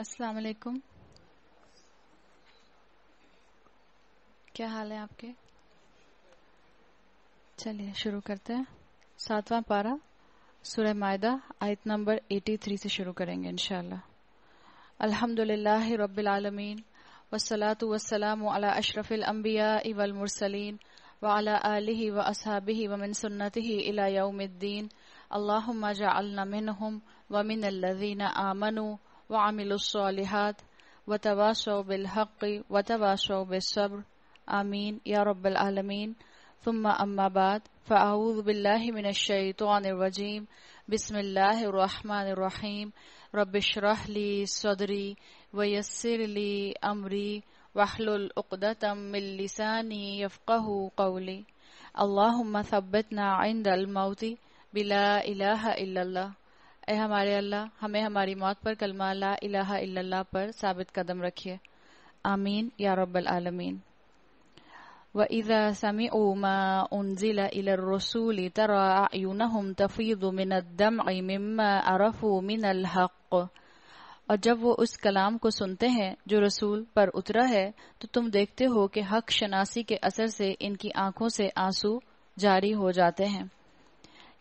अस्सलाम वालेकुम क्या हाल है आपके चलिए शुरू करते हैं सातवां पारा सूरह मायदा आयत नंबर 83 से शुरू करेंगे इंशाल्लाह अल्हम्दुलिल्लाह रब्बिल आलमीन वसलातु वसलाम अला अशरफिल अम्बिया इवल मुरसलीन व अला आलिहि व असहाबिहि व मिन सुन्नतिहि इला यौमिद्दीन अल्लाहुम्मा जअलना मिनहुम व आमनू وعملوا الصالحات وتواصوا بالحق وتواصوا بالصبر آمين يا رب العالمين ثم أما بعد فأعوذ بالله من الشيطان الرجيم بسم الله الرحمن الرحيم رب اشرح لي صدري ويسر لي أمري واحلل عقدة من لساني يفقه قولي اللهم ثبتنا عند الموت بلا إله إلا الله ए हमारे अल्लाह हमें हमारी मौत पर कलमा ला इलाहा इल्लल्लाह पर साबित कदम रखिए आमीन या रब्बल आलमीन व इज़ा समिअू मा उनजिला इलर रसूल तरा अयुनहुम तफीदु मिन अद मिम्मा अरफू मिन हक और जब वो उस कलाम को सुनते हैं जो रसूल पर उतरा है तो तुम देखते हो कि हक शनासी के असर से इनकी आंखों से आंसू जारी हो जाते हैं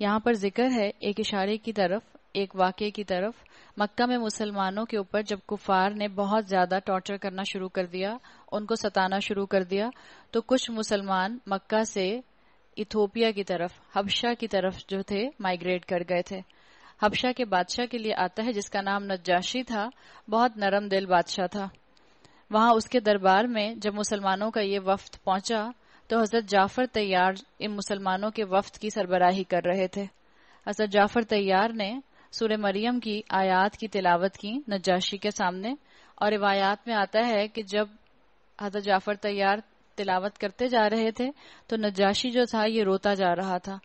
यहाँ पर जिक्र है एक इशारे की तरफ एक वाक्य की तरफ मक्का में मुसलमानों के ऊपर जब कुफार ने बहुत ज़्यादा टॉर्चर करना शुरू कर दिया उनको सताना शुरू कर दिया तो कुछ मुसलमान मक्का से इथोपिया की तरफ हबशा की तरफ जो थे माइग्रेट कर गए थे हबशा के बादशाह के लिए आता है जिसका नाम नजाशी था बहुत नरम दिल बादशाह था वहां उसके दरबार में जब मुसलमानों का ये वफ्त पहुंचा तो हजरत जाफर तैयार इन मुसलमानों के वफ्त की सरबराही कर रहे थे हजरत जाफर तैयार ने सूर्य मरियम की आयात की तिलावत की नजाशी के सामने और रिवायात में आता है कि जब हजर जाफर तैयार तिलावत करते जा रहे थे तो नजाशी जो था ये रोता जा रहा था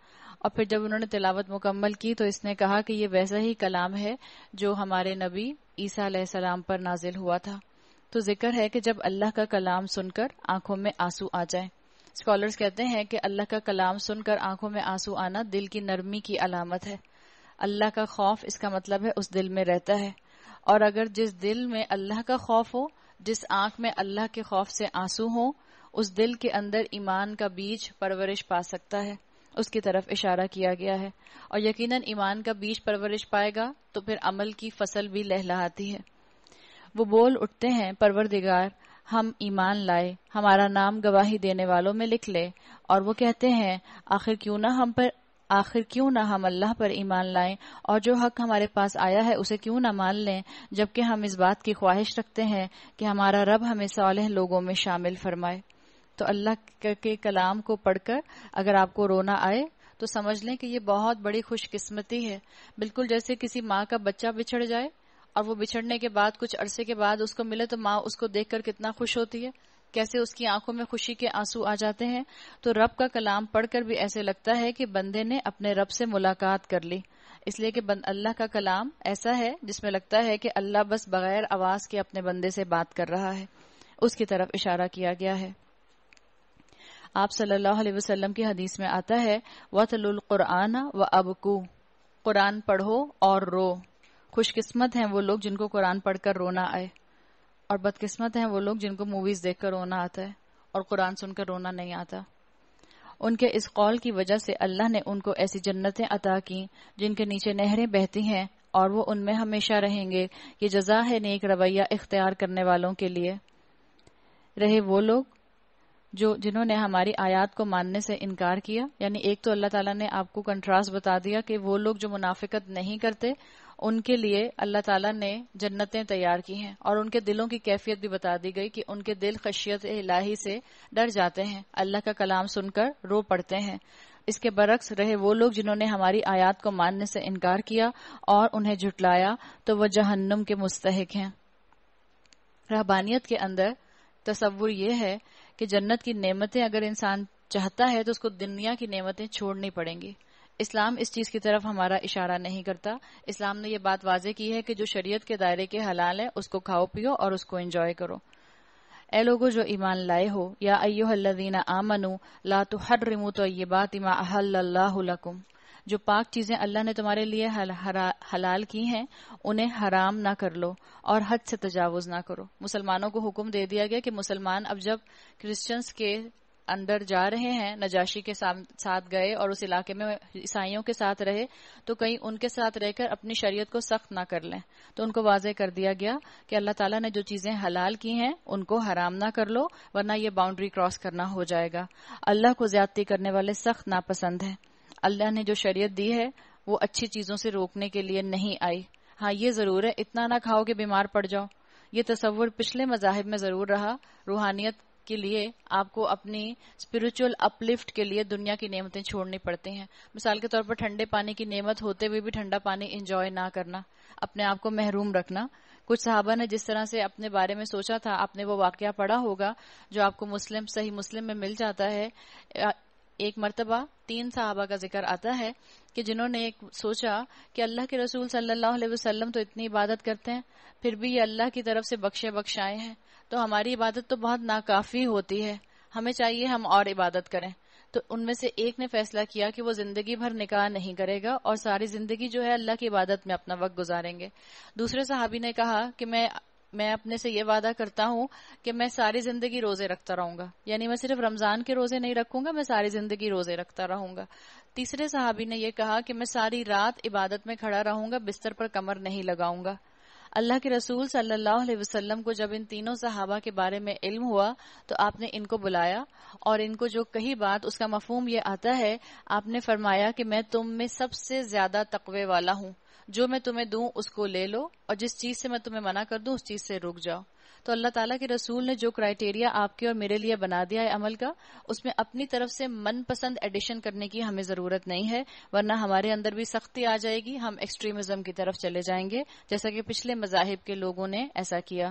और फिर जब उन्होंने तिलावत मुकम्मल की तो इसने कहा कि ये वैसा ही कलाम है जो हमारे नबी ईसा सलाम पर नाजिल हुआ था तो जिक्र है कि जब अल्लाह का कलाम सुनकर आंखों में आंसू आ जाए स्कॉलर्स कहते हैं कि अल्लाह का कलाम सुनकर आंखों में आंसू आना दिल की नरमी की अलामत है अल्लाह का खौफ इसका मतलब है उस दिल में रहता है और अगर जिस दिल में अल्लाह का खौफ हो जिस आंख में अल्लाह के खौफ से आंसू हो उस दिल के अंदर ईमान का बीज परवरिश पा सकता है उसकी तरफ इशारा किया गया है और यकीनन ईमान का बीज परवरिश पाएगा तो फिर अमल की फसल भी लहलाती है वो बोल उठते हैं परवरदिगार हम ईमान लाए हमारा नाम गवाही देने वालों में लिख ले और वो कहते हैं आखिर क्यों ना हम पर आखिर क्यों ना हम अल्लाह पर ईमान लाएं और जो हक हमारे पास आया है उसे क्यों ना मान लें जबकि हम इस बात की ख्वाहिश रखते हैं कि हमारा रब हमें सालह लोगों में शामिल फरमाए तो अल्लाह के कलाम को पढ़कर अगर आपको रोना आए तो समझ लें कि ये बहुत बड़ी खुशकिस्मती है बिल्कुल जैसे किसी माँ का बच्चा बिछड़ जाए और वो बिछड़ने के बाद कुछ अरसे के बाद उसको मिले तो माँ उसको देखकर कितना खुश होती है कैसे उसकी आंखों में खुशी के आंसू आ जाते हैं तो रब का कलाम पढ़कर भी ऐसे लगता है कि बंदे ने अपने रब से मुलाकात कर ली इसलिए कि अल्लाह का कलाम ऐसा है जिसमें लगता है कि अल्लाह बस बगैर आवाज के अपने बंदे से बात कर रहा है उसकी तरफ इशारा किया गया है आप सल्लल्लाहु अलैहि वसल्लम की हदीस में आता है वतलुल कुरान व अबकू कुरान पढ़ो और रो खुशकिस्मत हैं वो लोग जिनको कुरान पढ़कर रोना आए और बदकिस्मत हैं वो लोग जिनको मूवीज देखकर रोना आता है और कुरान सुनकर रोना नहीं आता उनके इस कौल की वजह से अल्लाह ने उनको ऐसी जन्नतें अता की जिनके नीचे नहरें बहती हैं और वो उनमें हमेशा रहेंगे ये जजा है नेक रवैया इख्तियार करने वालों के लिए रहे वो लोग जो जिन्होंने हमारी आयात को मानने से इनकार किया यानी एक तो अल्लाह ताला ने आपको कंट्रास्ट बता दिया कि वो लोग जो मुनाफिकत नहीं करते उनके लिए अल्लाह ताला ने जन्नतें तैयार की हैं और उनके दिलों की कैफियत भी बता दी गई कि उनके दिल खशियत इलाही से डर जाते हैं अल्लाह का कलाम सुनकर रो पड़ते हैं इसके बरक्स रहे वो लोग जिन्होंने हमारी आयात को मानने से इनकार किया और उन्हें जुटलाया तो वह जहन्नुम के मुस्तक हैं रहबानियत के अंदर तस्वुर यह है कि जन्नत की नेमतें अगर इंसान चाहता है तो उसको दुनिया की नेमतें छोड़नी पड़ेंगी इस्लाम इस चीज़ की तरफ हमारा इशारा नहीं करता इस्लाम ने ये बात वाजे की है कि जो शरीयत के दायरे के हलाल है उसको खाओ पियो और उसको एंजॉय करो ए लोगो जो ईमान लाए हो या अयोहल्लवीना आमनु ला तो हर रिमू तो ये बात इमा अहल्लाकुम जो पाक चीज़ें अल्लाह ने तुम्हारे लिए हल, हरा, हलाल की हैं उन्हें हराम ना कर लो और हद से तजावज़ ना करो मुसलमानों को हुक्म दे दिया गया कि मुसलमान अब जब क्रिश्चियंस के अंदर जा रहे हैं नजाशी के साथ गए और उस इलाके में ईसाइयों के साथ रहे तो कहीं उनके साथ रहकर अपनी शरीयत को सख्त ना कर लें तो उनको वाजह कर दिया गया कि अल्लाह ताला ने जो चीजें हलाल की हैं उनको हराम ना कर लो वरना ये बाउंड्री क्रॉस करना हो जाएगा अल्लाह को ज्यादती करने वाले सख्त नापसंद है अल्लाह ने जो शरीय दी है वो अच्छी चीजों से रोकने के लिए नहीं आई हाँ ये जरूर है इतना ना खाओ कि बीमार पड़ जाओ ये तस्वुर पिछले मजाहब में जरूर रहा रूहानियत के लिए आपको अपनी स्पिरिचुअल अपलिफ्ट के लिए दुनिया की नियमतें छोड़नी पड़ती हैं मिसाल के तौर पर ठंडे पानी की नियमत होते हुए भी ठंडा पानी इंजॉय ना करना अपने आप को महरूम रखना कुछ साहबा ने जिस तरह से अपने बारे में सोचा था आपने वो वाक्य पढ़ा होगा जो आपको मुस्लिम सही मुस्लिम में मिल जाता है एक मरतबा तीन साहबा का जिक्र आता है कि जिन्होंने एक सोचा कि अल्लाह के रसूल सल्लल्लाहु अलैहि वसल्लम तो इतनी इबादत करते हैं फिर भी ये अल्लाह की तरफ से बख्शे बख्शाए हैं तो हमारी इबादत तो बहुत नाकाफी होती है हमें चाहिए हम और इबादत करें तो उनमें से एक ने फैसला किया कि वो जिंदगी भर निकाह नहीं करेगा और सारी जिंदगी जो है अल्लाह की इबादत में अपना वक्त गुजारेंगे दूसरे साहबी ने कहा कि मैं मैं अपने से ये वादा करता हूँ कि मैं सारी जिंदगी रोजे रखता रहूंगा यानी मैं सिर्फ रमजान के रोजे नहीं रखूंगा मैं सारी जिंदगी रोजे रखता रहूंगा तीसरे साहबी ने यह कहा कि मैं सारी रात इबादत में खड़ा रहूंगा बिस्तर पर कमर नहीं लगाऊंगा अल्लाह के रसूल सल्लल्लाहु अलैहि वसल्लम को जब इन तीनों सहाबा के बारे में इल्म हुआ तो आपने इनको बुलाया और इनको जो कही बात उसका मफहम यह आता है आपने फरमाया कि मैं तुम में सबसे ज्यादा तकवे वाला हूँ जो मैं तुम्हें दू उसको ले लो और जिस चीज से मैं तुम्हें मना कर दूं उस चीज से रुक जाओ तो अल्लाह ताला के रसूल ने जो क्राइटेरिया आपके और मेरे लिए बना दिया है अमल का उसमें अपनी तरफ से मनपसंद एडिशन करने की हमें ज़रूरत नहीं है वरना हमारे अंदर भी सख्ती आ जाएगी हम एक्सट्रीमिज्म की तरफ चले जाएंगे जैसा कि पिछले मजाहिब के लोगों ने ऐसा किया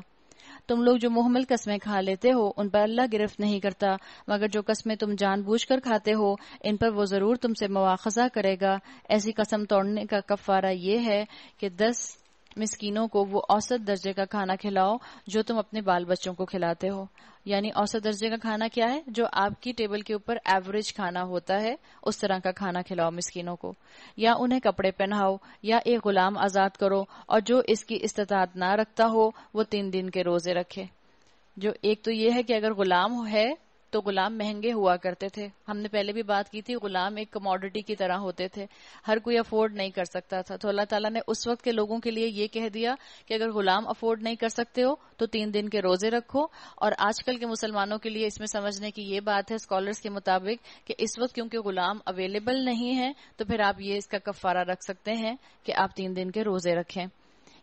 तुम लोग जो मुहमल कस्में खा लेते हो उन पर अल्लाह गिरफ्त नहीं करता मगर जो कस्में तुम जानबूझकर खाते हो इन पर वो जरूर तुमसे मुआखजा करेगा ऐसी कसम तोड़ने का कफवारा ये है कि दस मिसकीनों को वो औसत दर्जे का खाना खिलाओ जो तुम अपने बाल बच्चों को खिलाते हो यानी औसत दर्जे का खाना क्या है जो आपकी टेबल के ऊपर एवरेज खाना होता है उस तरह का खाना खिलाओ मिसकीनों को या उन्हें कपड़े पहनाओ या एक गुलाम आजाद करो और जो इसकी इस्तात ना रखता हो वो तीन दिन के रोजे रखे जो एक तो ये है कि अगर गुलाम है तो गुलाम महंगे हुआ करते थे हमने पहले भी बात की थी गुलाम एक कमोडिटी की तरह होते थे हर कोई अफोर्ड नहीं कर सकता था तो अल्लाह ताला ने उस वक्त के लोगों के लिए ये कह दिया कि अगर गुलाम अफोर्ड नहीं कर सकते हो तो तीन दिन के रोजे रखो और आजकल के मुसलमानों के लिए इसमें समझने की ये बात है स्कॉलर्स के मुताबिक कि इस वक्त क्योंकि गुलाम अवेलेबल नहीं है तो फिर आप ये इसका कफारा रख सकते हैं कि आप तीन दिन के रोजे रखें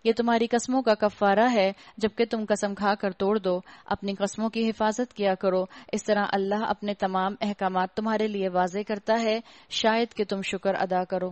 ये तुम्हारी कस्मों का कफारा है जबकि तुम कसम खा कर तोड़ दो अपनी कस्मों की हिफाजत किया करो इस तरह अल्लाह अपने तमाम अहकाम तुम्हारे लिए वाज करता है शायद कि तुम शुक्र अदा करो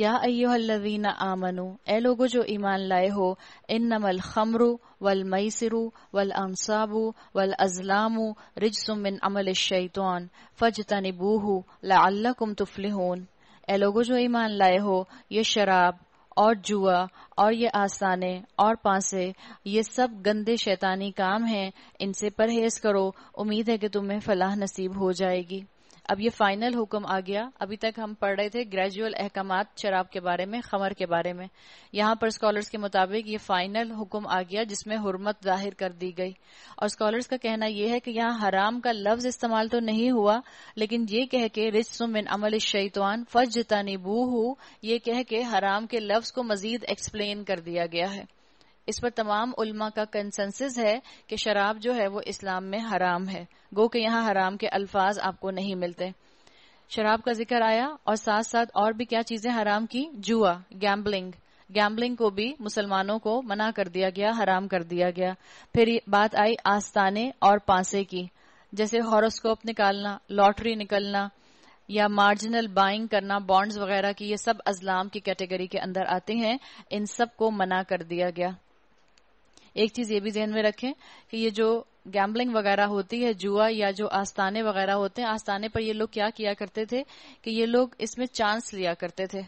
या अयोहल्लवीन आमनु ए लोगो जो ईमान लाए हो इन नमल खमरु वल मईसरु वल अनसाबू वल अजलामु इन अमल शैतान फज तनिबूह लाकुम तुफलिहून ए लोगो जो ईमान लाए हो ये शराब और जुआ और ये आसाने और पासे ये सब गंदे शैतानी काम हैं इनसे परहेज करो उम्मीद है कि तुम्हें फलाह नसीब हो जाएगी अब ये फाइनल हुक्म आ गया अभी तक हम पढ़ रहे थे ग्रेजुअल अहकाम शराब के बारे में खमर के बारे में यहाँ पर स्कॉलर्स के मुताबिक ये फाइनल हुक्म आ गया जिसमें हुरमत जाहिर कर दी गई और स्कॉलर्स का कहना यह है कि यहाँ हराम का लफ्ज इस्तेमाल तो नहीं हुआ लेकिन ये कह के रिजमिन अमल शैतवान फज जिता निबू ये कह के हराम के लफ्ज को मजीद एक्सप्लेन कर दिया गया है इस पर तमाम उलमा का कंसेंसस है कि शराब जो है वो इस्लाम में हराम है गो के यहाँ हराम के अल्फाज आपको नहीं मिलते शराब का जिक्र आया और साथ साथ और भी क्या चीजें हराम की जुआ गैम्बलिंग गैम्बलिंग को भी मुसलमानों को मना कर दिया गया हराम कर दिया गया फिर बात आई आस्थाने और पासे की जैसे हॉरोस्कोप निकालना लॉटरी निकलना या मार्जिनल बाइंग करना बॉन्ड्स वगैरह की ये सब अजलाम की कैटेगरी के अंदर आते हैं इन सब को मना कर दिया गया एक चीज ये भी जहन में रखें कि ये जो गैम्बलिंग वगैरह होती है जुआ या जो आस्थाने वगैरह होते हैं आस्थाने पर ये लोग क्या किया करते थे कि ये लोग इसमें चांस लिया करते थे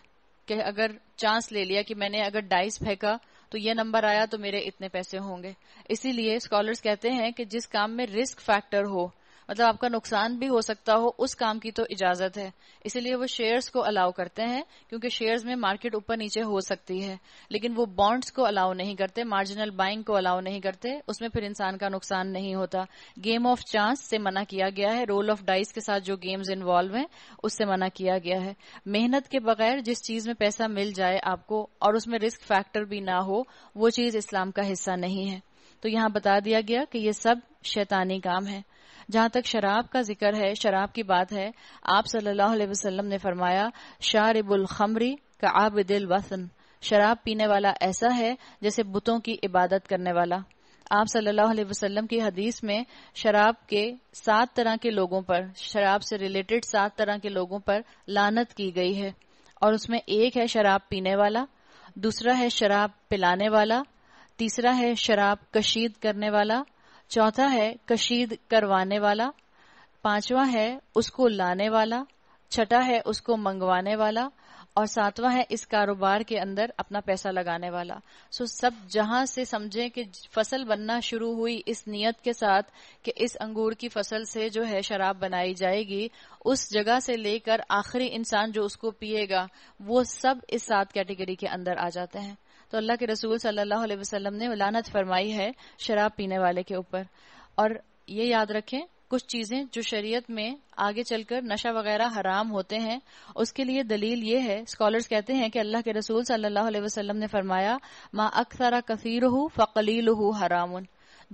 कि अगर चांस ले लिया कि मैंने अगर डाइस फेंका तो ये नंबर आया तो मेरे इतने पैसे होंगे इसीलिए स्कॉलर्स कहते हैं कि जिस काम में रिस्क फैक्टर हो मतलब आपका नुकसान भी हो सकता हो उस काम की तो इजाजत है इसीलिए वो शेयर्स को अलाउ करते हैं क्योंकि शेयर्स में मार्केट ऊपर नीचे हो सकती है लेकिन वो बॉन्ड्स को अलाउ नहीं करते मार्जिनल बाइंग को अलाउ नहीं करते उसमें फिर इंसान का नुकसान नहीं होता गेम ऑफ चांस से मना किया गया है रोल ऑफ डाइस के साथ जो गेम्स इन्वॉल्व हैं उससे मना किया गया है मेहनत के बगैर जिस चीज में पैसा मिल जाए आपको और उसमें रिस्क फैक्टर भी ना हो वो चीज इस्लाम का हिस्सा नहीं है तो यहाँ बता दिया गया कि ये सब शैतानी काम है जहाँ तक शराब का जिक्र है शराब की बात है आप सल्लल्लाहु अलैहि वसल्लम ने फरमाया शारिबुल खमरी का आब दिल वसन शराब पीने वाला ऐसा है जैसे बुतों की इबादत करने वाला आप सल्लल्लाहु अलैहि वसल्लम की हदीस में शराब के सात तरह के लोगों पर शराब से रिलेटेड सात तरह के लोगों पर लानत की गई है और उसमें एक है शराब पीने वाला दूसरा है शराब पिलाने वाला तीसरा है शराब कशीद करने वाला चौथा है कशीद करवाने वाला पांचवा है उसको लाने वाला छठा है उसको मंगवाने वाला और सातवां है इस कारोबार के अंदर अपना पैसा लगाने वाला सो सब जहां से समझें कि फसल बनना शुरू हुई इस नियत के साथ कि इस अंगूर की फसल से जो है शराब बनाई जाएगी उस जगह से लेकर आखिरी इंसान जो उसको पिएगा वो सब इस सात कैटेगरी के अंदर आ जाते हैं तो अल्लाह के रसूल सल्लल्लाहु अलैहि वसल्लम ने लानत फरमाई है शराब पीने वाले के ऊपर और ये याद रखें कुछ चीजें जो शरीयत में आगे चलकर नशा वगैरह हराम होते हैं उसके लिए दलील ये है स्कॉलर्स कहते हैं कि अल्लाह के रसूल सल्लल्लाहु अलैहि वसल्लम ने फरमाया मा अक्सरा कसीर हु फकलील हु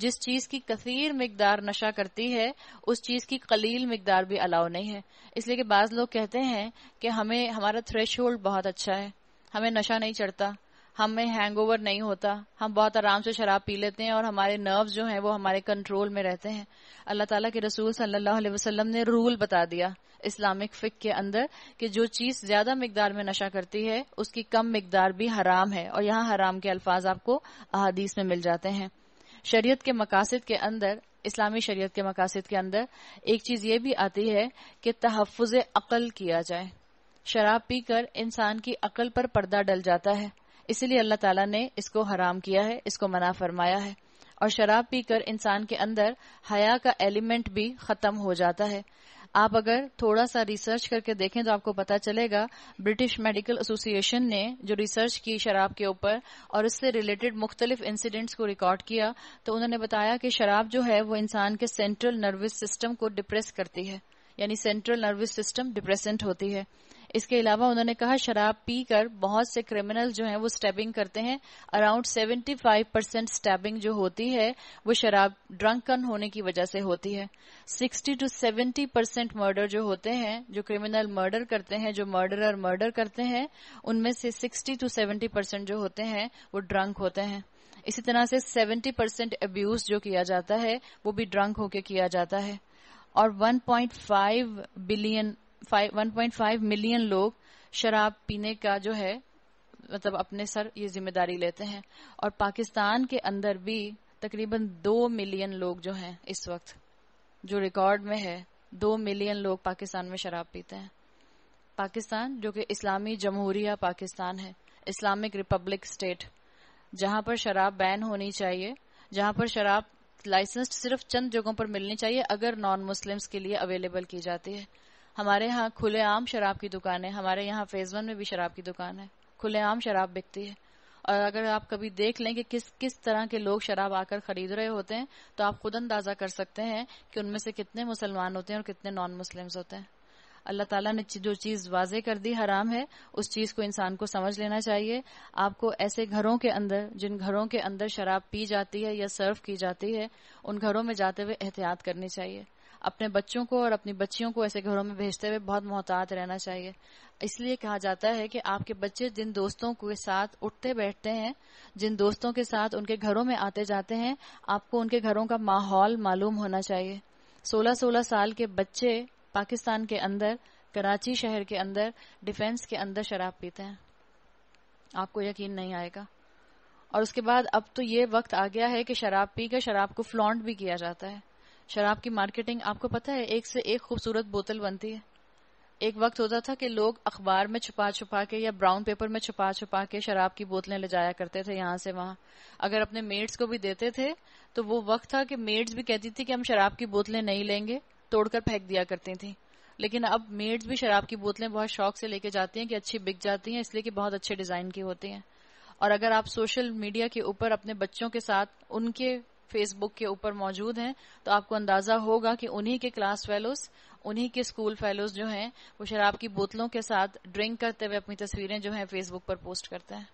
जिस चीज की कसीर मकदार नशा करती है उस चीज की कलील मकदार भी अलाउ नहीं है इसलिए कि बाज लोग कहते हैं कि हमें हमारा थ्रेश बहुत अच्छा है हमें नशा नहीं चढ़ता हमें हैंगओवर नहीं होता हम बहुत आराम से शराब पी लेते हैं और हमारे नर्व्स जो हैं वो हमारे कंट्रोल में रहते हैं अल्लाह ताला के रसूल सल्लल्लाहु अलैहि वसल्लम ने रूल बता दिया इस्लामिक फिक के अंदर कि जो चीज़ ज़्यादा मकदार में नशा करती है उसकी कम मकदार भी हराम है और यहाँ हराम के अल्फाज आपको अहादीस में मिल जाते हैं शरीयत के मकासद के अंदर इस्लामी शरीयत के मकासद के अंदर एक चीज़ ये भी आती है कि तहफ़ अक़ल किया जाए शराब पीकर इंसान की अकल पर पर्दा डल जाता है इसलिए अल्लाह ताला ने इसको हराम किया है इसको मना फरमाया है और शराब पीकर इंसान के अंदर हया का एलिमेंट भी खत्म हो जाता है आप अगर थोड़ा सा रिसर्च करके देखें तो आपको पता चलेगा ब्रिटिश मेडिकल एसोसिएशन ने जो रिसर्च की शराब के ऊपर और इससे रिलेटेड मुख्तलिफ इंसिडेंट्स को रिकॉर्ड किया तो उन्होंने बताया कि शराब जो है वो इंसान के सेंट्रल नर्वस सिस्टम को डिप्रेस करती है यानी सेंट्रल नर्वस सिस्टम डिप्रेसेंट होती है इसके अलावा उन्होंने कहा शराब पीकर बहुत से क्रिमिनल जो हैं वो स्टैबिंग करते हैं अराउंड 75 परसेंट स्टैबिंग जो होती है वो शराब ड्रंकन होने की वजह से होती है 60 टू 70 परसेंट मर्डर जो होते हैं जो क्रिमिनल मर्डर करते हैं जो मर्डरर मर्डर करते हैं उनमें से 60 टू 70 परसेंट जो होते हैं वो ड्रंक होते हैं इसी तरह से 70 परसेंट अब्यूज जो किया जाता है वो भी ड्रंक होके किया जाता है और 1.5 बिलियन 1.5 मिलियन लोग शराब पीने का जो है मतलब अपने सर ये जिम्मेदारी लेते हैं और पाकिस्तान के अंदर भी तकरीबन दो मिलियन लोग जो हैं इस वक्त जो रिकॉर्ड में है दो मिलियन लोग पाकिस्तान में शराब पीते हैं पाकिस्तान जो कि इस्लामी जमहूरिया पाकिस्तान है इस्लामिक रिपब्लिक स्टेट जहां पर शराब बैन होनी चाहिए जहां पर शराब लाइसेंस सिर्फ चंद जगहों पर मिलनी चाहिए अगर नॉन मुस्लिम्स के लिए अवेलेबल की जाती है हमारे यहाँ खुलेआम शराब की दुकान है हमारे यहाँ फेज वन में भी शराब की दुकान है खुलेआम शराब बिकती है और अगर आप कभी देख लें कि किस किस तरह के लोग शराब आकर खरीद रहे होते हैं तो आप खुद अंदाजा कर सकते हैं कि उनमें से कितने मुसलमान होते हैं और कितने नॉन मुस्लिम्स होते हैं अल्लाह ताला ने जो चीज वाजे कर दी हराम है उस चीज को इंसान को समझ लेना चाहिए आपको ऐसे घरों के अंदर जिन घरों के अंदर शराब पी जाती है या सर्व की जाती है उन घरों में जाते हुए एहतियात करनी चाहिए अपने बच्चों को और अपनी बच्चियों को ऐसे घरों में भेजते हुए बहुत मोहतात रहना चाहिए इसलिए कहा जाता है कि आपके बच्चे जिन दोस्तों के साथ उठते बैठते हैं जिन दोस्तों के साथ उनके घरों में आते जाते हैं आपको उनके घरों का माहौल मालूम होना चाहिए सोलह सोलह साल के बच्चे पाकिस्तान के अंदर कराची शहर के अंदर डिफेंस के अंदर शराब पीते हैं आपको यकीन नहीं आएगा और उसके बाद अब तो ये वक्त आ गया है कि शराब पी कर शराब को फ्लॉन्ट भी किया जाता है शराब की मार्केटिंग आपको पता है एक से एक खूबसूरत बोतल बनती है एक वक्त होता था कि लोग अखबार में छुपा छुपा के या ब्राउन पेपर में छुपा छुपा के शराब की बोतलें ले जाया करते थे यहाँ से वहां अगर अपने मेड्स को भी देते थे तो वो वक्त था कि मेड्स भी कहती थी कि हम शराब की बोतलें नहीं लेंगे तोड़कर फेंक दिया करती थी लेकिन अब मेड्स भी शराब की बोतलें बहुत शौक से लेके जाती हैं कि अच्छी बिक जाती हैं इसलिए कि बहुत अच्छे डिजाइन की होती हैं और अगर आप सोशल मीडिया के ऊपर अपने बच्चों के साथ उनके फेसबुक के ऊपर मौजूद हैं तो आपको अंदाजा होगा कि उन्हीं के क्लास फेलोज उन्हीं के स्कूल फेलोज जो हैं वो शराब की बोतलों के साथ ड्रिंक करते हुए अपनी तस्वीरें जो हैं फेसबुक पर पोस्ट करते हैं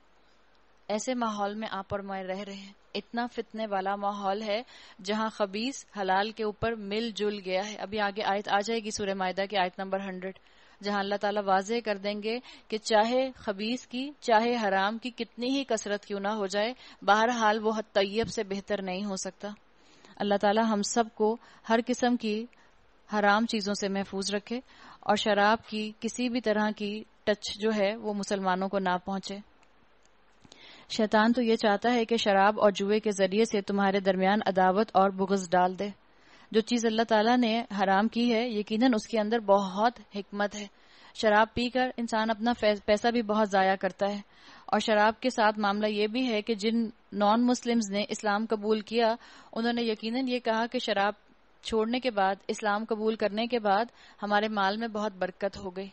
ऐसे माहौल में आप और मैं रह रहे हैं इतना फितने वाला माहौल है जहां खबीस हलाल के ऊपर मिलजुल गया है अभी आगे आयत आ जाएगी सूर्य मायदा की आयत नंबर हंड्रेड जहां अल्लाह ताला वाजह कर देंगे कि चाहे खबीस की चाहे हराम की कितनी ही कसरत क्यों ना हो जाए बहर हाल वो तैयब से बेहतर नहीं हो सकता अल्लाह ताला हम सबको हर किस्म की हराम चीज़ों से महफूज रखे और शराब की किसी भी तरह की टच जो है वो मुसलमानों को ना पहुंचे शैतान तो ये चाहता है कि शराब और जुए के जरिए से तुम्हारे दरमियान अदावत और बुगज डाल दे जो चीज अल्लाह ताला ने हराम की है यकीनन उसके अंदर बहुत हिकमत है शराब पीकर इंसान अपना पैसा भी बहुत ज़ाया करता है और शराब के साथ मामला ये भी है कि जिन नॉन मुस्लिम्स ने इस्लाम कबूल किया उन्होंने यकीनन ये कहा कि शराब छोड़ने के बाद इस्लाम कबूल करने के बाद हमारे माल में बहुत बरकत हो गई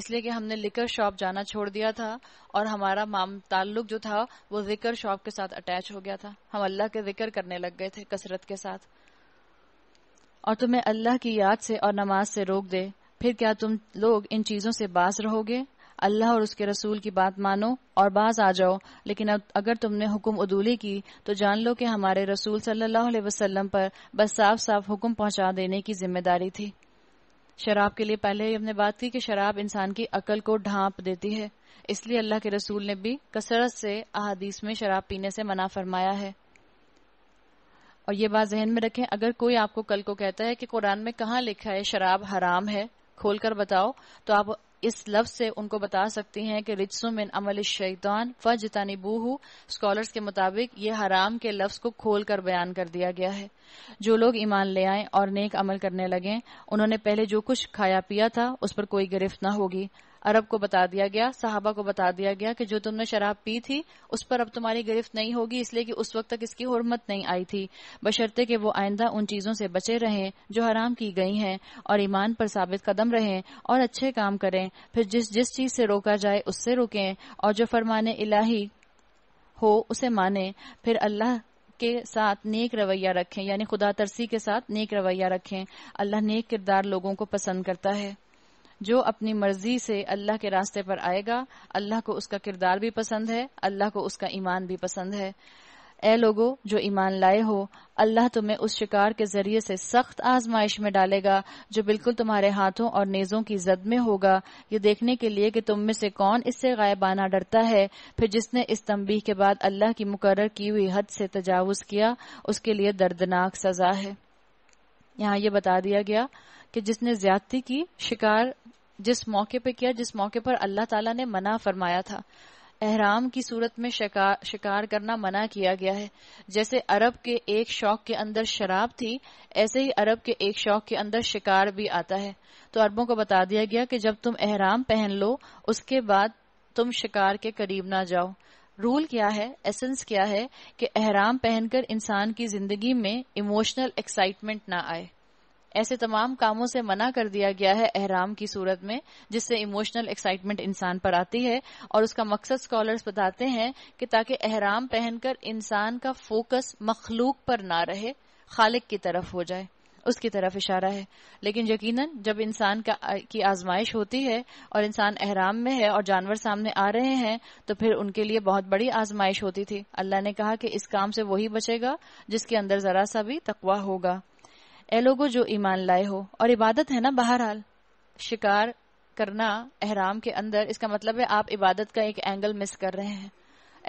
इसलिए कि हमने लिकर शॉप जाना छोड़ दिया था और हमारा माम ताल्लुक जो था वो जिक्र शॉप के साथ अटैच हो गया था हम अल्लाह के जिक्र करने लग गए थे कसरत के साथ और तुम्हें अल्लाह की याद से और नमाज से रोक दे फिर क्या तुम लोग इन चीज़ों से बास रहोगे अल्लाह और उसके रसूल की बात मानो और बाज आ जाओ लेकिन अगर तुमने हुक्म उदूली की तो जान लो कि हमारे रसूल सल्लल्लाहु अलैहि वसल्लम पर बस साफ साफ हुक्म पहुंचा देने की जिम्मेदारी थी शराब के लिए पहले ही हमने बात की कि शराब इंसान की अकल को ढांप देती है इसलिए अल्लाह के रसूल ने भी कसरत से अहादीस में शराब पीने से मना फरमाया है और ये बात जहन में रखें अगर कोई आपको कल को कहता है कि कुरान में कहा लिखा है शराब हराम है खोल कर बताओ तो आप इस लफ्ज से उनको बता सकती हैं कि रिजसुमिन अमल शैतान फजतानी बूहू स्कॉलर्स के मुताबिक ये हराम के लफ्ज को खोल कर बयान कर दिया गया है जो लोग ईमान ले आए और नेक अमल करने लगे उन्होंने पहले जो कुछ खाया पिया था उस पर कोई गिरफ्त न होगी अरब को बता दिया गया साहबा को बता दिया गया कि जो तुमने शराब पी थी उस पर अब तुम्हारी गिरफ्त नहीं होगी इसलिए कि उस वक्त तक इसकी हरमत नहीं आई थी बशर्ते कि वो आइंदा उन चीज़ों से बचे रहें जो हराम की गई हैं और ईमान पर साबित कदम रहें और अच्छे काम करें फिर जिस जिस चीज़ से रोका जाए उससे रुकें और जो फरमाने इलाही हो उसे माने फिर अल्लाह के साथ नेक रवैया रखें यानी खुदा तरसी के साथ नेक रवैया रखें अल्लाह नेक किरदार लोगों को पसंद करता है जो अपनी मर्जी से अल्लाह के रास्ते पर आएगा अल्लाह को उसका किरदार भी पसंद है अल्लाह को उसका ईमान भी पसंद है ए लोगो जो ईमान लाए हो अल्लाह तुम्हें उस शिकार के जरिए से सख्त आजमाइश में डालेगा जो बिल्कुल तुम्हारे हाथों और नेजों की जद में होगा ये देखने के लिए कि तुम में से कौन इससे गायबाना डरता है फिर जिसने इस तंबीह के बाद अल्लाह की मुकर की हुई हद से तजावज किया उसके लिए दर्दनाक सजा है यहाँ ये बता दिया गया कि जिसने ज्यादती की शिकार जिस मौके पे किया जिस मौके पर अल्लाह ताला ने मना फरमाया था एहराम की सूरत में शिकार, शिकार करना मना किया गया है जैसे अरब के एक शौक के अंदर शराब थी ऐसे ही अरब के एक शौक के अंदर शिकार भी आता है तो अरबों को बता दिया गया कि जब तुम एहराम पहन लो उसके बाद तुम शिकार के करीब ना जाओ रूल क्या है एसेंस क्या है कि एहराम पहनकर इंसान की जिंदगी में इमोशनल एक्साइटमेंट ना आए ऐसे तमाम कामों से मना कर दिया गया है अहराम की सूरत में जिससे इमोशनल एक्साइटमेंट इंसान पर आती है और उसका मकसद स्कॉलर्स बताते हैं कि ताकि अहराम पहनकर इंसान का फोकस मखलूक पर ना रहे खालिक की तरफ हो जाए उसकी तरफ इशारा है लेकिन यकीनन जब इंसान का की आजमाइश होती है और इंसान अहराम में है और जानवर सामने आ रहे हैं तो फिर उनके लिए बहुत बड़ी आजमाइश होती थी अल्लाह ने कहा कि इस काम से वही बचेगा जिसके अंदर जरा सा भी तकवा होगा ए लोगो जो ईमान लाए हो और इबादत है ना बहरहाल शिकार करना अहराम के अंदर इसका मतलब है आप इबादत का एक एंगल मिस कर रहे हैं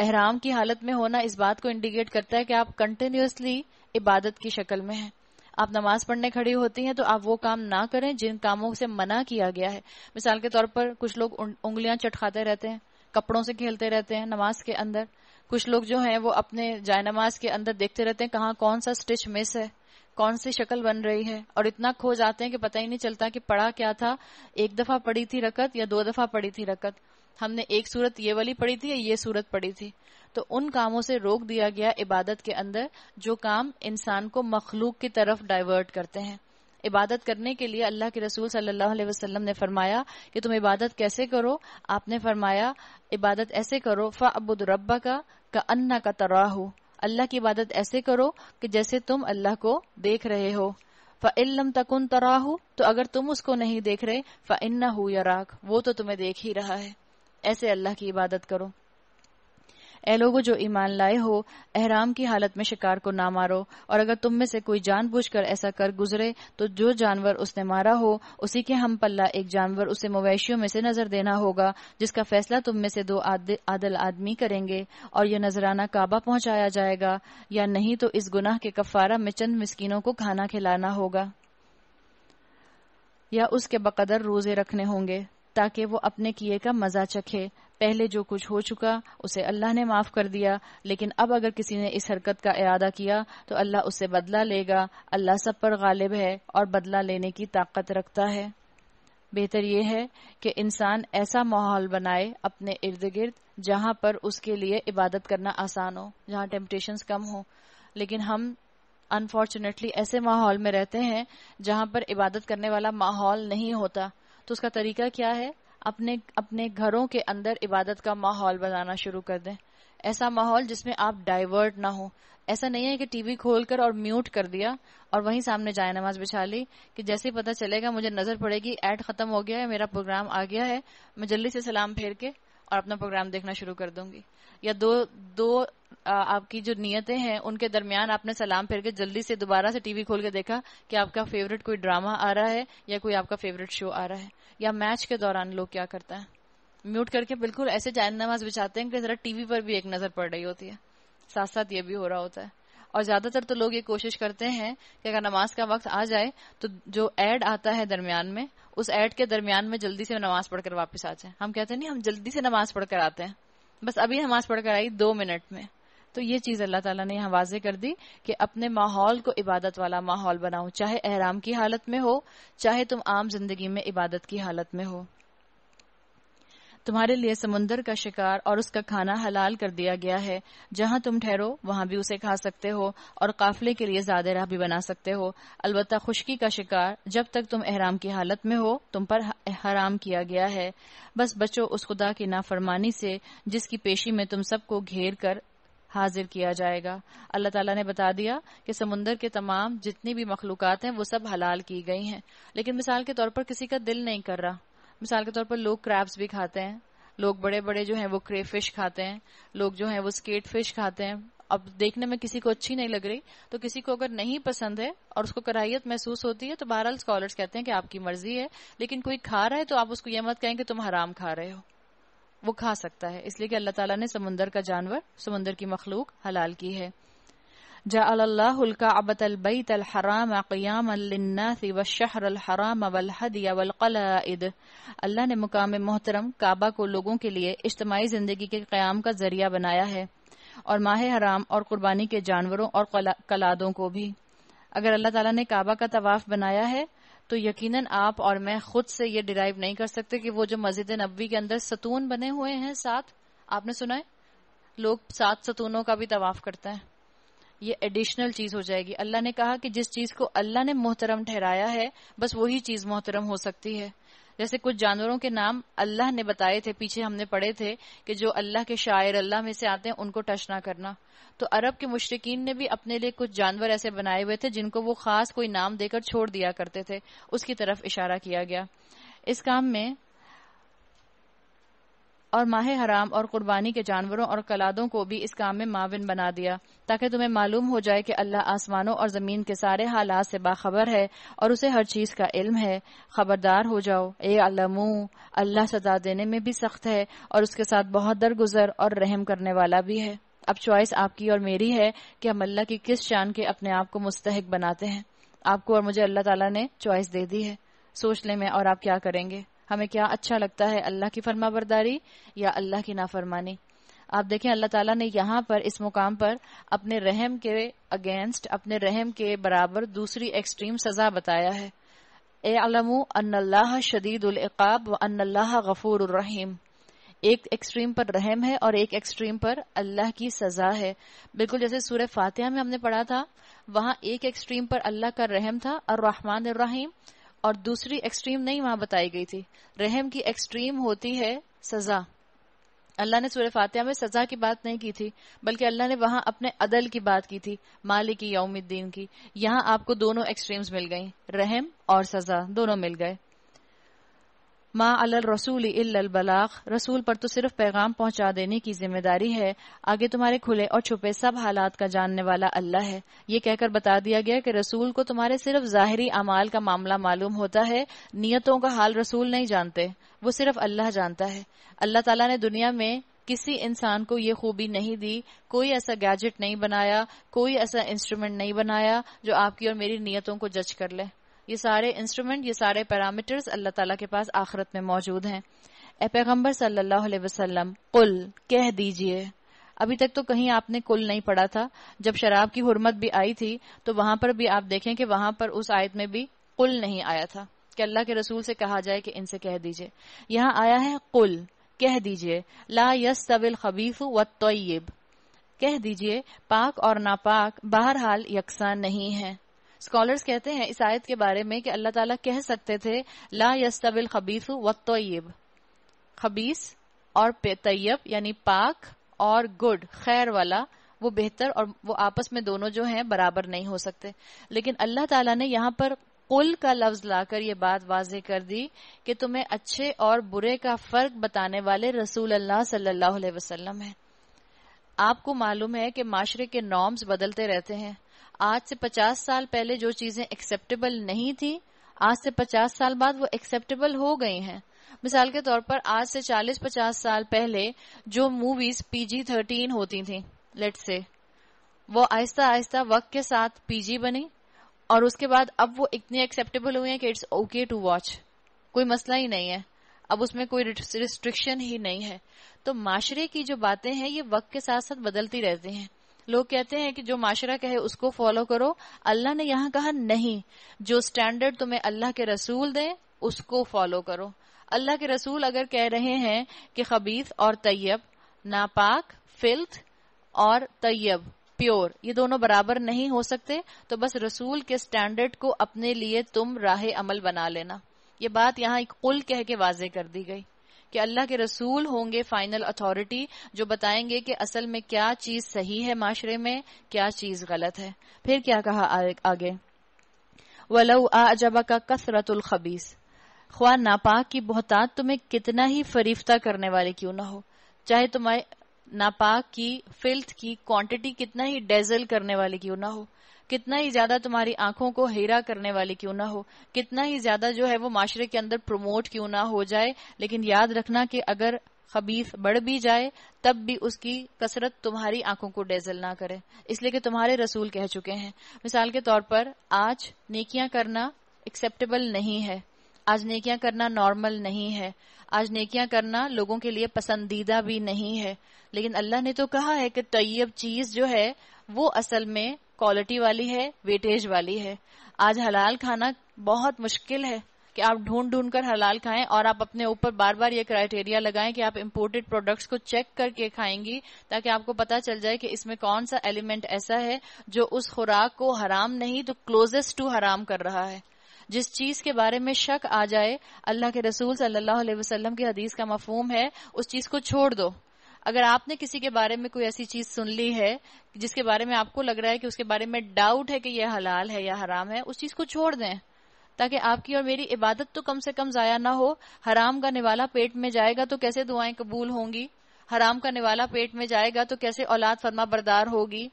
अहराम की हालत में होना इस बात को इंडिकेट करता है कि आप कंटिन्यूसली इबादत की शक्ल में हैं आप नमाज पढ़ने खड़ी होती हैं तो आप वो काम ना करें जिन कामों से मना किया गया है मिसाल के तौर पर कुछ लोग उंगलियां चटखाते रहते हैं कपड़ों से खेलते रहते हैं नमाज के अंदर कुछ लोग जो हैं वो अपने जाय नमाज के अंदर देखते रहते हैं कहाँ कौन सा स्टिच मिस है कौन सी शक्ल बन रही है और इतना खो जाते हैं कि पता ही नहीं चलता कि पढ़ा क्या था एक दफा पढ़ी थी रकत या दो दफा पढ़ी थी रकत हमने एक सूरत ये वाली पढ़ी थी या ये सूरत पढ़ी थी तो उन कामों से रोक दिया गया इबादत के अंदर जो काम इंसान को मखलूक की तरफ डाइवर्ट करते हैं इबादत करने के लिए अल्लाह के रसूल सल्लल्लाहु अलैहि वसल्लम ने फरमाया कि तुम इबादत कैसे करो आपने फरमाया इबादत ऐसे करो फ़ाबुद रब्बा का अन्ना का तराहू अल्लाह की इबादत ऐसे करो कि जैसे तुम अल्लाह को देख रहे हो तक तकुन तराहू तो अगर तुम उसको नहीं देख रहे फ इन्ना हु वो तो तुम्हें देख ही रहा है ऐसे अल्लाह की इबादत करो ए लोगो जो ईमान लाए हो अहराम की हालत में शिकार को ना मारो और अगर तुम में से कोई जानबूझकर ऐसा कर गुजरे तो जो जानवर उसने मारा हो उसी के हम पल्ला एक जानवर उसे मवेशियों में से नजर देना होगा जिसका फैसला तुम में से दो आदल आदमी करेंगे और यह नजराना काबा पहुंचाया जाएगा या नहीं तो इस गुनाह के कफारा में चंद मिस्किनों को खाना खिलाना होगा या उसके बकदर रोजे रखने होंगे ताकि वो अपने किए का मजा चखे पहले जो कुछ हो चुका उसे अल्लाह ने माफ कर दिया लेकिन अब अगर किसी ने इस हरकत का इरादा किया तो अल्लाह उससे बदला लेगा अल्लाह सब पर गालिब है और बदला लेने की ताकत रखता है बेहतर यह है कि इंसान ऐसा माहौल बनाए अपने इर्द गिर्द जहाँ पर उसके लिए इबादत करना आसान हो जहाँ टेम्पटेशन कम हो लेकिन हम अनफॉर्चुनेटली ऐसे माहौल में रहते हैं जहाँ पर इबादत करने वाला माहौल नहीं होता तो उसका तरीका क्या है अपने अपने घरों के अंदर इबादत का माहौल बनाना शुरू कर दें ऐसा माहौल जिसमें आप डाइवर्ट ना हो ऐसा नहीं है कि टीवी खोलकर और म्यूट कर दिया और वहीं सामने जाए नमाज बिछा ली कि जैसे ही पता चलेगा मुझे नजर पड़ेगी एड खत्म हो गया है मेरा प्रोग्राम आ गया है मैं जल्दी से सलाम फेर के और अपना प्रोग्राम देखना शुरू कर दूंगी या दो दो आ, आपकी जो नियतें हैं उनके दरमियान आपने सलाम फेर के जल्दी से दोबारा से टीवी खोल के देखा कि आपका फेवरेट कोई ड्रामा आ रहा है या कोई आपका फेवरेट शो आ रहा है या मैच के दौरान लोग क्या करते हैं म्यूट करके बिल्कुल ऐसे जैन नमाज बिछाते हैं कि जरा टीवी पर भी एक नजर पड़ रही होती है साथ साथ ये भी हो रहा होता है और ज्यादातर तो लोग ये कोशिश करते हैं कि अगर नमाज का वक्त आ जाए तो जो एड आता है दरमियान में उस एड के दरमियान में जल्दी से नमाज पढ़कर वापस आ जाए हम कहते हैं नहीं हम जल्दी से नमाज पढ़कर आते हैं बस अभी नमाज पढ़कर आई दो मिनट में तो ये चीज अल्लाह ताला ने यहाँ वाजे कर दी कि अपने माहौल को इबादत वाला माहौल बनाओ चाहे अहराम की हालत में हो चाहे तुम आम जिंदगी में इबादत की हालत में हो तुम्हारे लिए समुन्दर का शिकार और उसका खाना हलाल कर दिया गया है जहां तुम ठहरो वहां भी उसे खा सकते हो और काफले के लिए ज्यादा राह भी बना सकते हो अलबत् खुशकी का शिकार जब तक तुम अहराम की हालत में हो तुम पर हराम किया गया है बस बचो उस खुदा की नाफरमानी से जिसकी पेशी में तुम सबको घेर कर हाजिर किया जाएगा अल्लाह ताला ने बता दिया कि समुन्दर के तमाम जितनी भी मखलूक हैं वो सब हलाल की गई हैं लेकिन मिसाल के तौर पर किसी का दिल नहीं कर रहा मिसाल के तौर पर लोग क्रैब्स भी खाते हैं लोग बड़े बड़े जो हैं वो क्रे फिश खाते हैं लोग जो हैं वो स्केट फिश खाते हैं अब देखने में किसी को अच्छी नहीं लग रही तो किसी को अगर नहीं पसंद है और उसको कराहियत महसूस होती है तो बहरहाल स्कॉलर्स कहते हैं कि आपकी मर्जी है लेकिन कोई खा रहा है तो आप उसको यह मत कहें कि तुम हराम खा रहे हो वो खा सकता है इसलिए कि अल्लाह ताला ने समुंदर का जानवर समुंदर की मखलूक हलाल की है जाअल्लाहुल्काअबत अलबैत अलहराम क़ियाम लिन्नास वशहर अल्लाह ने मुकाम मोहतरम काबा को लोगों के लिए इज्तमाही जिंदगी के क्याम का जरिया बनाया है और माह हराम और कुर्बानी के जानवरों और कलादों को भी अगर अल्लाह तला ने काबा का तवाफ बनाया है तो यकीनन आप और मैं खुद से ये डिराइव नहीं कर सकते कि वो जो मस्जिद नबी के अंदर सतून बने हुए हैं सात आपने सुना है लोग सात सतूनों का भी तवाफ करते हैं ये एडिशनल चीज हो जाएगी अल्लाह ने कहा कि जिस चीज को अल्लाह ने मोहतरम ठहराया है बस वही चीज मोहतरम हो सकती है जैसे कुछ जानवरों के नाम अल्लाह ने बताए थे पीछे हमने पढ़े थे कि जो अल्लाह के शायर अल्लाह में से आते हैं उनको टच ना करना तो अरब के मुशरकिन ने भी अपने लिए कुछ जानवर ऐसे बनाए हुए थे जिनको वो खास कोई नाम देकर छोड़ दिया करते थे उसकी तरफ इशारा किया गया इस काम में और माह हराम और कुर्बानी के जानवरों और कलादों को भी इस काम में माविन बना दिया ताकि तुम्हें मालूम हो जाए कि अल्लाह आसमानों और ज़मीन के सारे हालात से बाखबर है और उसे हर चीज़ का इल्म है खबरदार हो जाओ ए अलमू अल्लाह सजा देने में भी सख्त है और उसके साथ बहुत दरगुजर और रहम करने वाला भी है अब चॉइस आपकी और मेरी है कि हम अल्लाह की किस शान के अपने आप को मुस्तक बनाते हैं आपको और मुझे अल्लाह ताला ने चॉइस दे दी है सोच ले मैं और आप क्या करेंगे हमें क्या अच्छा लगता है अल्लाह की फरमा बरदारी या अल्लाह की नाफरमानी आप देखें अल्लाह ताला ने यहाँ पर इस मुकाम पर अपने रहम के अगेंस्ट अपने रहम के बराबर दूसरी एक्सट्रीम सजा बताया है एलमो अलमू शदीद उलकाब व अन्नल्लाह गफूर रहीम एक एक्सट्रीम पर रहम है और एक एक्सट्रीम पर अल्लाह की सजा है बिल्कुल जैसे सूर्य फातिहा में हमने पढ़ा था वहां एक एक्सट्रीम पर अल्लाह का रहम था और रहमान रहीम और दूसरी एक्सट्रीम नहीं वहां बताई गई थी रहम की एक्सट्रीम होती है सजा अल्लाह ने सूर्य फातिहा में सजा की बात नहीं की थी बल्कि अल्लाह ने वहां अपने अदल की बात की थी मालिक यौमुद्दीन की यहाँ आपको दोनों एक्सट्रीम्स मिल गई रहम और सजा दोनों मिल गए माँ अल रसूल इल बलाग रसूल पर तो सिर्फ पैगाम पहुँचा देने की जिम्मेदारी है आगे तुम्हारे खुले और छुपे सब हालात का जानने वाला अल्लाह है ये कहकर बता दिया गया कि रसूल को तुम्हारे सिर्फ जाहरी अमाल का मामला मालूम होता है नीयतों का हाल रसूल नहीं जानते वो सिर्फ अल्लाह जानता है अल्लाह तला ने दुनिया में किसी इंसान को ये खूबी नहीं दी कोई ऐसा गैजेट नहीं बनाया कोई ऐसा इंस्ट्रूमेंट नहीं बनाया जो आपकी और मेरी नीयतों को जज कर ले ये सारे इंस्ट्रूमेंट ये सारे पैरामीटर्स अल्लाह ताला के पास आखरत में मौजूद हैं ए पैगम्बर सल्लल्लाहु अलैहि वसल्लम कुल कह दीजिए अभी तक तो कहीं आपने कुल नहीं पढ़ा था जब शराब की हुरमत भी आई थी तो वहां पर भी आप देखें कि वहां पर उस आयत में भी कुल नहीं आया था कि अल्लाह के रसूल से कहा जाए कि इनसे कह दीजिए यहाँ आया है कुल कह दीजिए ला यस तबिल खबीफ व तयब कह दीजिए पाक और नापाक बहरहाल यकसा नहीं है स्कॉलर्स कहते हैं इस आयत के बारे में कि अल्लाह ताला कह सकते थे ला यस्तबिल खबीस व तयब खबीस और तयब यानी पाक और गुड खैर वाला वो बेहतर और वो आपस में दोनों जो हैं बराबर नहीं हो सकते लेकिन अल्लाह ताला ने यहाँ पर कुल का लफ्ज लाकर ये बात वाजे कर दी कि तुम्हें अच्छे और बुरे का फर्क बताने वाले रसूल अल्लाह सल्लल्लाहु अलैहि वसल्लम हैं आपको मालूम है कि माशरे के नॉर्म्स बदलते रहते हैं आज से पचास साल पहले जो चीजें एक्सेप्टेबल नहीं थी आज से पचास साल बाद वो एक्सेप्टेबल हो गई हैं मिसाल के तौर पर आज से चालीस पचास साल पहले जो मूवीज पीजी थर्टीन होती थी लेट से वो आहिस्ता आहिस्ता वक्त के साथ पीजी बनी और उसके बाद अब वो इतनी एक्सेप्टेबल हुई है कि इट्स ओके टू वॉच कोई मसला ही नहीं है अब उसमें कोई रिस्ट्रिक्शन ही नहीं है तो माशरे की जो बातें हैं ये वक्त के साथ साथ बदलती रहती हैं लोग कहते हैं कि जो माशरा कहे उसको फॉलो करो अल्लाह ने यहाँ कहा नहीं जो स्टैंडर्ड तुम्हें अल्लाह के रसूल दें उसको फॉलो करो अल्लाह के रसूल अगर कह रहे हैं कि खबीस और तैयब नापाक फिल्थ और तैयब प्योर ये दोनों बराबर नहीं हो सकते तो बस रसूल के स्टैंडर्ड को अपने लिए तुम राह अमल बना लेना ये बात यहाँ एक कुल कह के वाजे कर दी गई कि अल्लाह के रसूल होंगे फाइनल अथॉरिटी जो बताएंगे कि असल में क्या चीज सही है माशरे में क्या चीज गलत है फिर क्या कहा आगे वलऊ आजबा का कसरत खबीस ख्वा नापाक की बहुतात तुम्हें कितना ही फरीफ्ता करने वाले क्यों ना हो चाहे तुम्हारे नापाक की फिल्थ की क्वांटिटी कितना ही डेजल करने वाले क्यों ना हो कितना ही ज्यादा तुम्हारी आंखों को हेरा करने वाली क्यों ना हो कितना ही ज्यादा जो है वो माशरे के अंदर प्रमोट क्यों ना हो जाए लेकिन याद रखना कि अगर खबीफ बढ़ भी जाए तब भी उसकी कसरत तुम्हारी आंखों को डेजल ना करे इसलिए कि तुम्हारे रसूल कह चुके हैं मिसाल के तौर पर आज नेकियां करना एक्सेप्टेबल नहीं है आज नेकियां करना नॉर्मल नहीं है आज नेकियां करना लोगों के लिए पसंदीदा भी नहीं है लेकिन अल्लाह ने तो कहा है कि तयब चीज जो है वो असल में क्वालिटी वाली है वेटेज वाली है आज हलाल खाना बहुत मुश्किल है कि आप ढूंढ ढूंढ कर हलाल खाएं और आप अपने ऊपर बार बार ये क्राइटेरिया लगाएं कि आप इम्पोर्टेड प्रोडक्ट्स को चेक करके खाएंगी ताकि आपको पता चल जाए कि इसमें कौन सा एलिमेंट ऐसा है जो उस खुराक को हराम नहीं तो क्लोजेस्ट टू हराम कर रहा है जिस चीज के बारे में शक आ जाए अल्लाह के रसूल सल्लल्लाहु अलैहि वसल्लम की हदीस का मफहम है उस चीज को छोड़ दो अगर आपने किसी के बारे में कोई ऐसी चीज सुन ली है जिसके बारे में आपको लग रहा है कि उसके बारे में डाउट है कि यह हलाल है या हराम है उस चीज को छोड़ दें ताकि आपकी और मेरी इबादत तो कम से कम जाया ना हो हराम का निवाला पेट में जाएगा तो कैसे दुआएं कबूल होंगी हराम का निवाला पेट में जाएगा तो कैसे औलाद फरमा बरदार होगी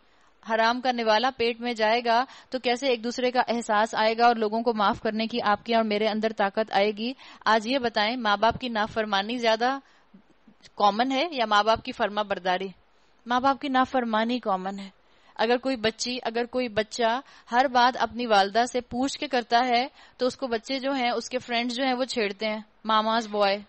हराम का निवाला पेट में जाएगा तो कैसे एक दूसरे का एहसास आएगा और लोगों को माफ करने की आपकी और मेरे अंदर ताकत आएगी आज ये बताएं माँ बाप की नाफरमानी ज्यादा कॉमन है या माँ बाप की फर्मा बरदारी माँ बाप की नाफरमानी कॉमन है अगर कोई बच्ची अगर कोई बच्चा हर बात अपनी वालदा से पूछ के करता है तो उसको बच्चे जो हैं उसके फ्रेंड्स जो हैं वो छेड़ते हैं मामाज बॉय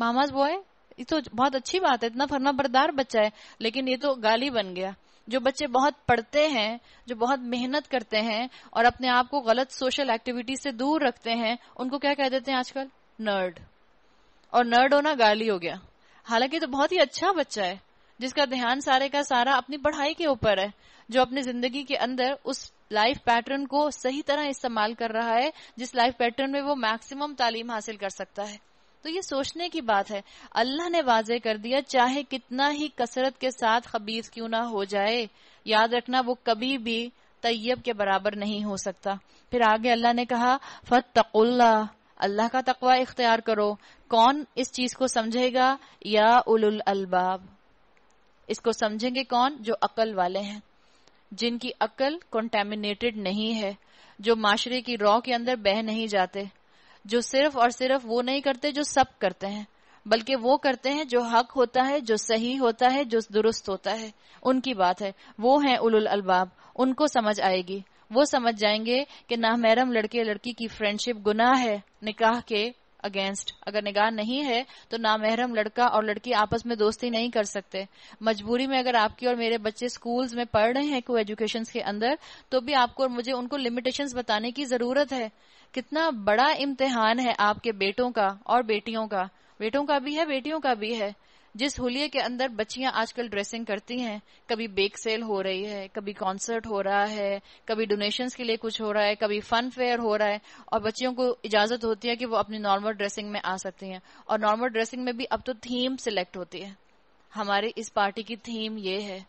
मामाज बॉय ये तो बहुत अच्छी बात है इतना फर्मा बरदार बच्चा है लेकिन ये तो गाली बन गया जो बच्चे बहुत पढ़ते हैं जो बहुत मेहनत करते हैं और अपने आप को गलत सोशल एक्टिविटी से दूर रखते हैं उनको क्या कह देते हैं आजकल नर्ड और नर्ड होना गाली हो गया हालांकि तो बहुत ही अच्छा बच्चा है जिसका ध्यान सारे का सारा अपनी पढ़ाई के ऊपर है जो अपनी जिंदगी के अंदर उस लाइफ पैटर्न को सही तरह इस्तेमाल कर रहा है जिस लाइफ पैटर्न में वो मैक्सिमम तालीम हासिल कर सकता है तो ये सोचने की बात है अल्लाह ने वाजे कर दिया चाहे कितना ही कसरत के साथ खबीज क्यों ना हो जाए याद रखना वो कभी भी तैयब के बराबर नहीं हो सकता फिर आगे अल्लाह ने कहा फतकुल्ला अल्लाह का तकवा इख्तियार करो कौन इस चीज को समझेगा या उल अलबाब इसको समझेंगे कौन जो अकल वाले हैं जिनकी अकल कंटेमिनेटेड नहीं है जो माशरे की रॉ के अंदर बह नहीं जाते जो सिर्फ और सिर्फ वो नहीं करते जो सब करते हैं बल्कि वो करते हैं जो हक होता है जो सही होता है जो दुरुस्त होता है उनकी बात है वो है उलुल अलबाब उनको समझ आएगी वो समझ जाएंगे कि ना महरम लड़के लड़की की फ्रेंडशिप गुनाह है निकाह के अगेंस्ट अगर निगाह नहीं है तो ना महरम लड़का और लड़की आपस में दोस्ती नहीं कर सकते मजबूरी में अगर आपकी और मेरे बच्चे स्कूल्स में पढ़ रहे हैं को एजुकेशन के अंदर तो भी आपको और मुझे उनको लिमिटेशंस बताने की जरूरत है कितना बड़ा इम्तिहान है आपके बेटों का और बेटियों का बेटों का भी है बेटियों का भी है जिस होलिये के अंदर बच्चियां आजकल ड्रेसिंग करती हैं कभी बेक सेल हो रही है कभी कॉन्सर्ट हो रहा है कभी डोनेशंस के लिए कुछ हो रहा है कभी फन फेयर हो रहा है और बच्चियों को इजाजत होती है कि वो अपनी नॉर्मल ड्रेसिंग में आ सकती हैं और नॉर्मल ड्रेसिंग में भी अब तो थीम सिलेक्ट होती है हमारे इस पार्टी की थीम ये है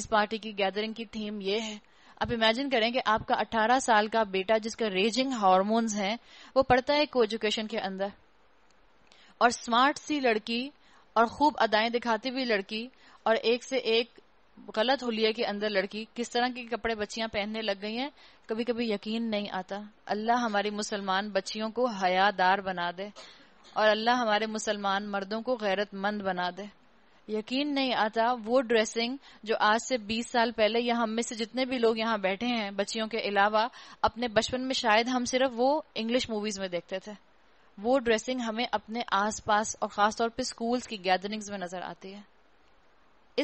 इस पार्टी की गैदरिंग की थीम ये है आप इमेजिन करें कि आपका 18 साल का बेटा जिसका रेजिंग हार्मोन्स है वो पढ़ता है को एजुकेशन के अंदर और स्मार्ट सी लड़की और खूब अदाएं दिखाती हुई लड़की और एक से एक गलत हुलिया के अंदर लड़की किस तरह के कपड़े बच्चियां पहनने लग गई हैं कभी कभी यकीन नहीं आता अल्लाह हमारी मुसलमान बच्चियों को हयादार बना दे और अल्लाह हमारे मुसलमान मर्दों को गैरतमंद बना दे यकीन नहीं आता वो ड्रेसिंग जो आज से 20 साल पहले या हम में से जितने भी लोग यहाँ बैठे हैं बच्चियों के अलावा अपने बचपन में शायद हम सिर्फ वो इंग्लिश मूवीज में देखते थे वो ड्रेसिंग हमें अपने आसपास और खासतौर पे स्कूल्स की गैदरिंग्स में नजर आती है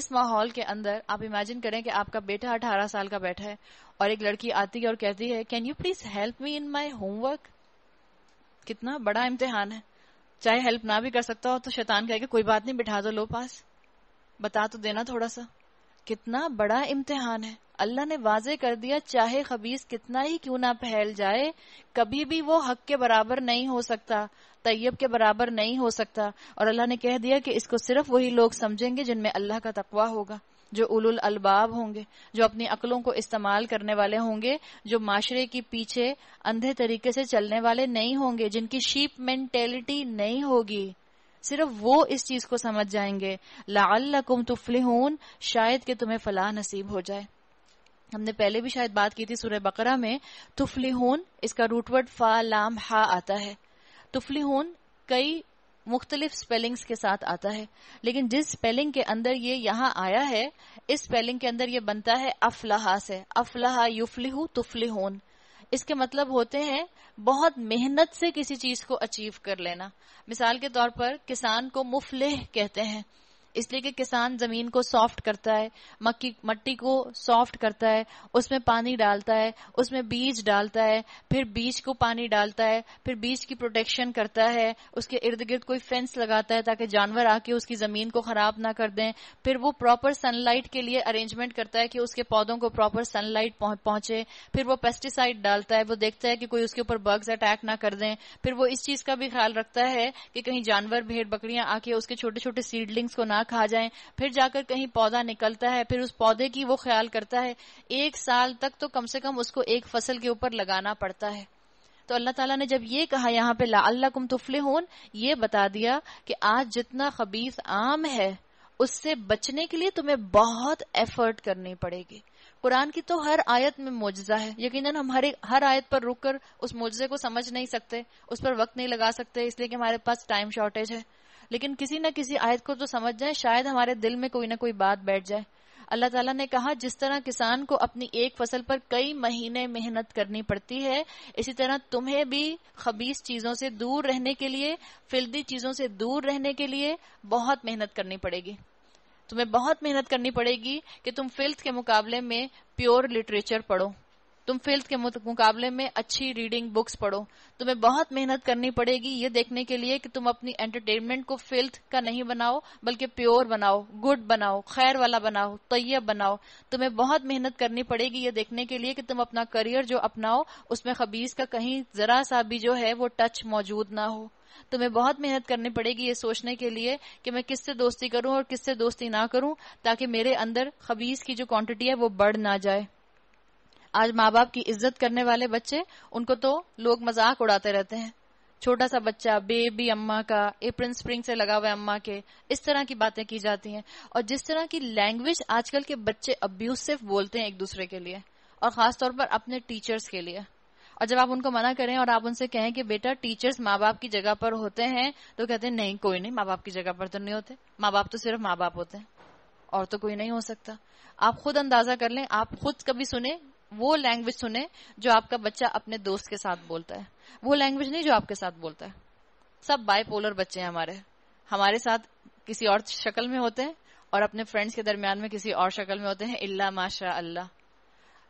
इस माहौल के अंदर आप इमेजिन करें कि आपका बेटा अठारह साल का बैठा है और एक लड़की आती है और कहती है can you please help me in my homework कितना बड़ा इम्तिहान है चाहे हेल्प ना भी कर सकता हो तो शैतान कहेगा कोई बात नहीं बिठा दो लो पास बता तो देना थोड़ा सा कितना बड़ा इम्तिहान है अल्लाह ने वाजे कर दिया चाहे खबीस कितना ही क्यों ना फैल जाए कभी भी वो हक के बराबर नहीं हो सकता तैयब के बराबर नहीं हो सकता और अल्लाह ने कह दिया कि इसको सिर्फ वही लोग समझेंगे जिनमें अल्लाह का तकवा होगा जो उल अलबाब होंगे जो अपनी अकलों को इस्तेमाल करने वाले होंगे जो माशरे के पीछे अंधे तरीके से चलने वाले नहीं होंगे जिनकी शीप मेंटेलिटी नहीं होगी सिर्फ वो इस चीज को समझ जाएंगे लाकुम तुफलिहून शायद कि तुम्हें फलाह नसीब हो जाए हमने पहले भी शायद बात की थी सूर्य बकरा में तुफलिहून इसका रूटवर्ड फा लाम हा आता है तुफलिहून कई मुख्तलिफ स्पेलिंग्स के साथ आता है लेकिन जिस स्पेलिंग के अंदर ये यहाँ आया है इस स्पेलिंग के अंदर ये बनता है अफलाहा से अफलाहा युफलिहू तुफलिहून इसके मतलब होते हैं बहुत मेहनत से किसी चीज को अचीव कर लेना मिसाल के तौर पर किसान को मुफलेह कहते हैं इसलिए कि किसान जमीन को सॉफ्ट करता है मक्की मट्टी को सॉफ्ट करता है उसमें पानी डालता है उसमें बीज डालता है फिर बीज को पानी डालता है फिर बीज की प्रोटेक्शन करता है उसके इर्द गिर्द कोई फेंस लगाता है ताकि जानवर आके उसकी जमीन को खराब ना कर दें फिर वो प्रॉपर सनलाइट के लिए अरेंजमेंट करता है कि उसके पौधों को प्रॉपर सनलाइट पहुंचे फिर वो पेस्टिसाइड डालता है वो देखता है कि कोई उसके ऊपर बग्स अटैक ना कर दें फिर वो इस चीज का भी ख्याल रखता है कि कहीं जानवर भेड़ बकरियां आके उसके छोटे छोटे सीडलिंग्स को ना खा जाएं फिर जाकर कहीं पौधा निकलता है फिर उस पौधे की वो ख्याल करता है एक साल तक तो कम से कम उसको एक फसल के ऊपर लगाना पड़ता है तो अल्लाह ताला ने जब ये कहा यहाँ पे ला अल्लाह कुम तुफले होन ये बता दिया कि आज जितना खबीस आम है उससे बचने के लिए तुम्हें बहुत एफर्ट करनी पड़ेगी कुरान की तो हर आयत में मोजा है यकीनन हम हर हर आयत पर रुक कर उस मोजे को समझ नहीं सकते उस पर वक्त नहीं लगा सकते इसलिए कि हमारे पास टाइम शॉर्टेज है लेकिन किसी न किसी आयत को तो समझ जाए शायद हमारे दिल में कोई ना कोई बात बैठ जाए अल्लाह ताला ने कहा जिस तरह किसान को अपनी एक फसल पर कई महीने मेहनत करनी पड़ती है इसी तरह तुम्हें भी खबीस चीजों से दूर रहने के लिए फिल्दी चीजों से दूर रहने के लिए बहुत मेहनत करनी पड़ेगी तुम्हें बहुत मेहनत करनी पड़ेगी कि तुम फिल्थ के मुकाबले में प्योर लिटरेचर पढ़ो तुम फिल्थ के मुकाबले में अच्छी रीडिंग बुक्स पढ़ो तुम्हें बहुत मेहनत करनी पड़ेगी ये देखने के लिए कि तुम अपनी एंटरटेनमेंट को फिल्थ का नहीं बनाओ बल्कि प्योर बनाओ गुड बनाओ खैर वाला बनाओ तैयब बनाओ तुम्हें बहुत मेहनत करनी पड़ेगी ये देखने के लिए कि तुम अपना करियर जो अपनाओ उसमें खबीज का कहीं जरा सा भी जो है वो टच मौजूद ना हो तुम्हें बहुत मेहनत करनी पड़ेगी ये सोचने के लिए कि मैं किससे दोस्ती करूं और किससे दोस्ती ना करूं ताकि मेरे अंदर खबीज की जो क्वांटिटी है वो बढ़ ना जाए आज माँ बाप की इज्जत करने वाले बच्चे उनको तो लोग मजाक उड़ाते रहते हैं छोटा सा बच्चा बेबी अम्मा का प्रिंस स्प्रिंग से लगा हुआ अम्मा के इस तरह की बातें की जाती हैं और जिस तरह की लैंग्वेज आजकल के बच्चे अब्यूसिव बोलते हैं एक दूसरे के लिए और खासतौर पर अपने टीचर्स के लिए और जब आप उनको मना करें और आप उनसे कहें कि बेटा टीचर्स माँ बाप की जगह पर होते हैं तो कहते हैं नहीं कोई नहीं माँ बाप की जगह पर तो नहीं होते माँ बाप तो सिर्फ माँ बाप होते हैं और तो कोई नहीं हो सकता आप खुद अंदाजा कर लें आप खुद कभी सुने वो लैंग्वेज सुने जो आपका बच्चा अपने दोस्त के साथ बोलता है वो लैंग्वेज नहीं जो आपके साथ बोलता है सब बायपोलर बच्चे हैं हमारे हमारे साथ किसी और शक्ल में होते हैं और अपने फ्रेंड्स के दरमियान में किसी और शक्ल में होते हैं इल्ला माशा अल्लाह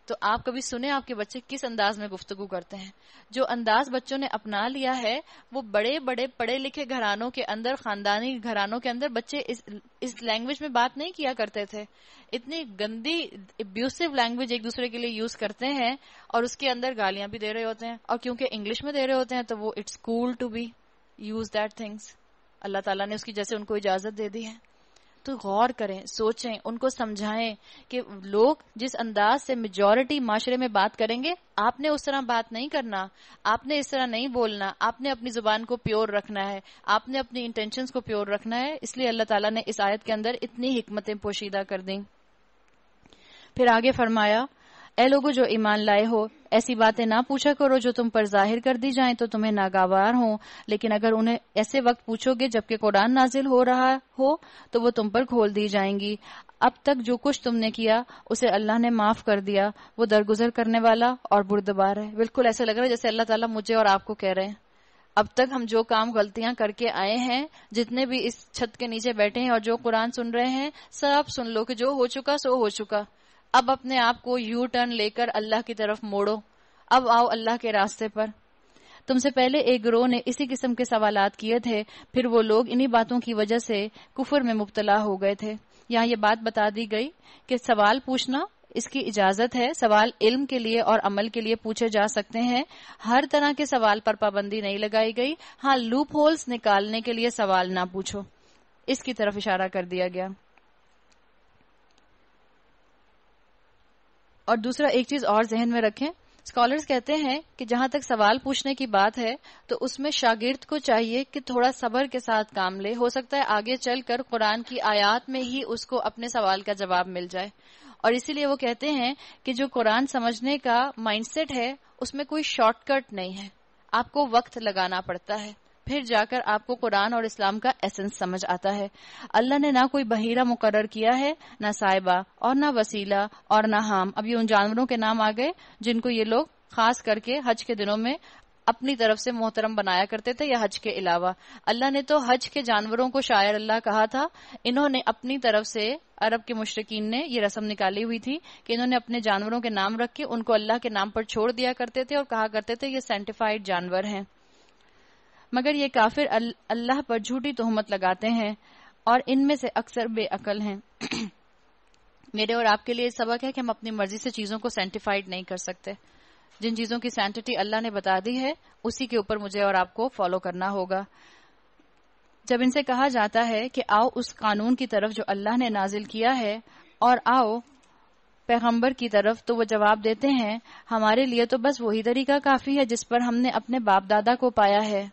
तो आप कभी सुने आपके बच्चे किस अंदाज में गुफ्तगु करते हैं जो अंदाज बच्चों ने अपना लिया है वो बड़े बड़े पढ़े लिखे घरानों के अंदर खानदानी घरानों के अंदर बच्चे इस इस लैंग्वेज में बात नहीं किया करते थे इतनी गंदी एब्यूसिव लैंग्वेज एक दूसरे के लिए यूज करते हैं और उसके अंदर गालियां भी दे रहे होते हैं और क्योंकि इंग्लिश में दे रहे होते हैं तो वो it's cool to be use that things Allah ताला ने उसकी जैसे उनको इजाजत दे दी है तो गौर करें सोचें उनको समझाएं कि लोग जिस अंदाज से मेजोरिटी माशरे में बात करेंगे आपने उस तरह बात नहीं करना आपने इस तरह नहीं बोलना आपने अपनी जुबान को प्योर रखना है आपने अपनी इंटेंशंस को प्योर रखना है इसलिए अल्लाह ताला ने इस आयत के अंदर इतनी हिकमतें पोशीदा कर दी फिर आगे फरमाया ए लोगो जो ईमान लाए हो ऐसी बातें ना पूछा करो जो तुम पर जाहिर कर दी जाए तो तुम्हें नागावार हो लेकिन अगर उन्हें ऐसे वक्त पूछोगे जबकि कुरान नाजिल हो रहा हो तो वो तुम पर खोल दी जाएंगी अब तक जो कुछ तुमने किया उसे अल्लाह ने माफ कर दिया वो दरगुजर करने वाला और बुरदबार है बिल्कुल ऐसा लग रहा है जैसे अल्लाह तला मुझे और आपको कह रहे हैं अब तक हम जो काम गलतियां करके आए हैं जितने भी इस छत के नीचे बैठे हैं और जो कुरान सुन रहे हैं सब सुन लो कि जो हो चुका सो हो चुका अब अपने आप को यू टर्न लेकर अल्लाह की तरफ मोड़ो अब आओ अल्लाह के रास्ते पर तुमसे पहले एक ग्रोह ने इसी किस्म के सवाल किए थे फिर वो लोग इन्हीं बातों की वजह से कुफर में मुबतला हो गए थे यहाँ ये बात बता दी गई कि सवाल पूछना इसकी इजाजत है सवाल इल्म के लिए और अमल के लिए पूछे जा सकते हैं हर तरह के सवाल पर पाबंदी नहीं लगाई गई हाँ लूप होल्स निकालने के लिए सवाल ना पूछो इसकी तरफ इशारा कर दिया गया और दूसरा एक चीज और जहन में रखें स्कॉलर्स कहते हैं कि जहां तक सवाल पूछने की बात है तो उसमें शागिर्द को चाहिए कि थोड़ा सबर के साथ काम ले हो सकता है आगे चलकर कुरान की आयात में ही उसको अपने सवाल का जवाब मिल जाए और इसीलिए वो कहते हैं कि जो कुरान समझने का माइंडसेट है उसमें कोई शॉर्टकट नहीं है आपको वक्त लगाना पड़ता है फिर जाकर आपको कुरान और इस्लाम का एसेंस समझ आता है अल्लाह ने ना कोई बहीरा मुकर किया है ना साहिबा और ना वसीला और ना हाम अब ये उन जानवरों के नाम आ गए जिनको ये लोग खास करके हज के दिनों में अपनी तरफ से मोहतरम बनाया करते थे या हज के अलावा अल्लाह ने तो हज के जानवरों को शायर अल्लाह कहा था इन्होंने अपनी तरफ से अरब के मुशरकिन ने ये रस्म निकाली हुई थी कि इन्होंने अपने जानवरों के नाम रख के उनको अल्लाह के नाम पर छोड़ दिया करते थे और कहा करते थे ये सेंटिफाइड जानवर हैं मगर ये काफिर अल्लाह पर झूठी तोहमत लगाते हैं और इनमें से अक्सर बेअकल हैं मेरे और आपके लिए सबक है कि हम अपनी मर्जी से चीज़ों को सेंटिफाइड नहीं कर सकते जिन चीज़ों की सेंटिटी अल्लाह ने बता दी है उसी के ऊपर मुझे और आपको फॉलो करना होगा जब इनसे कहा जाता है कि आओ उस कानून की तरफ जो अल्लाह ने नाजिल किया है और आओ पैगंबर की तरफ तो वो जवाब देते हैं हमारे लिए तो बस वही तरीका काफी है जिस पर हमने अपने बाप दादा को पाया है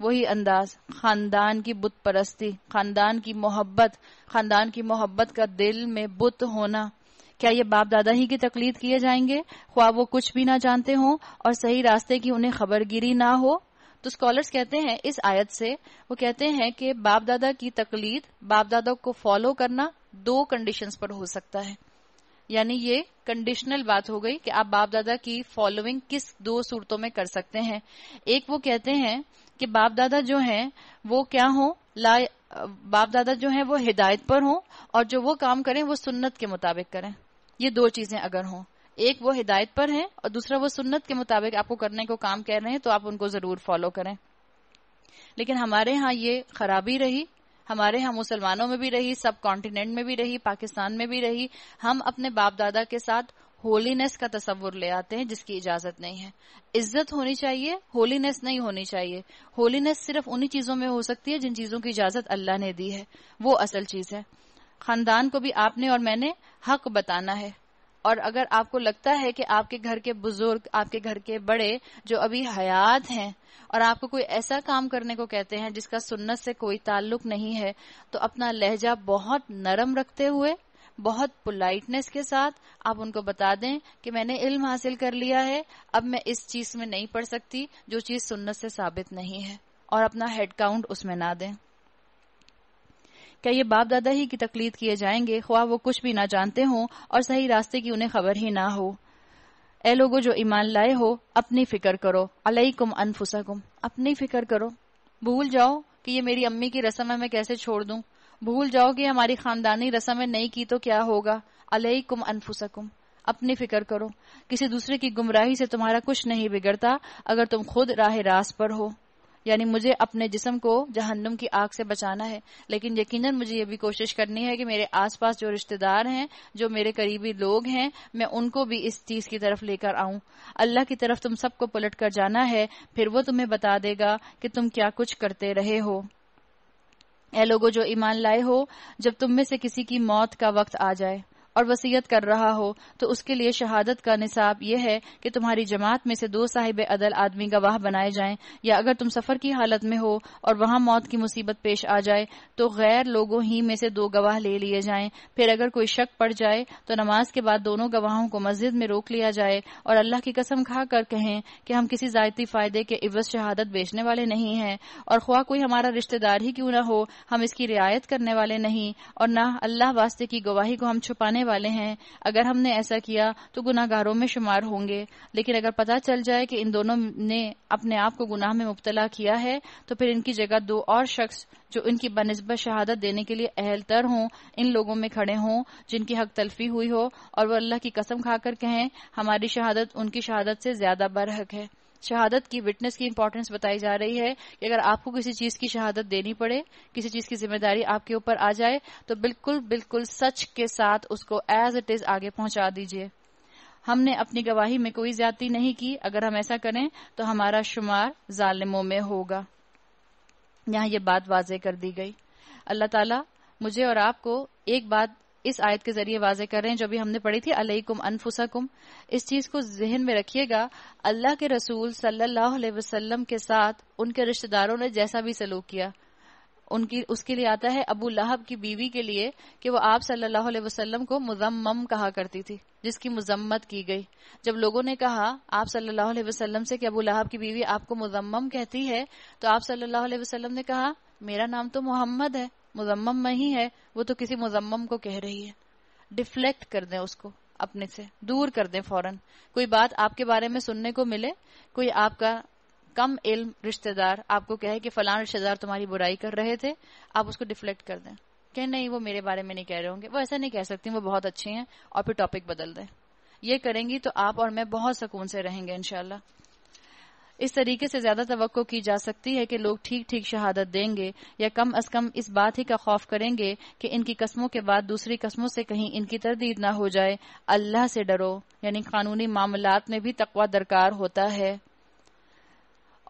वही अंदाज खानदान की बुत परस्ती खानदान की मोहब्बत खानदान की मोहब्बत का दिल में बुत होना क्या ये बाप दादा ही की तकलीद किए जाएंगे ख्वाब वो कुछ भी ना जानते हों और सही रास्ते की उन्हें खबरगिरी ना हो तो स्कॉलर्स कहते हैं इस आयत से वो कहते हैं कि बाप दादा की तकलीद बाप दादा को फॉलो करना दो कंडीशंस पर हो सकता है यानी ये कंडीशनल बात हो गई कि आप बाप दादा की फॉलोइंग किस दो सूरतों में कर सकते हैं एक वो कहते हैं कि बाप दादा जो हैं वो क्या हो ला बाप दादा जो हैं वो हिदायत पर हों और जो वो काम करें वो सुन्नत के मुताबिक करें ये दो चीजें अगर हों एक वो हिदायत पर है और दूसरा वो सुन्नत के मुताबिक आपको करने को काम कह रहे हैं तो आप उनको जरूर फॉलो करें लेकिन हमारे यहाँ ये खराबी रही हमारे यहाँ मुसलमानों में भी रही सब कॉन्टिनेंट में भी रही पाकिस्तान में भी रही हम अपने बाप दादा के साथ होलीनेस का तस्वुर ले आते हैं जिसकी इजाजत नहीं है इज्जत होनी चाहिए होलीनेस नहीं होनी चाहिए होलीनेस सिर्फ उन्हीं चीजों में हो सकती है जिन चीजों की इजाजत अल्लाह ने दी है वो असल चीज है खानदान को भी आपने और मैंने हक बताना है और अगर आपको लगता है कि आपके घर के बुजुर्ग आपके घर के बड़े जो अभी हयात हैं और आपको कोई ऐसा काम करने को कहते हैं जिसका सुन्नत से कोई ताल्लुक नहीं है तो अपना लहजा बहुत नरम रखते हुए बहुत पोलाइटनेस के साथ आप उनको बता दें कि मैंने इल्म हासिल कर लिया है अब मैं इस चीज में नहीं पढ़ सकती जो चीज सुन्नत से साबित नहीं है और अपना हेड काउंट उसमें ना दें क्या ये बाप दादा ही की तकलीद किए जाएंगे ख्वा वो कुछ भी ना जानते हों और सही रास्ते की उन्हें खबर ही ना हो ए लोगो जो ईमान लाए हो अपनी फिक्र करो अलैकुम अनफुसकुम अपनी फिक्र करो भूल जाओ कि ये मेरी अम्मी की रस्म है मैं कैसे छोड़ दूं भूल जाओगे हमारी खानदानी रस्में नहीं की तो क्या होगा अलैकुम अनफुसकुम अपनी फिक्र करो किसी दूसरे की गुमराही से तुम्हारा कुछ नहीं बिगड़ता अगर तुम खुद राह रास पर हो यानी मुझे अपने जिसम को जहन्नुम की आग से बचाना है लेकिन यकीनन मुझे ये भी कोशिश करनी है कि मेरे आसपास जो रिश्तेदार हैं जो मेरे करीबी लोग हैं मैं उनको भी इस चीज की तरफ लेकर आऊं अल्लाह की तरफ तुम सबको पलट कर जाना है फिर वो तुम्हें बता देगा कि तुम क्या कुछ करते रहे हो ए लोगो जो ईमान लाए हो जब तुम में से किसी की मौत का वक्त आ जाए और वसीयत कर रहा हो तो उसके लिए शहादत का निसाब यह है कि तुम्हारी जमात में से दो साहिब अदल आदमी गवाह बनाए जाएं या अगर तुम सफर की हालत में हो और वहां मौत की मुसीबत पेश आ जाए तो गैर लोगों ही में से दो गवाह ले लिए जाएं फिर अगर कोई शक पड़ जाए तो नमाज के बाद दोनों गवाहों को मस्जिद में रोक लिया जाए और अल्लाह की कसम खा कर कहें कि हम किसी जायती फायदे के इवज शहादत बेचने वाले नहीं हैं और ख्वा कोई हमारा रिश्तेदार ही क्यों न हो हम इसकी रियायत करने वाले नहीं और न अल्लाह वास्ते की गवाही को हम छुपाने जाने वाले हैं अगर हमने ऐसा किया तो गुनागारों में शुमार होंगे लेकिन अगर पता चल जाए कि इन दोनों ने अपने आप को गुनाह में मुबतला किया है तो फिर इनकी जगह दो और शख्स जो इनकी बनस्बत शहादत देने के लिए अहलतर हों इन लोगों में खड़े हों जिनकी हक तलफी हुई हो और वह अल्लाह की कसम खाकर कहें हमारी शहादत उनकी शहादत से ज्यादा बरहक है शहादत की विटनेस की इम्पोर्टेंस बताई जा रही है कि अगर आपको किसी चीज की शहादत देनी पड़े किसी चीज की जिम्मेदारी आपके ऊपर आ जाए तो बिल्कुल बिल्कुल सच के साथ उसको एज इट इज आगे पहुंचा दीजिए हमने अपनी गवाही में कोई ज्यादा नहीं की अगर हम ऐसा करें तो हमारा शुमार जालिमों में होगा यहां ये बात वाजे कर दी गई अल्लाह ताला मुझे और आपको एक बात इस आयत के जरिए वाजे कर रहे हैं जो भी हमने पढ़ी थी अलईकुम अनफुसकुम इस चीज को जहन में रखिएगा अल्लाह के रसूल सल्लल्लाहु अलैहि वसल्लम के साथ उनके रिश्तेदारों ने जैसा भी सलूक किया उनकी उसके लिए आता है अबू लहब की बीवी के लिए कि वो आप सल्लल्लाहु अलैहि वसल्लम को मुजम्मम कहा करती थी जिसकी मुजम्मत की गई जब लोगों ने कहा आप सल्लल्लाहु अलैहि वसल्लम से कि अबू लहब की बीवी आपको मुजम्मम कहती है तो आप सल्लल्लाहु अलैहि वसल्लम ने कहा मेरा नाम तो मोहम्मद है मुजम्मम में ही है वो तो किसी मुजम्म को कह रही है डिफ्लेक्ट कर दें उसको अपने से दूर कर दें फौरन कोई बात आपके बारे में सुनने को मिले कोई आपका कम इल्म रिश्तेदार आपको कहे कि फलान रिश्तेदार तुम्हारी बुराई कर रहे थे आप उसको डिफ्लेक्ट कर दें कह नहीं वो मेरे बारे में नहीं कह रहे होंगे वो ऐसा नहीं कह सकती वो बहुत अच्छे है और फिर टॉपिक बदल दें ये करेंगी तो आप और मैं बहुत सुकून से रहेंगे इनशाला इस तरीके से ज्यादा तो की जा सकती है कि लोग ठीक ठीक शहादत देंगे या कम अज कम इस बात ही का खौफ करेंगे कि इनकी कस्मों के बाद दूसरी कस्मों से कहीं इनकी तरदीद ना हो जाए अल्लाह से डरो यानी कानूनी मामला में भी तकवा दरकार होता है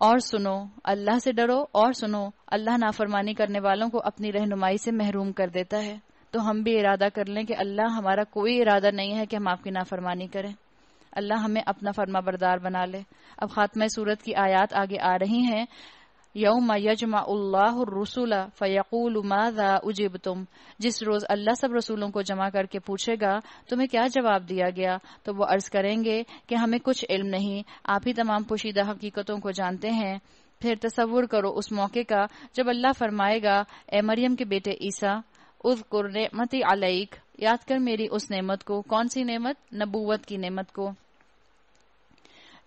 और सुनो अल्लाह से डरो और सुनो अल्लाह नाफरमानी करने वालों को अपनी रहनुमाई से महरूम कर देता है तो हम भी इरादा कर लें कि अल्लाह हमारा कोई इरादा नहीं है कि हम आपकी नाफरमानी करें अल्लाह हमें अपना फर्मा बरदार बना ले अब खात्मा सूरत की आयात आगे आ रही हैं यौम यजमाउल्लासुला फ़यकूल मादा उजिब तुम जिस रोज़ अल्लाह सब रसूलों को जमा करके पूछेगा तुम्हें क्या जवाब दिया गया तो वो अर्ज़ करेंगे कि हमें कुछ इल्म नहीं आप ही तमाम पोशीदा हकीकतों को जानते हैं फिर तस्वुर करो उस मौके का जब अल्लाह फरमाएगा ए मरियम के बेटे ईसा उजकुर नेमती अलैक याद कर मेरी उस नेमत को कौन सी नेमत नबूवत की नेमत को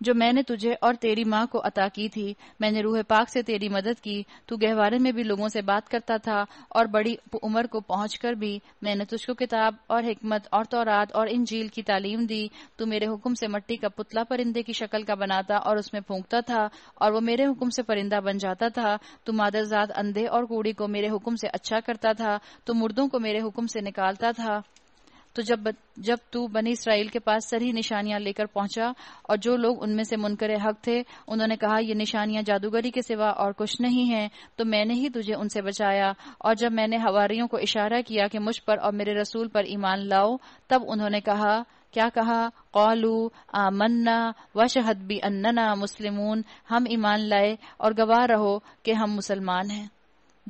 जो मैंने तुझे और तेरी माँ को अता की थी मैंने रूह पाक से तेरी मदद की तू गहवारे में भी लोगों से बात करता था और बड़ी उम्र को पहुँच भी मैंने तुझको किताब और हिकमत और तौरात और इंजील की तालीम दी तू मेरे हुक्म से मट्टी का पुतला परिंदे की शक्ल का बनाता और उसमें फूंकता था और वो मेरे हुक्म से परिंदा बन जाता था तू मादरजात अंधे और कूड़ी को मेरे हुक्म से अच्छा करता था तू मुर्दों को मेरे हुक्म से निकालता था तो जब जब तू बनी इसराइल के पास सरी निशानियां लेकर पहुंचा और जो लोग उनमें से मुनकर हक थे उन्होंने कहा ये निशानियां जादूगरी के सिवा और कुछ नहीं है तो मैंने ही तुझे उनसे बचाया और जब मैंने हवारियों को इशारा किया कि मुझ पर और मेरे रसूल पर ईमान लाओ तब उन्होंने कहा क्या कहा कौलू आमन्ना वशहद बी अन्नना मुस्लिमून हम ईमान लाए और गवाह रहो कि हम मुसलमान हैं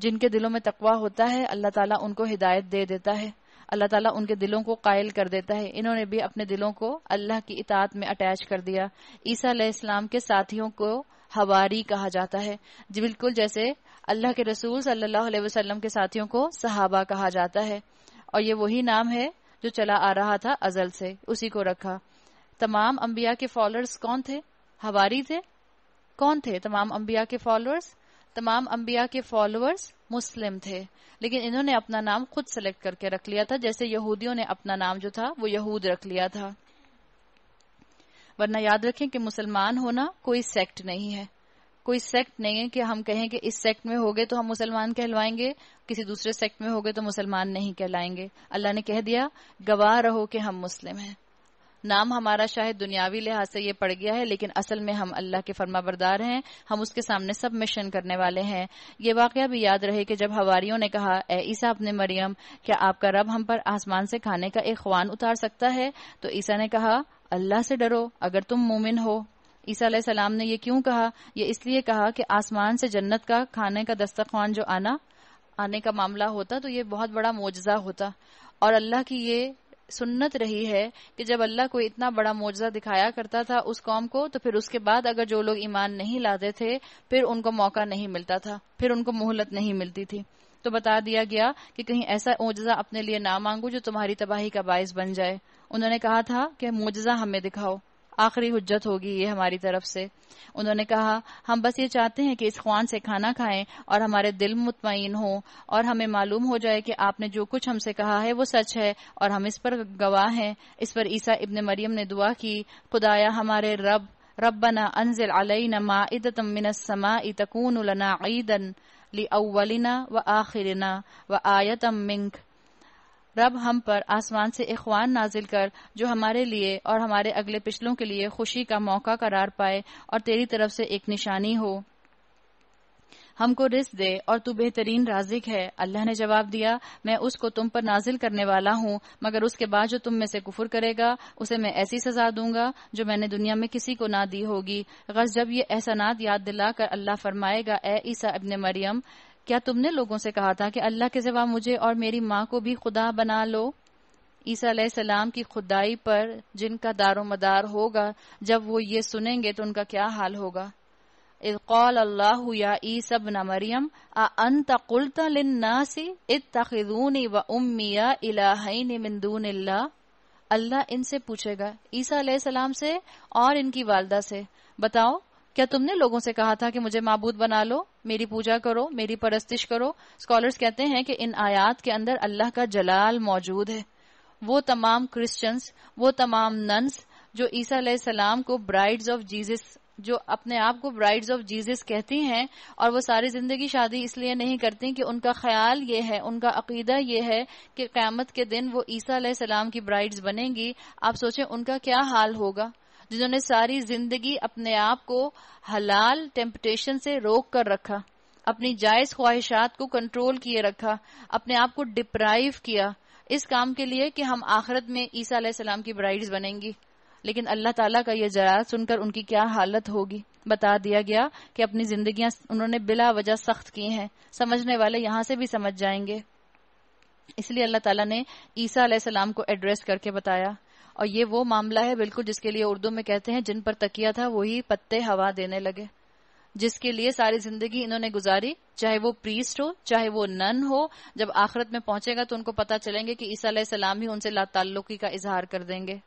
जिनके दिलों में तकवा होता है अल्लाह ताला उनको हिदायत दे देता है अल्लाह ताला उनके दिलों को कायल कर देता है इन्होंने भी अपने दिलों को अल्लाह की इतात में अटैच कर दिया ईसा इस्लाम के साथियों को हवारी कहा जाता है जी बिल्कुल जैसे अल्लाह के रसूल सल्लल्लाहु अलैहि वसल्लम के साथियों को सहाबा कहा जाता है और ये वही नाम है जो चला आ रहा था अजल से उसी को रखा तमाम अंबिया के फॉलोअर्स कौन थे हवारी थे कौन थे तमाम अंबिया के फॉलोअर्स तमाम अंबिया के फॉलोअर्स मुस्लिम थे लेकिन इन्होंने अपना नाम खुद सेलेक्ट करके रख लिया था जैसे यहूदियों ने अपना नाम जो था वो यहूद रख लिया था वरना याद रखें कि मुसलमान होना कोई सेक्ट नहीं है कोई सेक्ट नहीं है कि हम कहें कि इस सेक्ट में हो गए तो हम मुसलमान कहलवाएंगे किसी दूसरे सेक्ट में हो गए तो मुसलमान नहीं कहलाएंगे अल्लाह ने कह दिया गवाह रहो कि हम मुस्लिम हैं नाम हमारा शायद दुनियावी लिहाज से ये पड़ गया है लेकिन असल में हम अल्लाह के फर्मा बरदार हैं हम उसके सामने सब मिशन करने वाले हैं ये वाक़ भी याद रहे कि जब हवारियों ने कहा ए ईसा अपने मरियम क्या आपका रब हम पर आसमान से खाने का एक ख्वान उतार सकता है तो ईसा ने कहा अल्लाह से डरो अगर तुम मोमिन हो ईसा सलाम ने यह क्यों कहा यह इसलिए कहा कि आसमान से जन्नत का खाने का दस्तखवान जो आना आने का मामला होता तो ये बहुत बड़ा मोजा होता और अल्लाह की ये सुन्नत रही है कि जब अल्लाह को इतना बड़ा मोजा दिखाया करता था उस कौम को तो फिर उसके बाद अगर जो लोग ईमान नहीं लाते थे फिर उनको मौका नहीं मिलता था फिर उनको मोहलत नहीं मिलती थी तो बता दिया गया कि कहीं ऐसा मोजा अपने लिए ना मांगू जो तुम्हारी तबाही का बायस बन जाए उन्होंने कहा था कि मोजा हमें दिखाओ आखिरी हजत होगी ये हमारी तरफ से उन्होंने कहा हम बस ये चाहते हैं कि इस ख्वान से खाना खाएं और हमारे दिल मुतमिन हो और हमें मालूम हो जाए कि आपने जो कुछ हमसे कहा है वो सच है और हम इस पर गवाह हैं इस पर ईसा इबन मरियम ने दुआ की खुदाया हमारे रब रबना अनजिल अलई माइदतम मिनस समा इतकून लना ईदन अवलिना व आखिरना व आयतम मिंक रब हम पर आसमान से इखवान नाजिल कर जो हमारे लिए और हमारे अगले पिछलों के लिए खुशी का मौका करार पाए और तेरी तरफ से एक निशानी हो हमको रिस्क दे और तू बेहतरीन राजिक है अल्लाह ने जवाब दिया मैं उसको तुम पर नाजिल करने वाला हूँ मगर उसके बाद जो तुम में से कुफर करेगा उसे मैं ऐसी सजा दूंगा जो मैंने दुनिया में किसी को ना दी होगी गज जब ये एहसानात याद दिलाकर अल्लाह फरमाएगा ए ईसा अबन मरियम क्या तुमने लोगों से कहा था कि अल्लाह के सिवा मुझे और मेरी माँ को भी खुदा बना लो ईसा सलाम की खुदाई पर जिनका दारो मदार होगा जब वो ये सुनेंगे तो उनका क्या हाल होगा इकौल अल्लाह या ईसा बना मरियम अंत कुलता व उम्मिया अल्लाह इनसे पूछेगा ईसा सलाम से और इनकी वालदा से बताओ क्या तुमने लोगों से कहा था कि मुझे माबूद बना लो मेरी पूजा करो मेरी परस्तिश करो स्कॉलर्स कहते हैं कि इन आयात के अंदर अल्लाह का जलाल मौजूद है वो तमाम क्रिश्चियंस वो तमाम नन्स जो ईसा सलाम को ब्राइड्स ऑफ जीसस जो अपने आप को ब्राइड्स ऑफ जीसस कहती हैं और वो सारी जिंदगी शादी इसलिए नहीं करती कि उनका ख्याल ये है उनका अकीदा ये है कि क्यामत के दिन वो ईसा सलाम की ब्राइड्स बनेंगी आप सोचें उनका क्या हाल होगा जिन्होंने सारी जिंदगी अपने आप को हलाल टेम्पटेशन से रोक कर रखा अपनी जायज ख्वाहिशात को कंट्रोल किए रखा अपने आप को डिप्राइव किया इस काम के लिए कि हम आखिरत में ईसा सलाम की ब्राइड्स बनेंगी लेकिन अल्लाह ताला का यह जरा सुनकर उनकी क्या हालत होगी बता दिया गया कि अपनी जिंदगियां उन्होंने बिला वजह सख्त की हैं समझने वाले यहां से भी समझ जाएंगे इसलिए अल्लाह ताला ने ईसा सलाम को एड्रेस करके बताया और ये वो मामला है बिल्कुल जिसके लिए उर्दू में कहते हैं जिन पर तकिया था वही पत्ते हवा देने लगे जिसके लिए सारी जिंदगी इन्होंने गुजारी चाहे वो प्रीस्ट हो चाहे वो नन हो जब आखिरत में पहुंचेगा तो उनको पता चलेंगे कि ईसा सलाम ही उनसे लाताल्लुकी का इजहार कर देंगे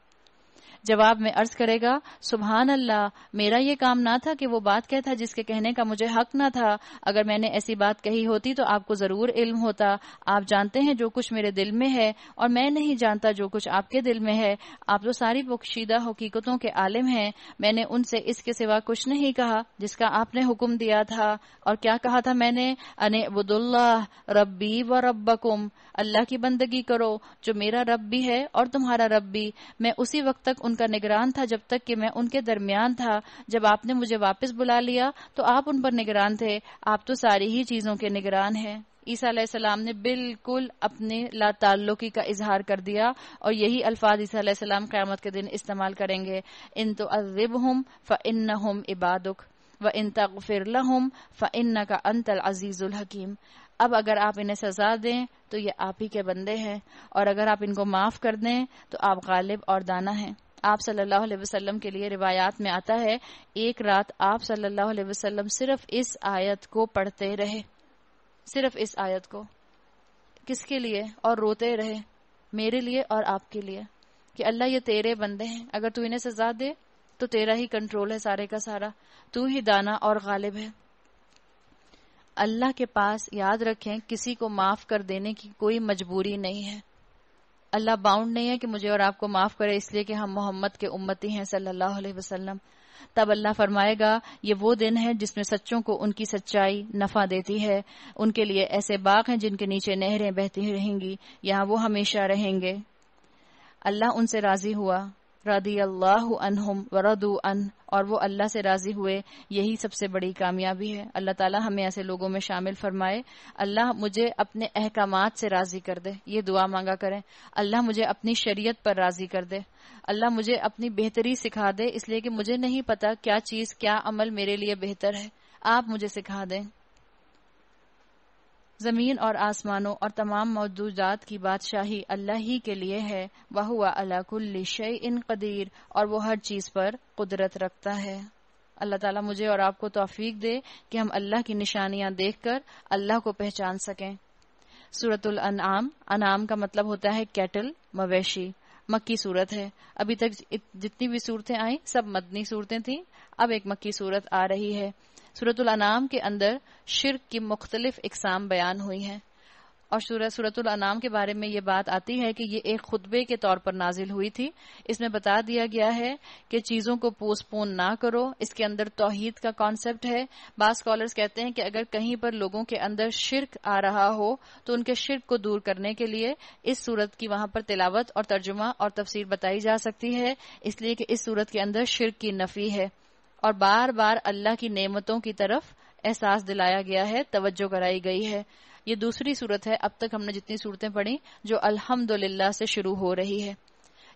जवाब में अर्ज करेगा सुबहान अल्लाह मेरा ये काम ना था कि वो बात कहता जिसके कहने का मुझे हक ना था अगर मैंने ऐसी बात कही होती तो आपको ज़रूर इल्म होता आप जानते हैं जो कुछ मेरे दिल में है और मैं नहीं जानता जो कुछ आपके दिल में है आप तो सारी बख्शीदा हकीकतों के आलिम हैं मैंने उनसे इसके सिवा कुछ नहीं कहा जिसका आपने हुक्म दिया था और क्या कहा था मैंने अने अबुदुल्ला रब्बी व रब्बकुम अल्लाह की बंदगी करो जो मेरा रब भी है और तुम्हारा रब भी मैं उसी वक्त तक उनका निगरान था जब तक कि मैं उनके दरमियान था जब आपने मुझे वापस बुला लिया तो आप उन पर निगरान थे आप तो सारी ही चीजों के निगरान हैं ईसा सलाम ने बिल्कुल अपने ला का इजहार कर दिया और यही अल्फाज ईसा सलाम क़्यामत के दिन इस्तेमाल करेंगे इन तो अजिब हम फ इन हम इबादुक व इन फिर हम फ इन का अंतल अजीज़ुल हकीम अब अगर आप इन्हें सजा दें तो ये आप ही के बंदे हैं और अगर आप इनको माफ़ कर दें तो आप गालिब और दाना हैं आप सल्लल्लाहु अलैहि वसल्लम के लिए रिवायात में आता है एक रात आप सल्लल्लाहु अलैहि वसल्लम सिर्फ इस आयत को पढ़ते रहे सिर्फ इस आयत को किसके लिए और रोते रहे मेरे लिए और आपके लिए कि अल्लाह ये तेरे बंदे हैं अगर तू इन्हें सजा दे तो तेरा ही कंट्रोल है सारे का सारा तू ही दाना और गालिब है अल्लाह के पास याद रखें किसी को माफ कर देने की कोई मजबूरी नहीं है अल्लाह बाउंड नहीं है कि मुझे और आपको माफ करे इसलिए कि हम मोहम्मद के उम्मती हैं सल्लल्लाहु अलैहि वसल्लम तब अल्लाह फरमाएगा ये वो दिन है जिसमें सच्चों को उनकी सच्चाई नफा देती है उनके लिए ऐसे बाग हैं जिनके नीचे नहरें बहती रहेंगी यहाँ वो हमेशा रहेंगे अल्लाह उनसे राजी हुआ रदी अल्लाह अनहुम वरदू अन और वो अल्लाह से राज़ी हुए यही सबसे बड़ी कामयाबी है अल्लाह ताला हमें ऐसे लोगों में शामिल फरमाए अल्लाह मुझे अपने अहकाम से राज़ी कर दे ये दुआ मांगा करें अल्लाह मुझे अपनी शरीयत पर राज़ी कर दे अल्लाह मुझे अपनी बेहतरी सिखा दे इसलिए कि मुझे नहीं पता क्या चीज़ क्या अमल मेरे लिए बेहतर है आप मुझे सिखा दें ज़मीन और आसमानों और तमाम मौजूदात की बादशाही अल्लाह ही के लिए है वह हुआ अलाकुल्ल शे इन कदीर और वो हर चीज़ पर कुदरत रखता है अल्लाह ताला मुझे और आपको तोफीक दे कि हम अल्लाह की निशानियां देखकर अल्लाह को पहचान सकें सूरत अनाम अनाम का मतलब होता है कैटल मवेशी मक्की सूरत है अभी तक जितनी भी सूरतें आई सब मदनी सूरतें थी अब एक मक्की सूरत आ रही है सूरतुल के अंदर शिरक की मुख्तलिफ इकसाम बयान हुई है और सूरह सूरतुल के बारे में ये बात आती है कि ये एक खुतबे के तौर पर नाजिल हुई थी इसमें बता दिया गया है कि चीज़ों को पोस्टपोन ना करो इसके अंदर तोहहीद का कॉन्सेप्ट है बास स्कॉलर्स कहते हैं कि अगर कहीं पर लोगों के अंदर शिरक आ रहा हो तो उनके शिरक को दूर करने के लिए इस सूरत की वहां पर तिलावत और तर्जुमा और तफसीर बताई जा सकती है इसलिए कि इस सूरत के अंदर शिरक की नफी है और बार बार अल्लाह की नेमतों की तरफ एहसास दिलाया गया है तवज्जो कराई गई है ये दूसरी सूरत है अब तक हमने जितनी सूरतें पढ़ी जो अल्हम्दुलिल्लाह से शुरू हो रही है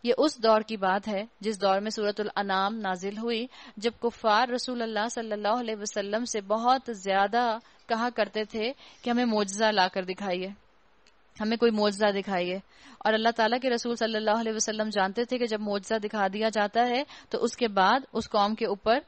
ये उस दौर की बात है जिस दौर में अल अनाम नाजिल हुई जब कुफार रसूल अल्लाह सल्लल्लाहु अलैहि वसल्लम से बहुत ज्यादा कहा करते थे कि हमें मोजा लाकर दिखाइए हमें कोई मोजा दिखाइए और अल्लाह ताला के रसूल सल्लल्लाहु अलैहि वसल्लम जानते थे कि जब मोजा दिखा दिया जाता है तो उसके बाद उस कौम के ऊपर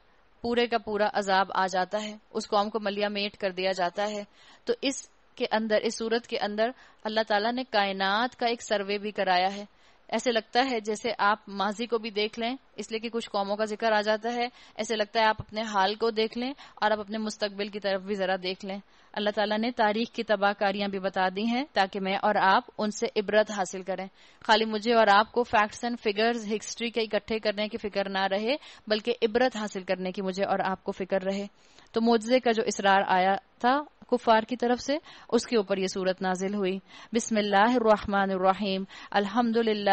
पूरे का पूरा अजाब आ जाता है उस कौम को मलिया मेट कर दिया जाता है तो इसके अंदर इस सूरत के अंदर अल्लाह तला ने कायनात का एक सर्वे भी कराया है ऐसे लगता है जैसे आप माजी को भी देख लें इसलिए कि कुछ कौमों का जिक्र आ जाता है ऐसे लगता है आप अपने हाल को देख लें और आप अपने मुस्तबिल की तरफ भी जरा देख लें अल्लाह ताला ने तारीख की तबाहकारियां भी बता दी हैं ताकि मैं और आप उनसे इबरत हासिल करें खाली मुझे और आपको फैक्ट्स एंड फिगर्स हिस्ट्री के इकट्ठे करने की फिक्र ना रहे बल्कि इबरत हासिल करने की मुझे और आपको फिक्र रहे तो मोजे का जो इसरार आया था कुफार की तरफ से उसके ऊपर ये सूरत नाजिल हुई बिसमीम अलहमदिल्लाजी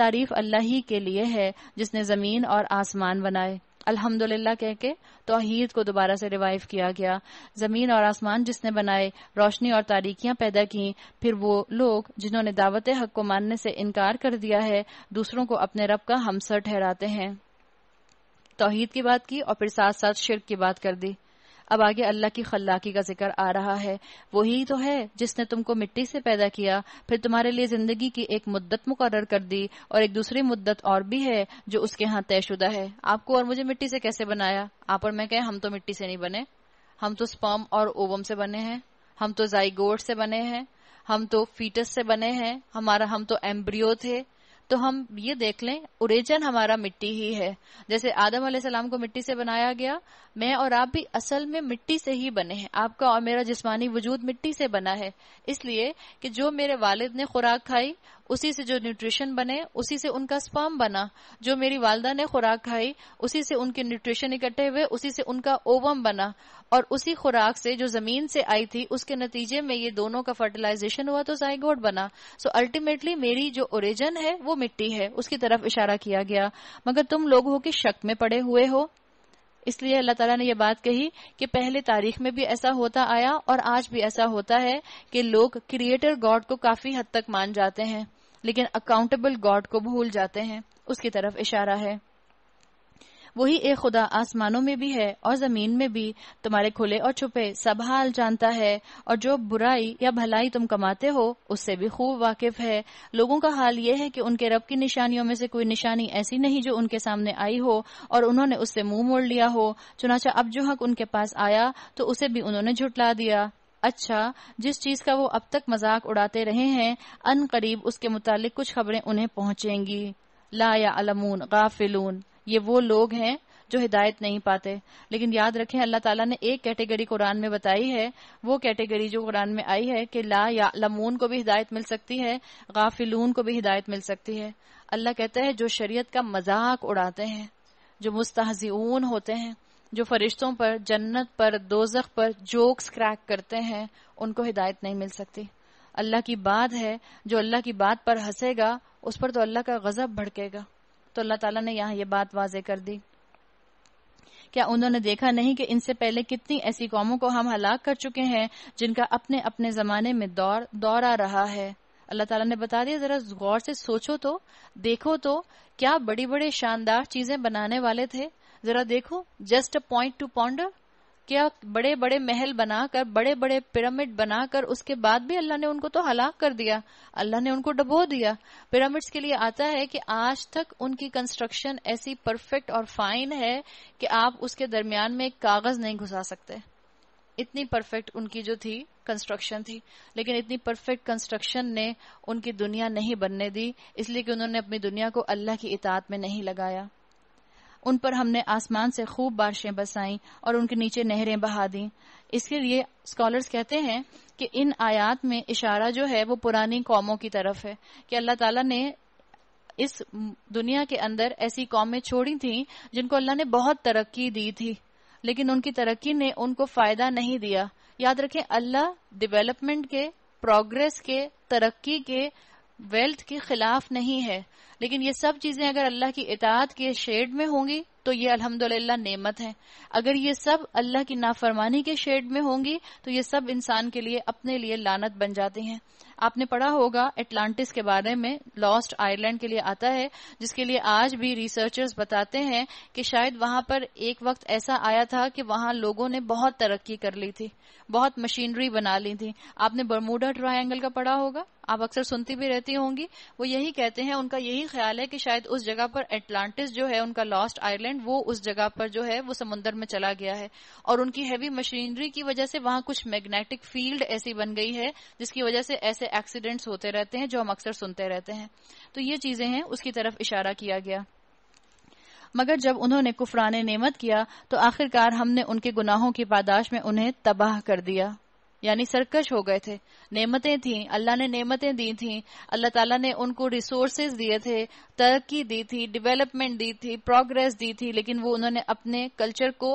तारीफ अल्लाह ही के लिए है जिसने ज़मीन और आसमान बनाए अल्हम्दुलिल्लाह कह के तोहीद को दोबारा से रिवाइव किया गया जमीन और आसमान जिसने बनाए रोशनी और तारीकियां पैदा की फिर वो लोग जिन्होंने दावत हक को मानने से इनकार कर दिया है दूसरों को अपने रब का हमसर ठहराते हैं तोहहीद की बात की और फिर साथ साथ शिरक की बात कर दी अब आगे अल्लाह की खल्लाकी का जिक्र आ रहा है वही तो है जिसने तुमको मिट्टी से पैदा किया फिर तुम्हारे लिए जिंदगी की एक मुद्दत मुकर कर दी और एक दूसरी मुद्दत और भी है जो उसके यहाँ तयशुदा है आपको और मुझे मिट्टी से कैसे बनाया आप और मैं कहे हम तो मिट्टी से नहीं बने हम तो स्पम और ओवम से बने हैं हम तो जाइगोट से बने हैं हम तो फीटस से बने हैं हमारा हम तो एम्ब्रियो थे तो हम ये देख लें ओरिजन हमारा मिट्टी ही है जैसे आदम सलाम को मिट्टी से बनाया गया मैं और आप भी असल में मिट्टी से ही बने हैं आपका और मेरा जिस्मानी वजूद मिट्टी से बना है इसलिए कि जो मेरे वालिद ने खुराक खाई उसी से जो न्यूट्रिशन बने उसी से उनका स्पर्म बना जो मेरी वालदा ने खुराक खाई उसी से उनके न्यूट्रिशन इकट्ठे हुए उसी से उनका ओवम बना और उसी खुराक से जो जमीन से आई थी उसके नतीजे में ये दोनों का फर्टिलाइजेशन हुआ तो जायगोड बना सो so, अल्टीमेटली मेरी जो ओरिजन है वो मिट्टी है उसकी तरफ इशारा किया गया मगर तुम लोग हो कि शक में पड़े हुए हो इसलिए अल्लाह ताला ने यह बात कही कि पहले तारीख में भी ऐसा होता आया और आज भी ऐसा होता है कि लोग क्रिएटर गॉड को काफी हद तक मान जाते हैं लेकिन अकाउंटेबल गॉड को भूल जाते हैं उसकी तरफ इशारा है वही एक खुदा आसमानों में भी है और जमीन में भी तुम्हारे खुले और छुपे सब हाल जानता है और जो बुराई या भलाई तुम कमाते हो उससे भी खूब वाकिफ है लोगों का हाल यह है कि उनके रब की निशानियों में से कोई निशानी ऐसी नहीं जो उनके सामने आई हो और उन्होंने उससे मुंह मोड़ लिया हो चुनाचा अब जो हक उनके पास आया तो उसे भी उन्होंने झुटला दिया अच्छा जिस चीज का वो अब तक मजाक उड़ाते रहे हैं अन करीब उसके मुतालिक कुछ खबरें उन्हें पहुंचेंगी ला या अलमून गाफिलून ये वो लोग हैं जो हिदायत नहीं पाते लेकिन याद रखें अल्लाह ताला ने एक कैटेगरी कुरान में बताई है वो कैटेगरी जो कुरान में आई है कि ला या लमून को भी हिदायत मिल सकती है गाफिलून को भी हिदायत मिल सकती है अल्लाह कहता है जो शरीयत का मजाक उड़ाते हैं जो मुस्तजून होते हैं जो फरिश्तों पर जन्नत पर दोजख पर जोक्स क्रैक करते हैं उनको हिदायत नहीं मिल सकती अल्लाह की बात है जो अल्लाह की बात पर हंसेगा उस पर तो अल्लाह का गजब भड़केगा तो अल्लाह ताला ने यहाँ ये बात वाजे कर दी क्या उन्होंने देखा नहीं कि इनसे पहले कितनी ऐसी कौमों को हम हलाक कर चुके हैं जिनका अपने अपने जमाने में दौर दौर आ रहा है अल्लाह ताला ने बता दिया जरा गौर से सोचो तो देखो तो क्या बड़ी बड़े शानदार चीजें बनाने वाले थे जरा देखो just a point to ponder क्या बड़े बड़े महल बनाकर बड़े बड़े पिरामिड बनाकर उसके बाद भी अल्लाह ने उनको तो हलाक कर दिया अल्लाह ने उनको डबो दिया पिरामिड्स के लिए आता है कि आज तक उनकी कंस्ट्रक्शन ऐसी परफेक्ट और फाइन है कि आप उसके दरमियान में एक कागज नहीं घुसा सकते इतनी परफेक्ट उनकी जो थी कंस्ट्रक्शन थी लेकिन इतनी परफेक्ट कंस्ट्रक्शन ने उनकी दुनिया नहीं बनने दी इसलिए कि उन्होंने अपनी दुनिया को अल्लाह की इतात में नहीं लगाया उन पर हमने आसमान से खूब बारिशें बसाई और उनके नीचे नहरें बहा दी इसके लिए स्कॉलर्स कहते हैं कि इन आयात में इशारा जो है वो पुरानी कौमों की तरफ है कि अल्लाह ताला ने इस दुनिया के अंदर ऐसी कौमें छोड़ी थी जिनको अल्लाह ने बहुत तरक्की दी थी लेकिन उनकी तरक्की ने उनको फायदा नहीं दिया याद रखें अल्लाह डेवलपमेंट के प्रोग्रेस के तरक्की के वेल्थ के खिलाफ नहीं है लेकिन ये सब चीजें अगर अल्लाह की इतात के शेड में होंगी तो ये अल्हम्दुलिल्लाह नेमत है अगर ये सब अल्लाह की नाफरमानी के शेड में होंगी तो ये सब इंसान के लिए अपने लिए लानत बन जाती हैं आपने पढ़ा होगा एटलांटिस के बारे में लॉस्ट आयरलैंड के लिए आता है जिसके लिए आज भी रिसर्चर्स बताते हैं कि शायद वहां पर एक वक्त ऐसा आया था कि वहां लोगों ने बहुत तरक्की कर ली थी बहुत मशीनरी बना ली थी आपने बर्मूडा ट्रायंगल का पढ़ा होगा आप अक्सर सुनती भी रहती होंगी वो यही कहते हैं उनका यही ख्याल है कि शायद उस जगह पर एटलांटिस जो है उनका लॉस्ट आयरलैंड वो उस जगह पर जो है वो समुन्द्र में चला गया है और उनकी हैवी मशीनरी की वजह से वहां कुछ मैग्नेटिक फील्ड ऐसी बन गई है जिसकी वजह से ऐसे एक्सीडेंट्स होते रहते हैं जो हम अक्सर सुनते रहते हैं तो ये चीजें हैं उसकी तरफ इशारा किया गया मगर जब उन्होंने कुफरान नेमत किया तो आखिरकार हमने उनके गुनाहों की पादाश में उन्हें तबाह कर दिया यानी सरकश हो गए थे नेमतें थी अल्लाह ने नेमतें दी थी अल्लाह ताला ने उनको रिसोर्सेज दिए थे तरक्की दी थी डेवलपमेंट दी थी प्रोग्रेस दी थी लेकिन वो उन्होंने अपने कल्चर को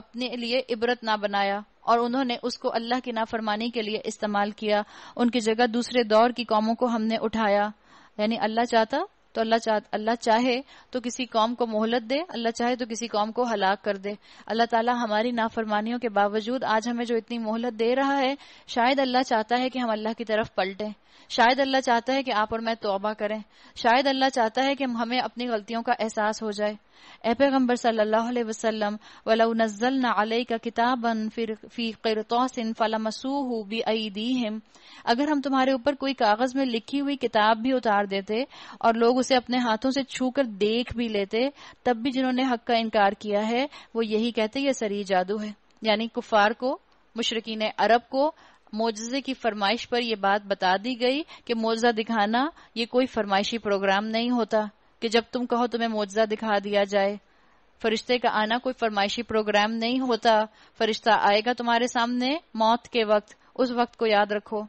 अपने लिए इबरत ना बनाया और उन्होंने उसको अल्लाह की नाफरमानी के लिए इस्तेमाल किया उनकी जगह दूसरे दौर की कौमों को हमने उठाया यानी अल्लाह चाहता तो अल्लाह चाह अल्लाह चाहे तो किसी कौम को मोहलत दे अल्लाह चाहे तो किसी कौम को हलाक कर दे अल्लाह ताला हमारी नाफरमानियों के बावजूद आज हमें जो इतनी मोहलत दे रहा है शायद अल्लाह चाहता है कि हम अल्लाह की तरफ पलटें शायद अल्लाह चाहता है कि आप और मैं तोबा करें शायद अल्लाह चाहता है कि हमें अपनी गलतियों का एहसास हो जाए ए पैगम्बर सल्लल्लाहु अलैहि का किताबन फिर फी क़िरतौसिन फलमसूहु बिअईदीहिम अगर हम तुम्हारे ऊपर कोई कागज में लिखी हुई किताब भी उतार देते और लोग उसे अपने हाथों से छू कर देख भी लेते तब भी जिन्होंने हक का इनकार किया है वो यही कहते यह सरी जादू है यानी कुफार को मुशरकिन अरब को मोजे की फरमाइश पर यह बात बता दी गई कि मोजा दिखाना ये कोई फरमाइशी प्रोग्राम नहीं होता कि जब तुम कहो तुम्हें मोजा दिखा दिया जाए फरिश्ते का आना कोई फरमाइशी प्रोग्राम नहीं होता फरिश्ता आएगा तुम्हारे सामने मौत के वक्त उस वक्त को याद रखो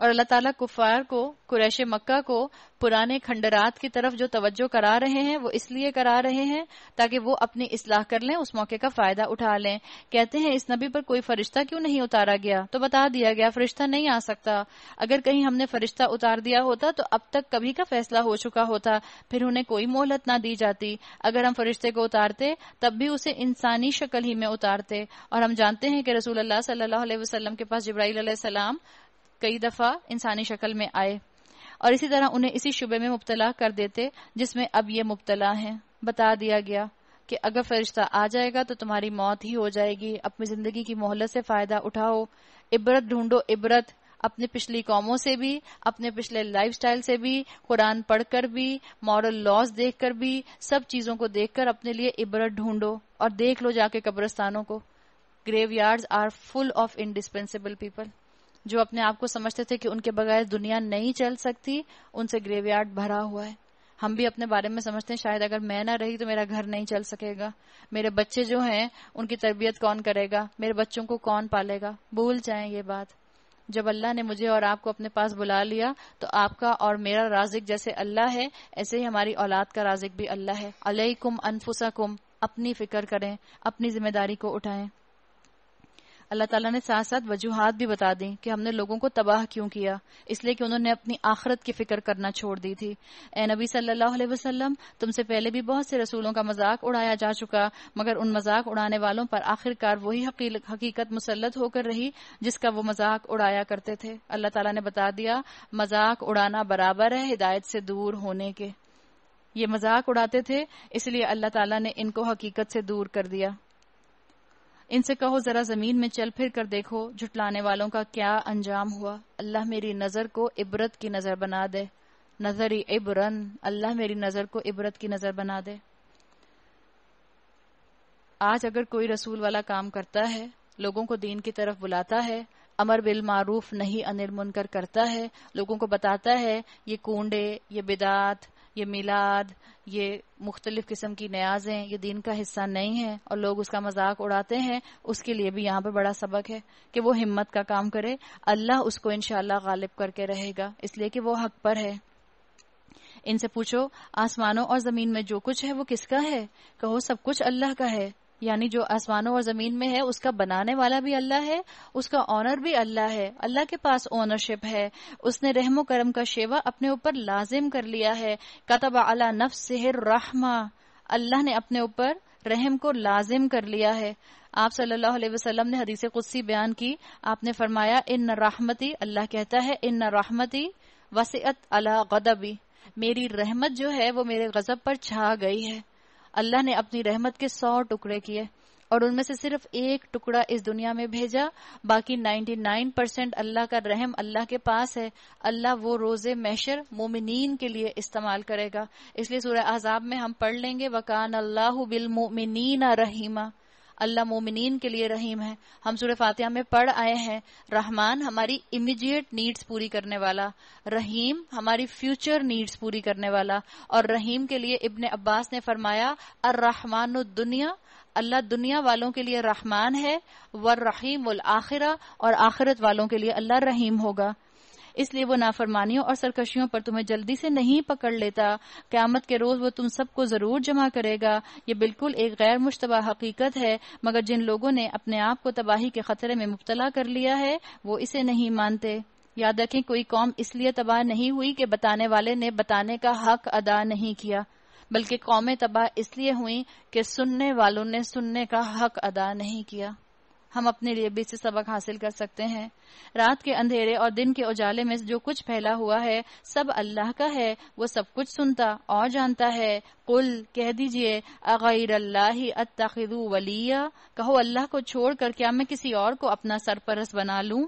और अल्लाह ताला कुफार को कुरैश मक्का को पुराने खंडरात की तरफ जो तवज्जो करा रहे हैं वो इसलिए करा रहे हैं ताकि वो अपनी इसलाह कर लें उस मौके का फायदा उठा लें कहते हैं इस नबी पर कोई फरिश्ता क्यों नहीं उतारा गया तो बता दिया गया फरिश्ता नहीं आ सकता अगर कहीं हमने फरिश्ता उतार दिया होता तो अब तक कभी का फैसला हो चुका होता फिर उन्हें कोई मोहलत ना दी जाती अगर हम फरिश्ते को उतारते तब भी उसे इंसानी शक्ल ही में उतारते और हम जानते हैं कि रसूल अल्लाह सल्लल्लाहु अलैहि वसल्लम के पास जब्राईल सलाम कई दफ़ा इंसानी शक्ल में आए और इसी तरह उन्हें इसी शुबे में मुबतला कर देते जिसमे अब ये मुबतला है बता दिया गया कि अगर फरिश्ता आ जाएगा तो तुम्हारी मौत ही हो जाएगी अपनी जिंदगी की मोहलत से फायदा उठाओ इबरत ढूंढो इबरत अपने पिछली कौमों से भी अपने पिछले लाइफ स्टाइल से भी कुरान पढ़कर भी मॉरल लॉज देखकर भी सब चीजों को देखकर अपने लिए इबरत ढूंढो और देख लो जाके कब्रस्तानों को graveyard are full of indispensable people जो अपने आप को समझते थे कि उनके बगैर दुनिया नहीं चल सकती उनसे ग्रेवयार्ड भरा हुआ है हम भी अपने बारे में समझते हैं शायद अगर मैं ना रही तो मेरा घर नहीं चल सकेगा मेरे बच्चे जो हैं उनकी तरबियत कौन करेगा मेरे बच्चों को कौन पालेगा भूल जाए ये बात जब अल्लाह ने मुझे और आपको अपने पास बुला लिया तो आपका और मेरा राजिक जैसे अल्लाह है ऐसे ही हमारी औलाद का राजिक भी अल्लाह है अलई कुम अनफुसा कुम अपनी फिक्र करें अपनी जिम्मेदारी को उठाएं अल्लाह ताला ने साथ साथ वजूहत भी बता दी कि हमने लोगों को तबाह क्यों किया इसलिए कि उन्होंने अपनी आखरत की फिक्र करना छोड़ दी थी ए नबी सल्लल्लाहु अलैहि वसल्लम तुमसे पहले भी बहुत से रसूलों का मजाक उड़ाया जा चुका मगर उन मजाक उड़ाने वालों पर आखिरकार वही हकीकत मुसलत होकर रही जिसका वो मजाक उड़ाया करते थे अल्लाह तला ने बता दिया मजाक उड़ाना बराबर है हिदायत से दूर होने के ये मजाक उड़ाते थे इसलिए अल्लाह ताला ने इनको हकीकत से दूर कर दिया इनसे कहो जरा जमीन में चल फिर कर देखो झुटलाने वालों का क्या अंजाम हुआ अल्लाह मेरी नजर को इबरत की नजर बना दे नजर इबरन अल्लाह मेरी नजर को इबरत की नजर बना दे आज अगर कोई रसूल वाला काम करता है लोगों को दीन की तरफ बुलाता है अमर बिल मारूफ नहीं अनिल मुनकर करता है लोगों को बताता है ये कूडे ये बिदात ये मिलाद ये मुख्तलिफ किस्म की न्याजें ये दीन का हिस्सा नहीं है और लोग उसका मजाक उड़ाते हैं उसके लिए भी यहाँ पर बड़ा सबक है कि वो हिम्मत का काम करे अल्लाह उसको इनशाला गालिब करके रहेगा इसलिए कि वो हक पर है इनसे पूछो आसमानों और जमीन में जो कुछ है वो किसका है कहो सब कुछ अल्लाह का है यानी जो आसमानों और जमीन में है उसका बनाने वाला भी अल्लाह है उसका ऑनर भी अल्लाह है अल्लाह के पास ओनरशिप है उसने रहमो करम का शेवा अपने ऊपर लाजिम कर लिया है कतब अला नफ सहर रहमा अल्लाह ने अपने ऊपर रहम को लाजिम कर लिया है आप सल्लल्लाहु अलैहि वसल्लम ने हदीसे कुदसी बयान की आपने फरमाया इन राहमती अल्लाह कहता है इन राहमती वसीत अला गदबी मेरी रहमत जो है वो मेरे गजब पर छा गई है अल्लाह ने अपनी रहमत के सौ टुकड़े किए और उनमें से सिर्फ एक टुकड़ा इस दुनिया में भेजा बाकी 99 परसेंट अल्लाह का रहम अल्लाह के पास है अल्लाह वो रोजे मैशर मोमिन के लिए इस्तेमाल करेगा इसलिए सूर्य आजाब में हम पढ़ लेंगे वकान अल्लाह बिल मोमिन रहीमा अल्लाह मोमिन के लिए रहीम है हम सूर्य फातिहा में पढ़ आए हैं रहमान हमारी इमीडिएट नीड्स पूरी करने वाला रहीम हमारी फ्यूचर नीड्स पूरी करने वाला और रहीम के लिए इबन अब्बास ने फरमाया अर रहमान दुनिया अल्लाह दुनिया वालों के लिए रहमान है वर रहीम उल आखिरा और आखिरत वालों के लिए अल्लाह रहीम होगा इसलिए वो नाफरमानियों और सरकशियों पर तुम्हें जल्दी से नहीं पकड़ लेता क्यामत के रोज वो तुम सबको जरूर जमा करेगा ये बिल्कुल एक गैर मुशतबा हकीकत है मगर जिन लोगों ने अपने आप को तबाही के खतरे में मुबतला कर लिया है वो इसे नहीं मानते याद रखें कोई कौम इसलिए तबाह नहीं हुई कि बताने वाले ने बताने का हक अदा नहीं किया बल्कि कौमें तबाह इसलिए हुई कि सुनने वालों ने सुनने का हक अदा नहीं किया हम अपने लिए भी इससे सबक हासिल कर सकते हैं रात के अंधेरे और दिन के उजाले में जो कुछ फैला हुआ है सब अल्लाह का है वो सब कुछ सुनता और जानता है कुल कह दीजिए अगैर अल्लाह अतु वलिया कहो अल्लाह को छोड़कर क्या मैं किसी और को अपना सरपरस बना लूं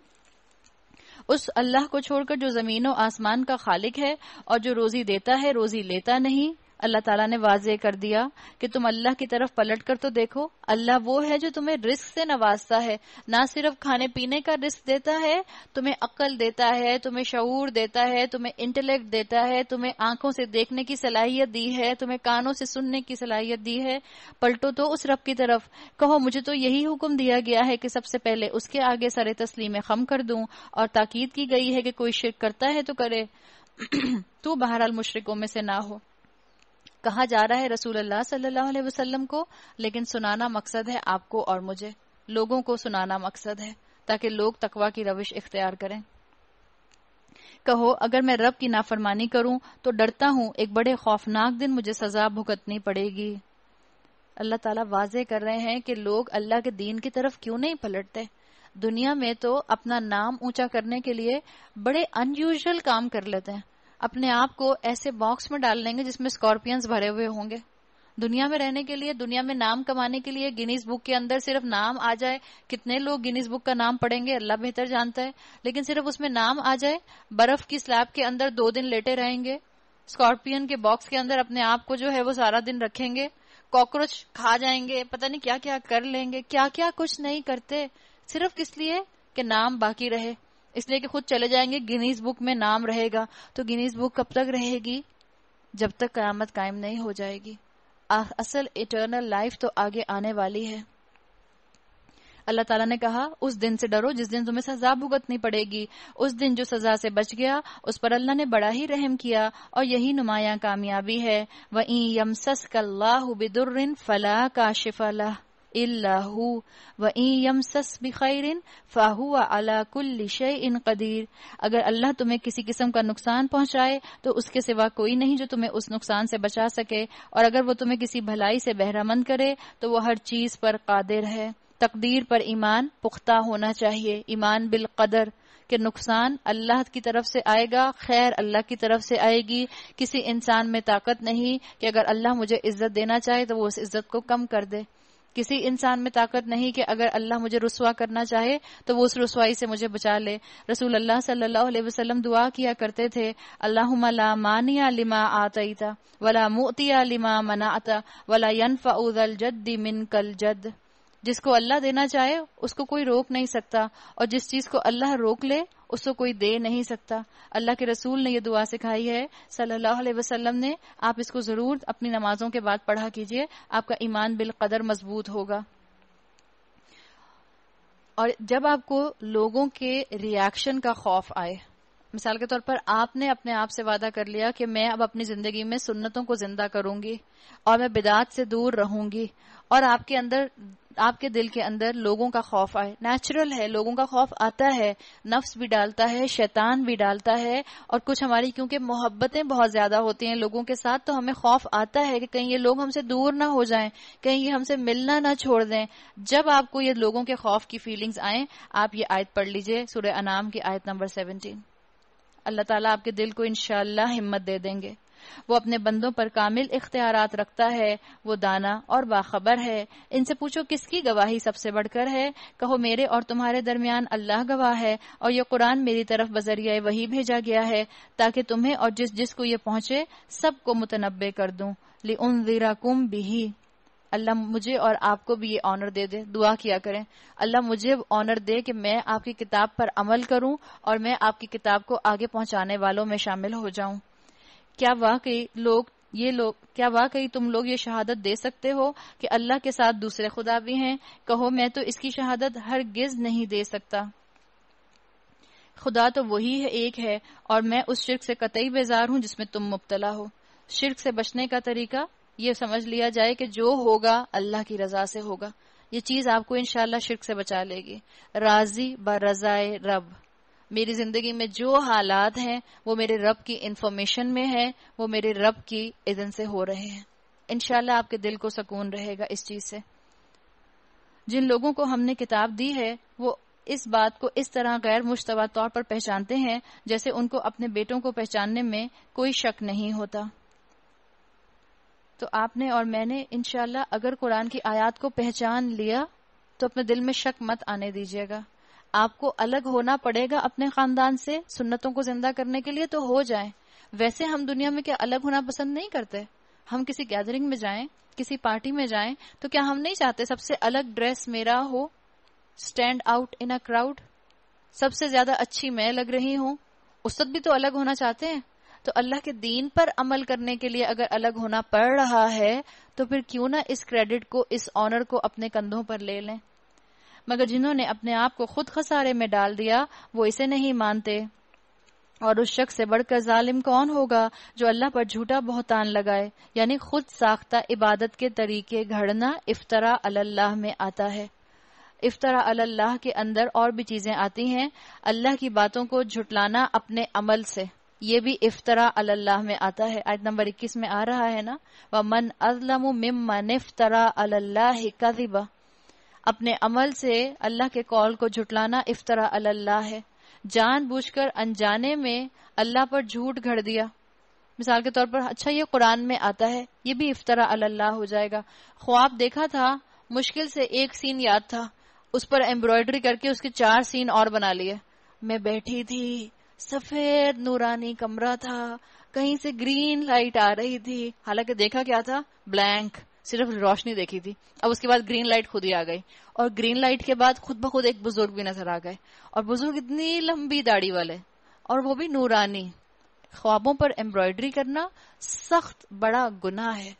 उस अल्लाह को छोड़कर जो जमीन और आसमान का खालिक है और जो रोजी देता है रोजी लेता नहीं अल्लाह ताला ने वाजे कर दिया कि तुम अल्लाह की तरफ पलट कर तो देखो अल्लाह वो है जो तुम्हें रिस्क से नवाजता है ना सिर्फ खाने पीने का रिस्क देता है तुम्हें अक्ल देता है तुम्हें शूर देता है तुम्हें इंटेलेक्ट देता है तुम्हें आंखों से देखने की सलाहियत दी है तुम्हें कानों से सुनने की सलाहियत दी है पलटो तो उस रब की तरफ कहो मुझे तो यही हुक्म दिया गया है कि सबसे पहले उसके आगे सारे तस्लीम खम कर दू और ताकीद की गई है कि कोई शिरक करता है तो करे तू बहरहाल मुशरकों में से ना हो कहा जा रहा है रसूल अल्लाह सल्लल्लाहु वसल्लम को लेकिन सुनाना मकसद है आपको और मुझे लोगों को सुनाना मकसद है ताकि लोग तकवा की रविश इख्तियार करें कहो अगर मैं रब की नाफरमानी करूं तो डरता हूं एक बड़े खौफनाक दिन मुझे सजा भुगतनी पड़ेगी अल्लाह ताला वाजे कर रहे हैं कि लोग अल्लाह के दीन की तरफ क्यों नहीं पलटते दुनिया में तो अपना नाम ऊंचा करने के लिए बड़े अनयूजल काम कर लेते हैं अपने आप को ऐसे बॉक्स में डाल लेंगे जिसमें स्कॉर्पियंस भरे हुए होंगे दुनिया में रहने के लिए दुनिया में नाम कमाने के लिए गिनीज बुक के अंदर सिर्फ नाम आ जाए कितने लोग गिनीज बुक का नाम पढ़ेंगे अल्लाह बेहतर जानता है लेकिन सिर्फ उसमें नाम आ जाए बर्फ की स्लैब के अंदर दो दिन लेटे रहेंगे स्कॉर्पियन के बॉक्स के अंदर अपने आप को जो है वो सारा दिन रखेंगे कॉकरोच खा जाएंगे पता नहीं क्या क्या कर लेंगे क्या क्या कुछ नहीं करते सिर्फ इसलिए कि नाम बाकी रहे इसलिए कि खुद चले जाएंगे गिनीज बुक में नाम रहेगा तो गिनीज बुक कब तक रहेगी जब तक कयामत कायम नहीं हो जाएगी असल इटर्नल लाइफ तो आगे आने वाली है अल्लाह ताला ने कहा उस दिन से डरो जिस दिन तुम्हें सजा भुगतनी पड़ेगी उस दिन जो सजा से बच गया उस पर अल्लाह ने बड़ा ही रहम किया और यही नुमाया कामयाबी है वही यमसस कल्लाह फला का शिफला इल्लाहु व यमसस फाहुआ अला इन कदीर अगर अल्लाह तुम्हें किसी किस्म का नुकसान पहुंचाए तो उसके सिवा कोई नहीं जो तुम्हें उस नुकसान से बचा सके और अगर वो तुम्हें किसी भलाई से बहरामंद करे तो वो हर चीज पर कादिर है तकदीर पर ईमान पुख्ता होना चाहिए ईमान बिल कदर के नुकसान अल्लाह की तरफ से आएगा खैर अल्लाह की तरफ से आएगी किसी इंसान में ताकत नहीं कि अगर अल्लाह मुझे इज्जत देना चाहे तो वो उस इज्जत को कम कर दे किसी इंसान में ताकत नहीं कि अगर अल्लाह मुझे रसुआ करना चाहे तो वो उस रसवाई से मुझे बचा ले रसूल अल्लाह सल्लल्लाहु अलैहि वसल्लम दुआ किया करते थे अल्लाह ला मानिया लिमा आतईता वला मोतिया लिमा मनाता वला यनफा उदल जद्दी मिन कल जद जिसको अल्लाह देना चाहे उसको कोई रोक नहीं सकता और जिस चीज को अल्लाह रोक ले उसको कोई दे नहीं सकता अल्लाह के रसूल ने यह दुआ सिखाई है सल्लल्लाहु अलैहि वसल्लम ने आप इसको ज़रूर अपनी नमाजों के बाद पढ़ा कीजिए आपका ईमान बिलकदर मजबूत होगा और जब आपको लोगों के रिएक्शन का खौफ आए मिसाल के तौर पर आपने अपने आप से वादा कर लिया कि मैं अब अपनी जिंदगी में सुन्नतों को जिंदा करूंगी और मैं बिदात से दूर रहूंगी और आपके अंदर आपके दिल के अंदर लोगों का खौफ आए नेचुरल है लोगों का खौफ आता है नफ्स भी डालता है शैतान भी डालता है और कुछ हमारी क्योंकि मोहब्बतें बहुत ज्यादा होती हैं लोगों के साथ तो हमें खौफ आता है कि कहीं ये लोग हमसे दूर ना हो जाएं कहीं ये हमसे मिलना ना छोड़ दें जब आपको ये लोगों के खौफ की फीलिंग्स आए आप ये आयत पढ़ लीजिए सुर अनाम की आयत नंबर सेवनटीन अल्लाह ताला आपके दिल को इनशाला हिम्मत दे देंगे वो अपने बंदों पर कामिल इख्तियारात रखता है वो दाना और बाखबर है इनसे पूछो किसकी गवाही सबसे बढ़कर है कहो मेरे और तुम्हारे दरमियान अल्लाह गवाह है और ये कुरान मेरी तरफ बजरिया वही भेजा गया है ताकि तुम्हें और जिस जिसको ये पहुंचे सबको मुतनबे कर दू ली उन बिही अल्लाह मुझे और आपको भी ये ऑनर दे दे दुआ किया करें अल्लाह मुझे ऑनर दे कि मैं आपकी किताब पर अमल करूं और मैं आपकी किताब को आगे पहुंचाने वालों में शामिल हो जाऊं क्या वाकई लोग ये लोग क्या वाकई तुम लोग ये शहादत दे सकते हो कि अल्लाह के साथ दूसरे खुदा भी हैं कहो मैं तो इसकी शहादत हर गिज नहीं दे सकता खुदा तो वही है एक है और मैं उस शिरक से कतई बेजार हूं जिसमें तुम मुबतला हो शिरक से बचने का तरीका ये समझ लिया जाए कि जो होगा अल्लाह की रजा से होगा ये चीज आपको इनशाला शिरक से बचा लेगी राजी ब रजाए रब मेरी जिंदगी में जो हालात हैं वो मेरे रब की इंफॉर्मेशन में है वो मेरे रब की इजन से हो रहे हैं इनशाला आपके दिल को सुकून रहेगा इस चीज से जिन लोगों को हमने किताब दी है वो इस बात को इस तरह गैर मुशतबा तौर पर पहचानते हैं जैसे उनको अपने बेटों को पहचानने में कोई शक नहीं होता तो आपने और मैंने इनशाला अगर कुरान की आयात को पहचान लिया तो अपने दिल में शक मत आने दीजिएगा आपको अलग होना पड़ेगा अपने खानदान से सुन्नतों को जिंदा करने के लिए तो हो जाए वैसे हम दुनिया में क्या अलग होना पसंद नहीं करते हम किसी गैदरिंग में जाएं किसी पार्टी में जाएं तो क्या हम नहीं चाहते सबसे अलग ड्रेस मेरा हो stand out in a crowd सबसे ज्यादा अच्छी मैं लग रही हूं उस भी तो अलग होना चाहते हैं तो अल्लाह के दीन पर अमल करने के लिए अगर अलग होना पड़ रहा है तो फिर क्यों ना इस क्रेडिट को इस ऑनर को अपने कंधों पर ले लें मगर जिन्होंने अपने आप को खुद खसारे में डाल दिया वो इसे नहीं मानते और उस शख्स से बढ़कर जालिम कौन होगा जो अल्लाह पर झूठा बहुतान लगाए यानी खुद साख्ता इबादत के तरीके घड़ना इफ्तरा अल्लाह में आता है इफ्तरा अल्लाह के अंदर और भी चीजें आती हैं अल्लाह की बातों को झुटलाना अपने अमल से ये भी इफ्तरा अल्लाह में आता है आयत नंबर 21 में आ रहा है ना व मन अजलम मिमन इफ्तरा अल्लाह कजिबा अपने अमल से अल्लाह के कॉल को झुटलाना इफ्तरा अल्लाह है जान कर अनजाने में अल्लाह पर झूठ घड़ दिया मिसाल के तौर पर अच्छा ये कुरान में आता है ये भी इफ्तरा अल्लाह हो जाएगा ख्वाब देखा था मुश्किल से एक सीन याद था उस पर एम्ब्रॉयडरी करके उसके चार सीन और बना लिए मैं बैठी थी सफेद नूरानी कमरा था कहीं से ग्रीन लाइट आ रही थी हालांकि देखा क्या था ब्लैंक सिर्फ रोशनी देखी थी अब उसके बाद ग्रीन लाइट खुद ही आ गई और ग्रीन लाइट के बाद खुद ब खुद एक बुजुर्ग भी नजर आ गए और बुजुर्ग इतनी लंबी दाढ़ी वाले और वो भी नूरानी ख्वाबों पर एम्ब्रॉयडरी करना सख्त बड़ा गुनाह है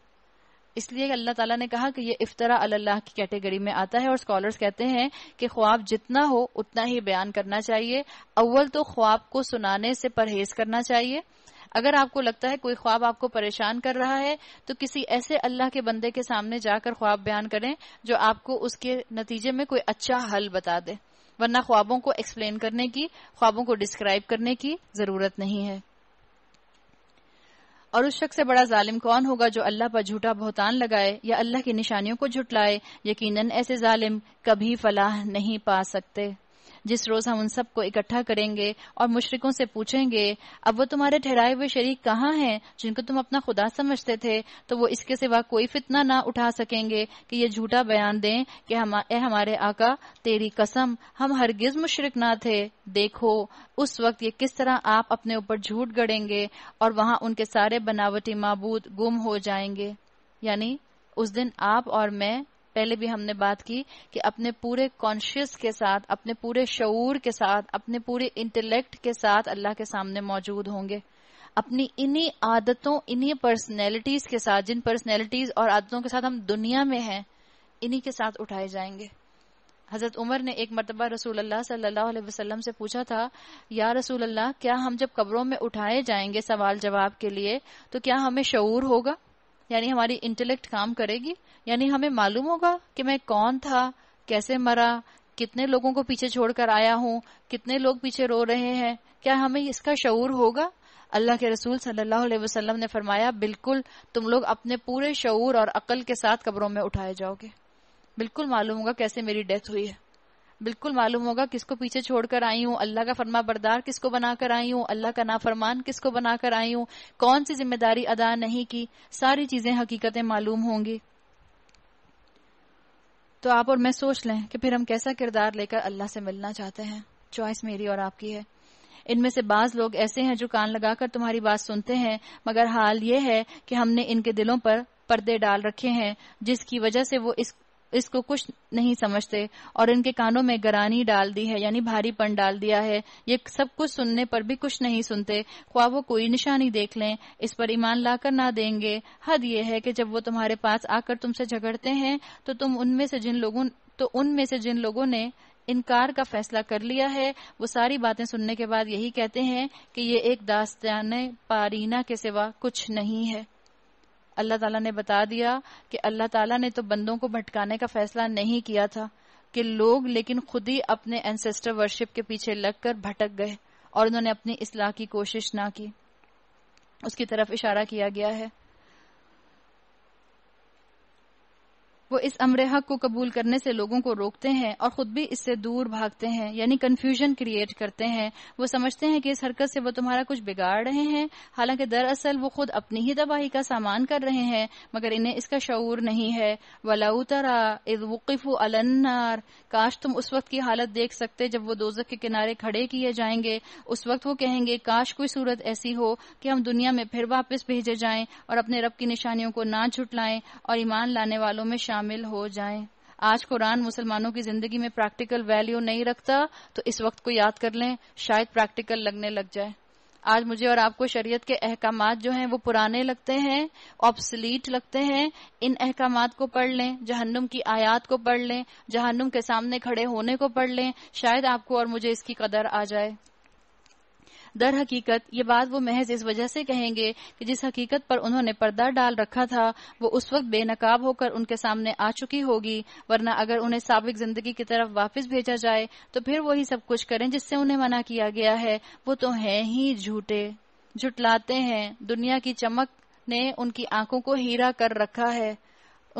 इसलिए अल्लाह ताला ने कहा कि ये इफ्तरा अल्लाह की कैटेगरी में आता है और स्कॉलर्स कहते हैं कि ख्वाब जितना हो उतना ही बयान करना चाहिए अव्वल तो ख्वाब को सुनाने से परहेज करना चाहिए अगर आपको लगता है कोई ख्वाब आपको परेशान कर रहा है तो किसी ऐसे अल्लाह के बंदे के सामने जाकर ख्वाब बयान करें जो आपको उसके नतीजे में कोई अच्छा हल बता दे वरना ख्वाबों को एक्सप्लेन करने की ख्वाबों को डिस्क्राइब करने की जरूरत नहीं है और उस शख्स से बड़ा जालिम कौन होगा जो अल्लाह पर झूठा बहुतान लगाए या अल्लाह की निशानियों को झुटलाए यकीनन ऐसे जालिम कभी फलाह नहीं पा सकते जिस रोज हम उन सबको इकट्ठा करेंगे और मुशरकों से पूछेंगे अब वो तुम्हारे ठहराए हुए शरीक कहाँ हैं जिनको तुम अपना खुदा समझते थे तो वो इसके सिवा कोई फितना ना उठा सकेंगे कि ये झूठा बयान दें कि हम ए हमारे आका तेरी कसम हम हरगिज मुशरक ना थे देखो उस वक्त ये किस तरह आप अपने ऊपर झूठ गड़ेंगे और वहां उनके सारे बनावटी मबूद गुम हो जाएंगे यानी उस दिन आप और मैं पहले भी हमने बात की कि अपने पूरे कॉन्शियस के साथ अपने पूरे शऊर के साथ अपने पूरे इंटेलेक्ट के साथ अल्लाह के सामने मौजूद होंगे अपनी इन्हीं आदतों इन्हीं पर्सनैलिटीज के साथ जिन पर्सनैलिटीज और आदतों के साथ हम दुनिया में हैं इन्हीं के साथ उठाए जाएंगे हजरत उमर ने एक मरतबा रसूल अल्लाह सल्लल्लाहु अलैहि वसल्लम से पूछा था या रसूल अल्लाह क्या हम जब कब्रों में उठाए जाएंगे सवाल जवाब के लिए तो क्या हमें शऊर होगा यानी हमारी इंटेलेक्ट काम करेगी यानी हमें मालूम होगा कि मैं कौन था कैसे मरा कितने लोगों को पीछे छोड़कर आया हूँ कितने लोग पीछे रो रहे हैं क्या हमें इसका शऊर होगा अल्लाह के रसूल सल्लल्लाहु अलैहि वसल्लम ने फरमाया बिल्कुल तुम लोग अपने पूरे शऊर और अकल के साथ कब्रों में उठाए जाओगे बिल्कुल मालूम होगा कैसे मेरी डेथ हुई है बिल्कुल मालूम होगा किसको पीछे छोड़कर आई हूँ अल्लाह का फरमा बरदार किसको बनाकर आई हूँ अल्लाह का नाफरमान किसको बनाकर आई हूँ कौन सी जिम्मेदारी अदा नहीं की सारी चीजें हकीकतें मालूम होंगी तो आप और मैं सोच लें कि फिर हम कैसा किरदार लेकर अल्लाह से मिलना चाहते हैं चॉइस मेरी और आपकी है इनमें से बाज लोग ऐसे हैं जो कान लगाकर तुम्हारी बात सुनते हैं मगर हाल ये है कि हमने इनके दिलों पर पर्दे डाल रखे हैं जिसकी वजह से वो इस इसको कुछ नहीं समझते और इनके कानों में गरानी डाल दी है यानी भारीपन डाल दिया है ये सब कुछ सुनने पर भी कुछ नहीं सुनते ख्वाब वो कोई निशानी देख लें इस पर ईमान लाकर ना देंगे हद ये है कि जब वो तुम्हारे पास आकर तुमसे झगड़ते हैं तो तुम उनमें से जिन लोगों तो उनमें से जिन लोगों ने इनकार का फैसला कर लिया है वो सारी बातें सुनने के बाद यही कहते हैं कि ये एक दास्तान पारीना के सिवा कुछ नहीं है अल्लाह ताला ने बता दिया कि अल्लाह ताला ने तो बंदों को भटकाने का फैसला नहीं किया था कि लोग लेकिन खुद ही अपने एंसेस्टर वर्शिप के पीछे लगकर भटक गए और उन्होंने अपनी इसलाह की कोशिश ना की उसकी तरफ इशारा किया गया है वो इस अमर हक को कबूल करने से लोगों को रोकते हैं और खुद भी इससे दूर भागते हैं यानी कन्फ्यूजन क्रिएट करते हैं वो समझते हैं कि इस हरकत से वो तुम्हारा कुछ बिगाड़ रहे हैं हालांकि दरअसल वो खुद अपनी ही तबाही का सामान कर रहे हैं मगर इन्हें इसका शूर नहीं है वलाउतरा इज वक़िफ़ अलन्नार काश तुम उस वक्त की हालत देख सकते जब वो दोजक के किनारे खड़े किए जाएंगे उस वक्त वो कहेंगे काश कोई सूरत ऐसी हो कि हम दुनिया में फिर वापस भेजे जाएं और अपने रब की निशानियों को ना छुटलाएं और ईमान लाने वालों में शामिल शामिल हो जाएं। आज कुरान मुसलमानों की जिंदगी में प्रैक्टिकल वैल्यू नहीं रखता तो इस वक्त को याद कर लें शायद प्रैक्टिकल लगने लग जाए आज मुझे और आपको शरीयत के अहकाम जो हैं वो पुराने लगते हैं ऑब्सलीट लगते हैं इन अहकाम को पढ़ लें जहन्नुम की आयात को पढ़ लें जहन्नुम के सामने खड़े होने को पढ़ लें शायद आपको और मुझे इसकी कदर आ जाए दर हकीकत ये बात वो महज इस वजह से कहेंगे कि जिस हकीकत पर उन्होंने पर्दा डाल रखा था वो उस वक्त बेनकाब होकर उनके सामने आ चुकी होगी वरना अगर उन्हें सबक जिंदगी की तरफ वापस भेजा जाए तो फिर वही सब कुछ करें जिससे उन्हें मना किया गया है वो तो है ही झूठे झुटलाते हैं दुनिया की चमक ने उनकी आंखों को हीरा कर रखा है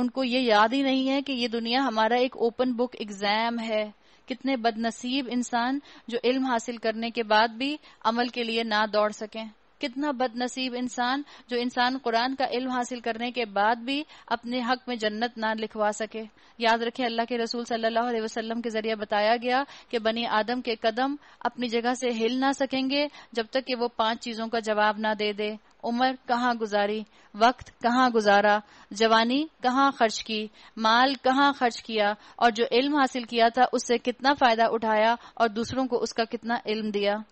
उनको ये याद ही नहीं है कि ये दुनिया हमारा एक ओपन बुक एग्जाम है कितने बदनसीब इंसान जो इल्म हासिल करने के बाद भी अमल के लिए ना दौड़ सकें कितना बदनसीब इंसान जो इंसान कुरान का इल्म हासिल करने के बाद भी अपने हक में जन्नत ना लिखवा सके याद रखे अल्लाह के रसूल सल्लल्लाहु अलैहि वसल्लम के जरिए बताया गया कि बनी आदम के कदम अपनी जगह से हिल ना सकेंगे जब तक कि वो पांच चीजों का जवाब ना दे दे उम्र कहाँ गुजारी वक्त कहाँ गुजारा जवानी कहाँ खर्च की माल कहाँ खर्च किया और जो इल्म हासिल किया था उससे कितना फायदा उठाया और दूसरों को उसका कितना इल्म दिया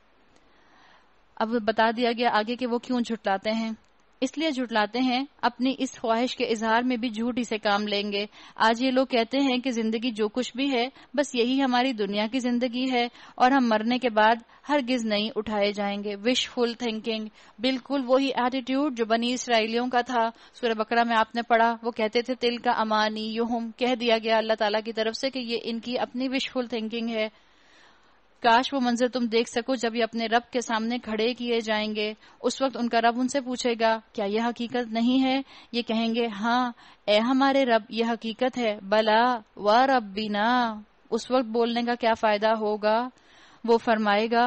अब बता दिया गया आगे कि वो क्यों झुटलाते हैं इसलिए झुटलाते हैं अपनी इस ख्वाहिश के इजहार में भी झूठ ही से काम लेंगे आज ये लोग कहते हैं कि जिंदगी जो कुछ भी है बस यही हमारी दुनिया की जिंदगी है और हम मरने के बाद हर गिज नहीं उठाए जाएंगे विशफुल थिंकिंग बिल्कुल वही एटीट्यूड जो बनी इसराइलियों का था सूर्य बकरा में आपने पढ़ा वो कहते थे तिल का अमानी यूहम कह दिया गया अल्लाह तला की तरफ से कि ये इनकी अपनी विशफुल थिंकिंग है काश वो मंजर तुम देख सको जब ये अपने रब के सामने खड़े किए जाएंगे उस वक्त उनका रब उनसे पूछेगा क्या यह हकीकत नहीं है ये कहेंगे हाँ ए हमारे रब यह हकीकत है बला व रबीना उस वक्त बोलने का क्या फायदा होगा वो फरमाएगा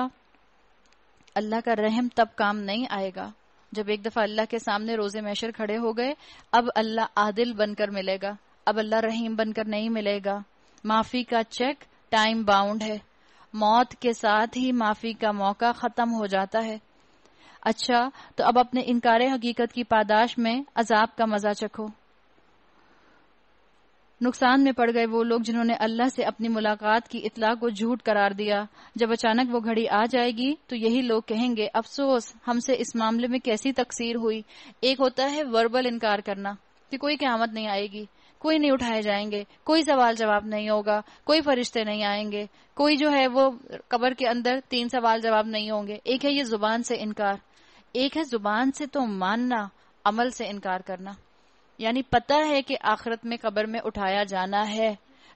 अल्लाह का रहम तब काम नहीं आएगा जब एक दफा अल्लाह के सामने रोजे मैशर खड़े हो गए अब अल्लाह आदिल बनकर मिलेगा अब अल्लाह रहीम बनकर नहीं मिलेगा माफी का चेक टाइम बाउंड है मौत के साथ ही माफी का मौका खत्म हो जाता है अच्छा तो अब अपने इनकार हकीकत की पादाश में अजाब का मजा चखो नुकसान में पड़ गए वो लोग जिन्होंने अल्लाह से अपनी मुलाकात की इतला को झूठ करार दिया जब अचानक वो घड़ी आ जाएगी तो यही लोग कहेंगे अफसोस हमसे इस मामले में कैसी तकसीर हुई एक होता है वर्बल इनकार करना कि कोई क्यामत नहीं आएगी कोई नहीं उठाए जाएंगे कोई सवाल जवाब नहीं होगा कोई फरिश्ते नहीं आएंगे कोई जो है वो कबर के अंदर तीन सवाल जवाब नहीं होंगे एक है ये जुबान से इनकार एक है जुबान से तो मानना अमल से इनकार करना यानी पता है कि आखिरत में कबर में उठाया जाना है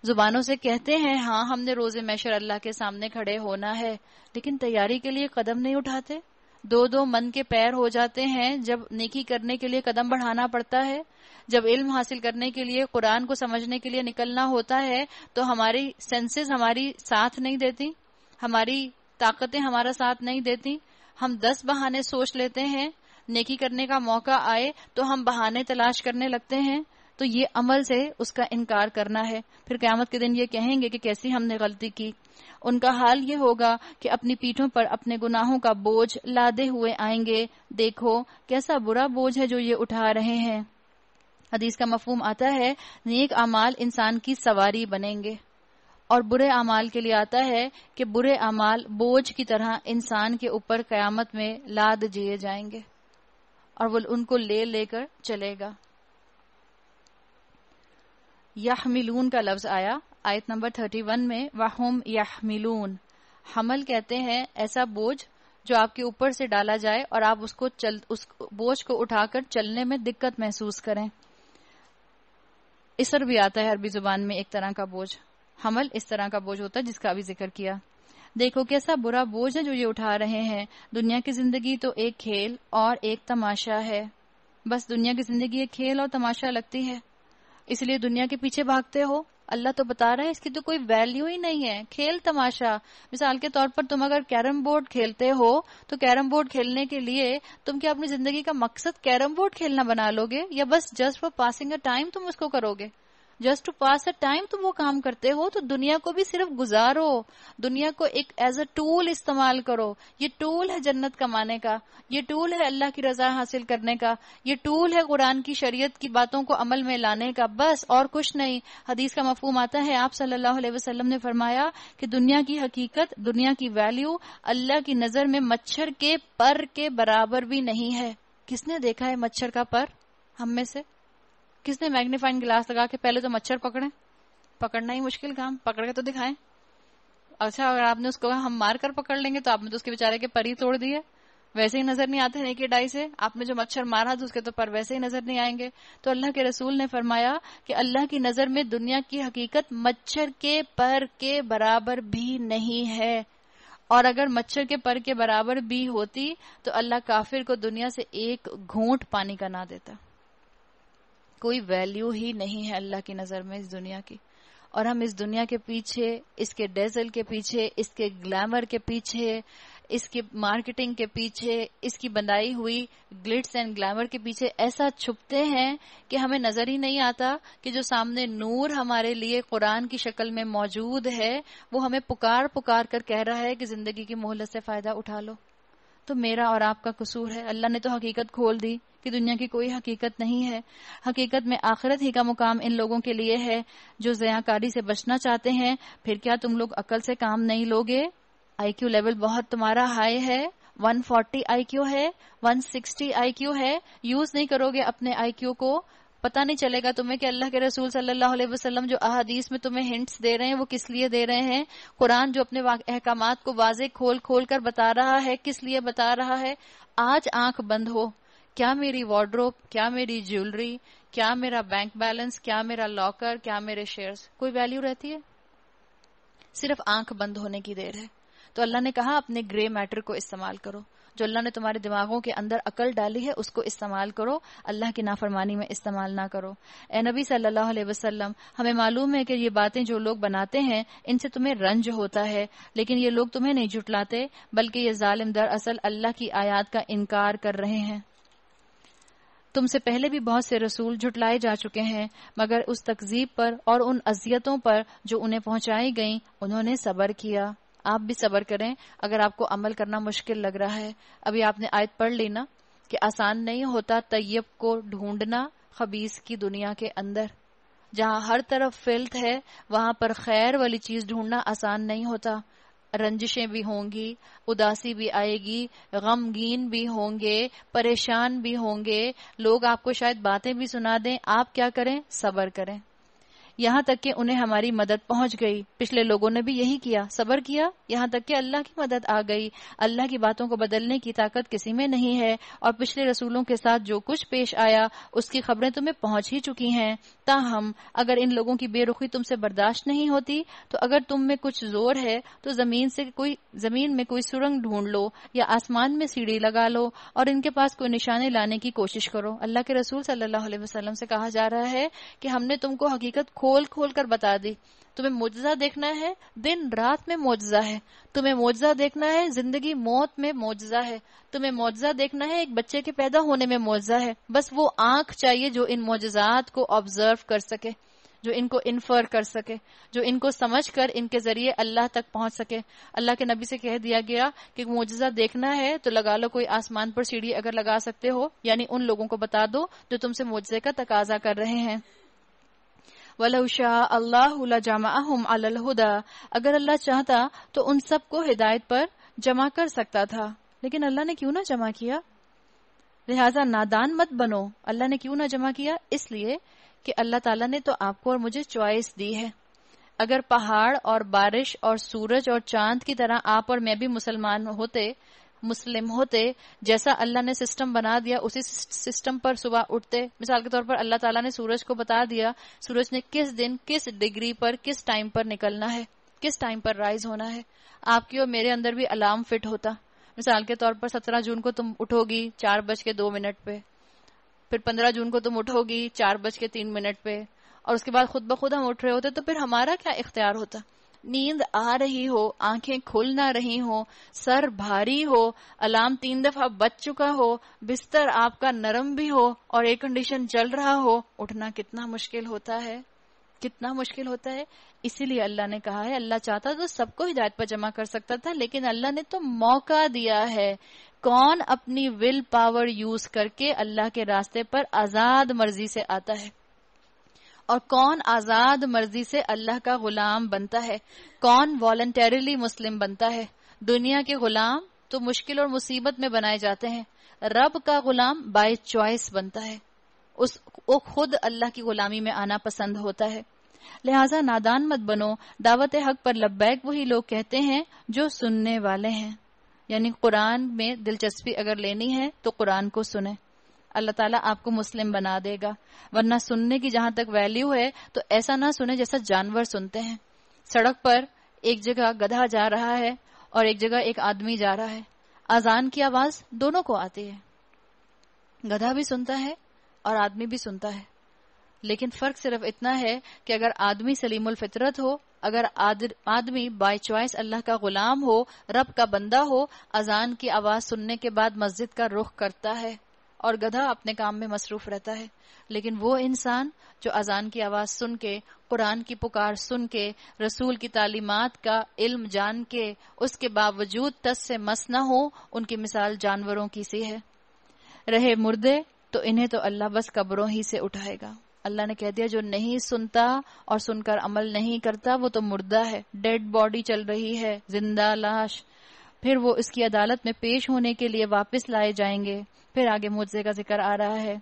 जुबानों से कहते हैं हाँ हमने रोजे मैशर अल्लाह के सामने खड़े होना है लेकिन तैयारी के लिए कदम नहीं उठाते दो दो मन के पैर हो जाते हैं जब नेकी करने के लिए कदम बढ़ाना पड़ता है जब इल्म हासिल करने के लिए कुरान को समझने के लिए निकलना होता है तो हमारी सेंसेस हमारी साथ नहीं देती हमारी ताकतें हमारा साथ नहीं देती हम दस बहाने सोच लेते हैं नेकी करने का मौका आए तो हम बहाने तलाश करने लगते हैं तो ये अमल से उसका इनकार करना है फिर क्यामत के दिन ये कहेंगे कि कैसी हमने गलती की उनका हाल ये होगा कि अपनी पीठों पर अपने गुनाहों का बोझ लादे हुए आएंगे देखो कैसा बुरा बोझ है जो ये उठा रहे हैं हदीस का मफहम आता है नेक अमाल इंसान की सवारी बनेंगे और बुरे अमाल के लिए आता है कि बुरे अमाल बोझ की तरह इंसान के ऊपर कयामत में लाद जिए जाएंगे और वो उनको ले लेकर चलेगा याहमिलून का लफ्ज आया आयत नंबर थर्टी वन में वाहम याहमिलून हमल कहते हैं ऐसा बोझ जो आपके ऊपर से डाला जाए और आप उसको चल उस बोझ को उठाकर चलने में दिक्कत महसूस करें इसर भी आता है अरबी जुबान में एक तरह का बोझ हमल इस तरह का बोझ होता है जिसका अभी जिक्र किया देखो कैसा बुरा बोझ है जो ये उठा रहे हैं दुनिया की जिंदगी तो एक खेल और एक तमाशा है बस दुनिया की जिंदगी एक खेल और तमाशा लगती है इसलिए दुनिया के पीछे भागते हो अल्लाह तो बता रहा है इसकी तो कोई वैल्यू ही नहीं है खेल तमाशा मिसाल के तौर पर तुम अगर कैरम बोर्ड खेलते हो तो कैरम बोर्ड खेलने के लिए तुम क्या अपनी जिंदगी का मकसद कैरम बोर्ड खेलना बना लोगे या बस just for passing a time तुम उसको करोगे just to pass a time तुम वो काम करते हो तो दुनिया को भी सिर्फ गुजारो दुनिया को एक एज अ टूल इस्तेमाल करो ये टूल है जन्नत कमाने का ये टूल है अल्लाह की रजा हासिल करने का ये टूल है कुरान की शरीयत की बातों को अमल में लाने का बस और कुछ नहीं हदीस का मफहम आता है आप सल्लल्लाहु अलैहि वसल्लम ने फरमाया कि दुनिया की हकीकत दुनिया की वैल्यू अल्लाह की नजर में मच्छर के पर के बराबर भी नहीं है किसने देखा है मच्छर का पर हम में से किसने मैग्नीफाइंग ग्लास लगा के पहले तो मच्छर पकड़े पकड़ना ही मुश्किल काम पकड़ के तो दिखाएं अच्छा अगर आपने उसको हम मार कर पकड़ लेंगे तो आपने तो उसके बेचारे के पर ही तोड़ दिए वैसे ही नजर नहीं आते नेकी डाई से आपने जो मच्छर मारा था उसके तो पर वैसे ही नजर नहीं आएंगे तो अल्लाह के रसूल ने फरमाया कि अल्लाह की नजर में दुनिया की हकीकत मच्छर के पर के बराबर भी नहीं है और अगर मच्छर के पर के बराबर भी होती तो अल्लाह काफिर को दुनिया से एक घूंट पानी का ना देता कोई वैल्यू ही नहीं है अल्लाह की नज़र में इस दुनिया की और हम इस दुनिया के पीछे इसके डेजल के पीछे इसके ग्लैमर के पीछे इसके मार्केटिंग के पीछे इसकी बनाई हुई ग्लिट्स एंड ग्लैमर के पीछे ऐसा छुपते हैं कि हमें नजर ही नहीं आता कि जो सामने नूर हमारे लिए कुरान की शक्ल में मौजूद है वो हमें पुकार पुकार कर कह रहा है कि जिंदगी की मोहलत से फायदा उठा लो तो मेरा और आपका कसूर है अल्लाह ने तो हकीकत खोल दी कि दुनिया की कोई हकीकत नहीं है हकीकत में आखिरत ही का मुकाम इन लोगों के लिए है जो जयाकारी से बचना चाहते हैं फिर क्या तुम लोग अकल से काम नहीं लोगे आईक्यू लेवल बहुत तुम्हारा हाई है 140 आईक्यू है 160 आईक्यू है यूज नहीं करोगे अपने आईक्यू को पता नहीं चलेगा तुम्हें कि अल्लाह के रसूल सल्लल्लाहु अलैहि वसल्लम जो अहादीस में तुम्हें हिंट्स दे रहे हैं वो किस लिए दे रहे हैं कुरान जो अपने अहकाम को वाजे खोल खोल कर बता रहा है किस लिए बता रहा है आज आंख बंद हो क्या मेरी वार्ड्रोब क्या मेरी ज्वेलरी क्या मेरा बैंक बैलेंस क्या मेरा लॉकर क्या मेरे शेयर्स कोई वैल्यू रहती है सिर्फ आंख बंद होने की देर है तो अल्लाह ने कहा अपने ग्रे मैटर को इस्तेमाल करो जो अल्लाह ने तुम्हारे दिमागों के अंदर अकल डाली है उसको इस्तेमाल करो अल्लाह की नाफरमानी में इस्तेमाल ना करो ए नबी सल्लल्लाहु अलैहि वसल्लम हमें मालूम है कि ये बातें जो लोग बनाते हैं इनसे तुम्हें रंज होता है लेकिन ये लोग तुम्हें नहीं जुटलाते बल्कि ये जालिम दरअसल अल्लाह की आयात का इनकार कर रहे हैं तुमसे पहले भी बहुत से रसूल झुटलाए जा चुके हैं मगर उस तकजीब पर और उन अजियतों पर जो उन्हें पहुंचाई गई उन्होंने सबर किया आप भी सबर करें अगर आपको अमल करना मुश्किल लग रहा है अभी आपने आयत पढ़ ली ना कि आसान नहीं होता तय्यब को ढूंढना खबीस की दुनिया के अंदर जहां हर तरफ फिल्थ है वहां पर खैर वाली चीज ढूंढना आसान नहीं होता रंजिशें भी होंगी उदासी भी आएगी गमगीन भी होंगे परेशान भी होंगे लोग आपको शायद बातें भी सुना दें आप क्या करें सबर करें यहाँ तक कि उन्हें हमारी मदद पहुंच गई पिछले लोगों ने भी यही किया सबर किया यहाँ तक कि अल्लाह की मदद आ गई अल्लाह की बातों को बदलने की ताकत किसी में नहीं है और पिछले रसूलों के साथ जो कुछ पेश आया उसकी खबरें तुम्हें पहुंच ही चुकी हैं ताहम अगर इन लोगों की बेरुखी तुमसे बर्दाश्त नहीं होती तो अगर तुम में कुछ जोर है तो जमीन से कोई जमीन में कोई सुरंग ढूंढ लो या आसमान में सीढ़ी लगा लो और इनके पास कोई निशाने लाने की कोशिश करो अल्लाह के रसूल सल्लल्लाहु अलैहि वसल्लम से कहा जा रहा है कि हमने तुमको हकीकत खो खोल खोल कर बता दी तुम्हें मुआजा देखना है दिन रात में मुआजा है तुम्हें मुआजा देखना है जिंदगी मौत में मुआजा है तुम्हें मुआजा देखना है एक बच्चे के पैदा होने में मुआजा है बस वो आंख चाहिए जो इन मुआजात को ऑब्जर्व कर सके जो इनको इन्फर कर सके जो इनको समझ कर इनके जरिए अल्लाह तक पहुंच सके अल्लाह के नबी से कह दिया गया कि मुआजा देखना है तो लगा लो कोई आसमान पर सीढ़ी अगर लगा सकते हो यानी उन लोगों को बता दो जो तुमसे मुआजे का तकाजा कर रहे हैं वलऊ शाह अल्लाह अलहुदा अगर अल्लाह चाहता तो उन सबको हिदायत पर जमा कर सकता था लेकिन अल्लाह ने क्यों ना जमा किया लिहाजा नादान मत बनो अल्लाह ने क्यों ना जमा किया इसलिए कि अल्लाह ताला ने तो आपको और मुझे चॉइस दी है अगर पहाड़ और बारिश और सूरज और चांद की तरह आप और मैं भी मुसलमान होते मुस्लिम होते जैसा अल्लाह ने सिस्टम बना दिया उसी सिस्टम पर सुबह उठते मिसाल के तौर पर अल्लाह ताला ने सूरज को बता दिया सूरज ने किस दिन किस डिग्री पर किस टाइम पर निकलना है किस टाइम पर राइज होना है आपकी और मेरे अंदर भी अलार्म फिट होता मिसाल के तौर पर सत्रह जून को तुम उठोगी चार बज के दो मिनट पे फिर पंद्रह जून को तुम उठोगी चार बज के तीन मिनट पे और उसके बाद खुद ब खुद हम उठ रहे होते तो फिर हमारा क्या इख्तियार होता नींद आ रही हो आंखें खुल ना रही हो सर भारी हो अलार्म तीन दफा बच चुका हो बिस्तर आपका नरम भी हो और एयर कंडीशन चल रहा हो उठना कितना मुश्किल होता है कितना मुश्किल होता है इसीलिए अल्लाह ने कहा है अल्लाह चाहता तो सबको हिदायत पर जमा कर सकता था लेकिन अल्लाह ने तो मौका दिया है कौन अपनी विल पावर यूज करके अल्लाह के रास्ते पर आजाद मर्जी से आता है और कौन आजाद मर्जी से अल्लाह का गुलाम बनता है कौन वॉलंटरीली मुस्लिम बनता है दुनिया के गुलाम तो मुश्किल और मुसीबत में बनाए जाते हैं रब का गुलाम बाय चॉइस बनता है उस वो खुद अल्लाह की गुलामी में आना पसंद होता है लिहाजा नादान मत बनो दावत हक पर लब्बैक वही लोग कहते हैं जो सुनने वाले हैं यानी कुरान में दिलचस्पी अगर लेनी है तो कुरान को सुने अल्लाह ताला आपको मुस्लिम बना देगा वरना सुनने की जहां तक वैल्यू है तो ऐसा ना सुने जैसा जानवर सुनते हैं सड़क पर एक जगह गधा जा रहा है और एक जगह एक आदमी जा रहा है अजान की आवाज दोनों को आती है गधा भी सुनता है और आदमी भी सुनता है लेकिन फर्क सिर्फ इतना है कि अगर आदमी सलीमुल फितरत हो अगर आदमी बाय चॉइस अल्लाह का गुलाम हो रब का बंदा हो अजान की आवाज सुनने के बाद मस्जिद का रुख करता है और गधा अपने काम में मसरूफ रहता है लेकिन वो इंसान जो अजान की आवाज़ सुन के कुरान की पुकार सुन के रसूल की तालीमत का इल्म जान के उसके बावजूद तस से मस न हो उनकी मिसाल जानवरों की सी है रहे मुर्दे तो इन्हें तो अल्लाह बस कब्रों ही से उठाएगा अल्लाह ने कह दिया जो नहीं सुनता और सुनकर अमल नहीं करता वो तो मुर्दा है डेड बॉडी चल रही है जिंदा लाश फिर वो इसकी अदालत में पेश होने के लिए वापस लाए जाएंगे फिर आगे मुआवजे का जिक्र आ रहा है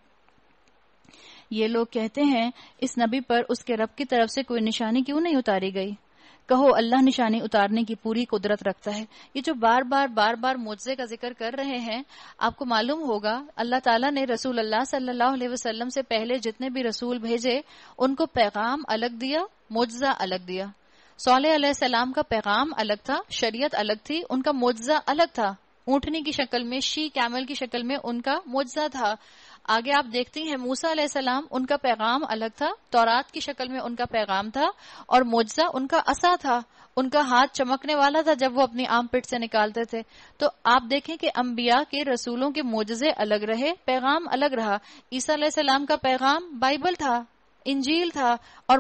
ये लोग कहते हैं इस नबी पर उसके रब की तरफ से कोई निशानी क्यों नहीं उतारी गई कहो अल्लाह निशानी उतारने की पूरी कुदरत रखता है ये जो बार बार बार बार मुआवजे का जिक्र कर रहे हैं आपको मालूम होगा अल्लाह ताला ने रसूल अल्लाह सल्लल्लाहु अलैहि वसल्लम से पहले जितने भी रसूल भेजे उनको पैगाम अलग दिया मुआवजा अलग दिया सोलह सलाम का पैगाम अलग था शरीयत अलग थी उनका मुआवजा अलग था ऊँटनी की शक्ल में शी कैमल की शक्ल में उनका मुआजा था आगे आप देखती हैं मूसा सलाम उनका पैगाम अलग था तौरात की शक्ल में उनका पैगाम था और मोजा उनका असा था उनका हाथ चमकने वाला था जब वो अपनी आम पिट से निकालते थे तो आप देखें कि अम्बिया के रसूलों के मोजे अलग रहे पैगाम अलग रहा ईसा सलाम का पैगाम बाइबल था इंजील था और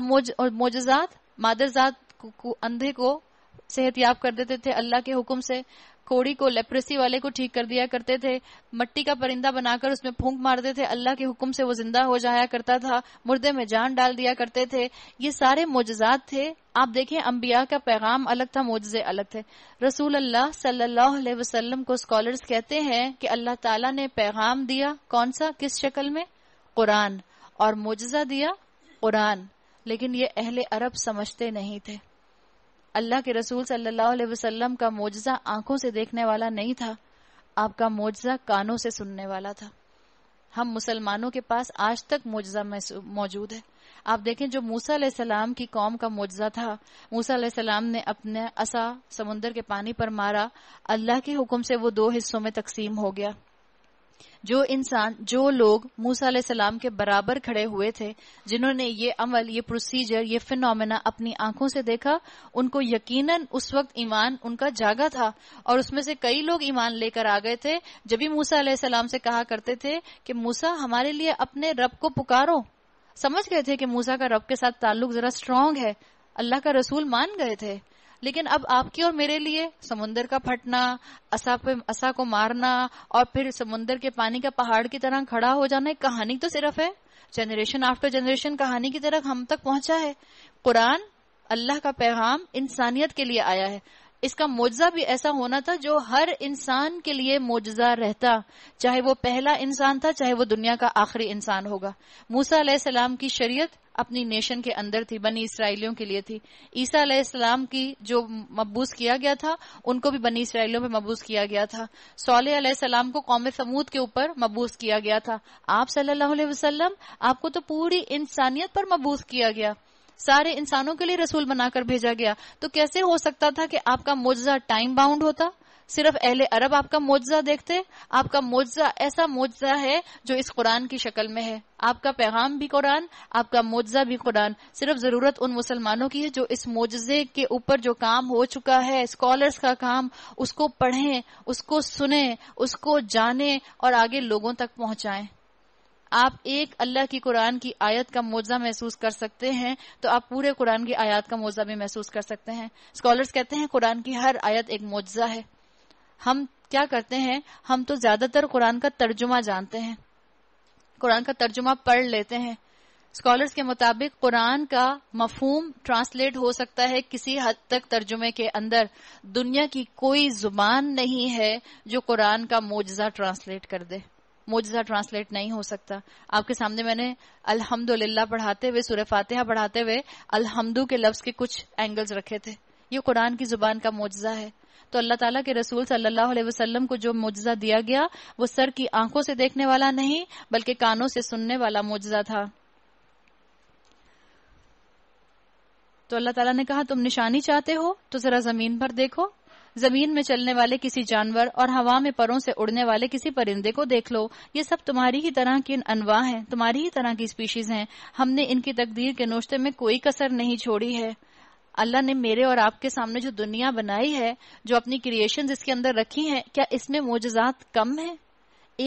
मोजात मादरजात अंधे को सेहतयाब कर देते थे अल्लाह के हुक्म से कोड़ी को लेप्रेसी वाले को ठीक कर दिया करते थे मट्टी का परिंदा बनाकर उसमें फूंक मारते थे अल्लाह के हुक्म से वो जिंदा हो जाया करता था मुर्दे में जान डाल दिया करते थे ये सारे मोजात थे आप देखें अम्बिया का पैगाम अलग था मोजे अलग थे रसूल अल्लाह सल्लल्लाहु अलैहि वसल्लम को स्कॉलर्स कहते हैं कि अल्लाह ताला ने पैगाम दिया कौन सा किस शक्ल में कुरान और मोजा दिया कुरान लेकिन ये अहले अरब समझते नहीं थे अल्लाह के रसूल सल्लल्लाहु अलैहि वसल्लम का मोजा आंखों से देखने वाला नहीं था आपका मोजा कानों से सुनने वाला था हम मुसलमानों के पास आज तक मोजा मौजूद है आप देखें जो मूसा सलाम की कौम का मुआजा था मूसा सलाम ने अपने असा समुन्दर के पानी पर मारा अल्लाह के हुक्म से वो दो हिस्सों में तकसीम हो गया जो इंसान जो लोग मूसा सलाम के बराबर खड़े हुए थे जिन्होंने ये अमल ये प्रोसीजर ये फिनोमिना अपनी आंखों से देखा उनको यकीनन उस वक्त ईमान उनका जागा था और उसमें से कई लोग ईमान लेकर आ गए थे जब भी मूसा सलाम से कहा करते थे कि मूसा हमारे लिए अपने रब को पुकारो समझ गए थे कि मूसा का रब के साथ ताल्लुक जरा स्ट्रांग है अल्लाह का रसूल मान गए थे लेकिन अब आपके और मेरे लिए समुन्दर का फटना असा पे असा को मारना और फिर समुन्दर के पानी का पहाड़ की तरह खड़ा हो जाना एक कहानी तो सिर्फ है जनरेशन आफ्टर जनरेशन कहानी की तरह हम तक पहुंचा है कुरान अल्लाह का पैगाम इंसानियत के लिए आया है इसका मुआवजा भी ऐसा होना था जो हर इंसान के लिए मुआवजा रहता चाहे वो पहला इंसान था चाहे वो दुनिया का आखिरी इंसान होगा मूसा सलाम की शरीयत अपनी नेशन के अंदर थी बनी इसराइलियों के लिए थी ईसा इस्लाम की जो मबूस किया गया था उनको भी बनी इसराइलियों पर मबूस किया गया था सोलह सलाम को कौम समूद के ऊपर मबूस किया गया था आप सल्लल्लाहु अलैहि वसल्लम आपको तो पूरी इंसानियत पर मबूस किया गया सारे इंसानों के लिए रसूल बनाकर भेजा गया तो कैसे हो सकता था कि आपका मुआवजा टाइम बाउंड होता सिर्फ अहले अरब आपका मुआवजा देखते आपका मुआवजा ऐसा मुआवजा है जो इस कुरान की शक्ल में है आपका पैगाम भी कुरान आपका मुआवजा भी कुरान सिर्फ जरूरत उन मुसलमानों की है जो इस मुआवजे के ऊपर जो काम हो चुका है स्कॉलर्स का काम उसको पढ़ें उसको सुने उसको जाने और आगे लोगों तक पहुंचाएं आप एक अल्लाह की कुरान की आयत का मोजा महसूस कर सकते हैं तो आप पूरे कुरान की आयत का मोजा भी महसूस कर सकते हैं स्कॉलर्स कहते हैं कुरान की हर आयत एक मोजा है हम क्या करते हैं हम तो ज्यादातर कुरान का तर्जुमा जानते हैं कुरान का तर्जुमा पढ़ लेते हैं स्कॉलर्स के मुताबिक कुरान का मफहम ट्रांसलेट हो सकता है किसी हद तक तर्जुमे के अंदर दुनिया की कोई जुबान नहीं है जो कुरान का मोजा ट्रांसलेट कर दे मोजा ट्रांसलेट नहीं हो सकता आपके सामने मैंने अल्हम्दुलिल्लाह पढ़ाते हुए सूर्य फातिहा पढ़ाते हुए अल्हम्दु के लफ्ज के कुछ एंगल्स रखे थे ये कुरान की जुबान का मोजा है तो अल्लाह ताला के रसूल सल्लल्लाहु अलैहि वसल्लम को जो मुजजा दिया गया वो सर की आंखों से देखने वाला नहीं बल्कि कानों से सुनने वाला मुजजा था तो अल्लाह ताला ने कहा तुम निशानी चाहते हो तो जरा जमीन पर देखो जमीन में चलने वाले किसी जानवर और हवा में परों से उड़ने वाले किसी परिंदे को देख लो ये सब तुम्हारी ही तरह की अनवा हैं तुम्हारी ही तरह की स्पीशीज हैं हमने इनकी तकदीर के नोश्ते में कोई कसर नहीं छोड़ी है अल्लाह ने मेरे और आपके सामने जो दुनिया बनाई है जो अपनी क्रिएशन इसके अंदर रखी है क्या इसमें मोजात कम है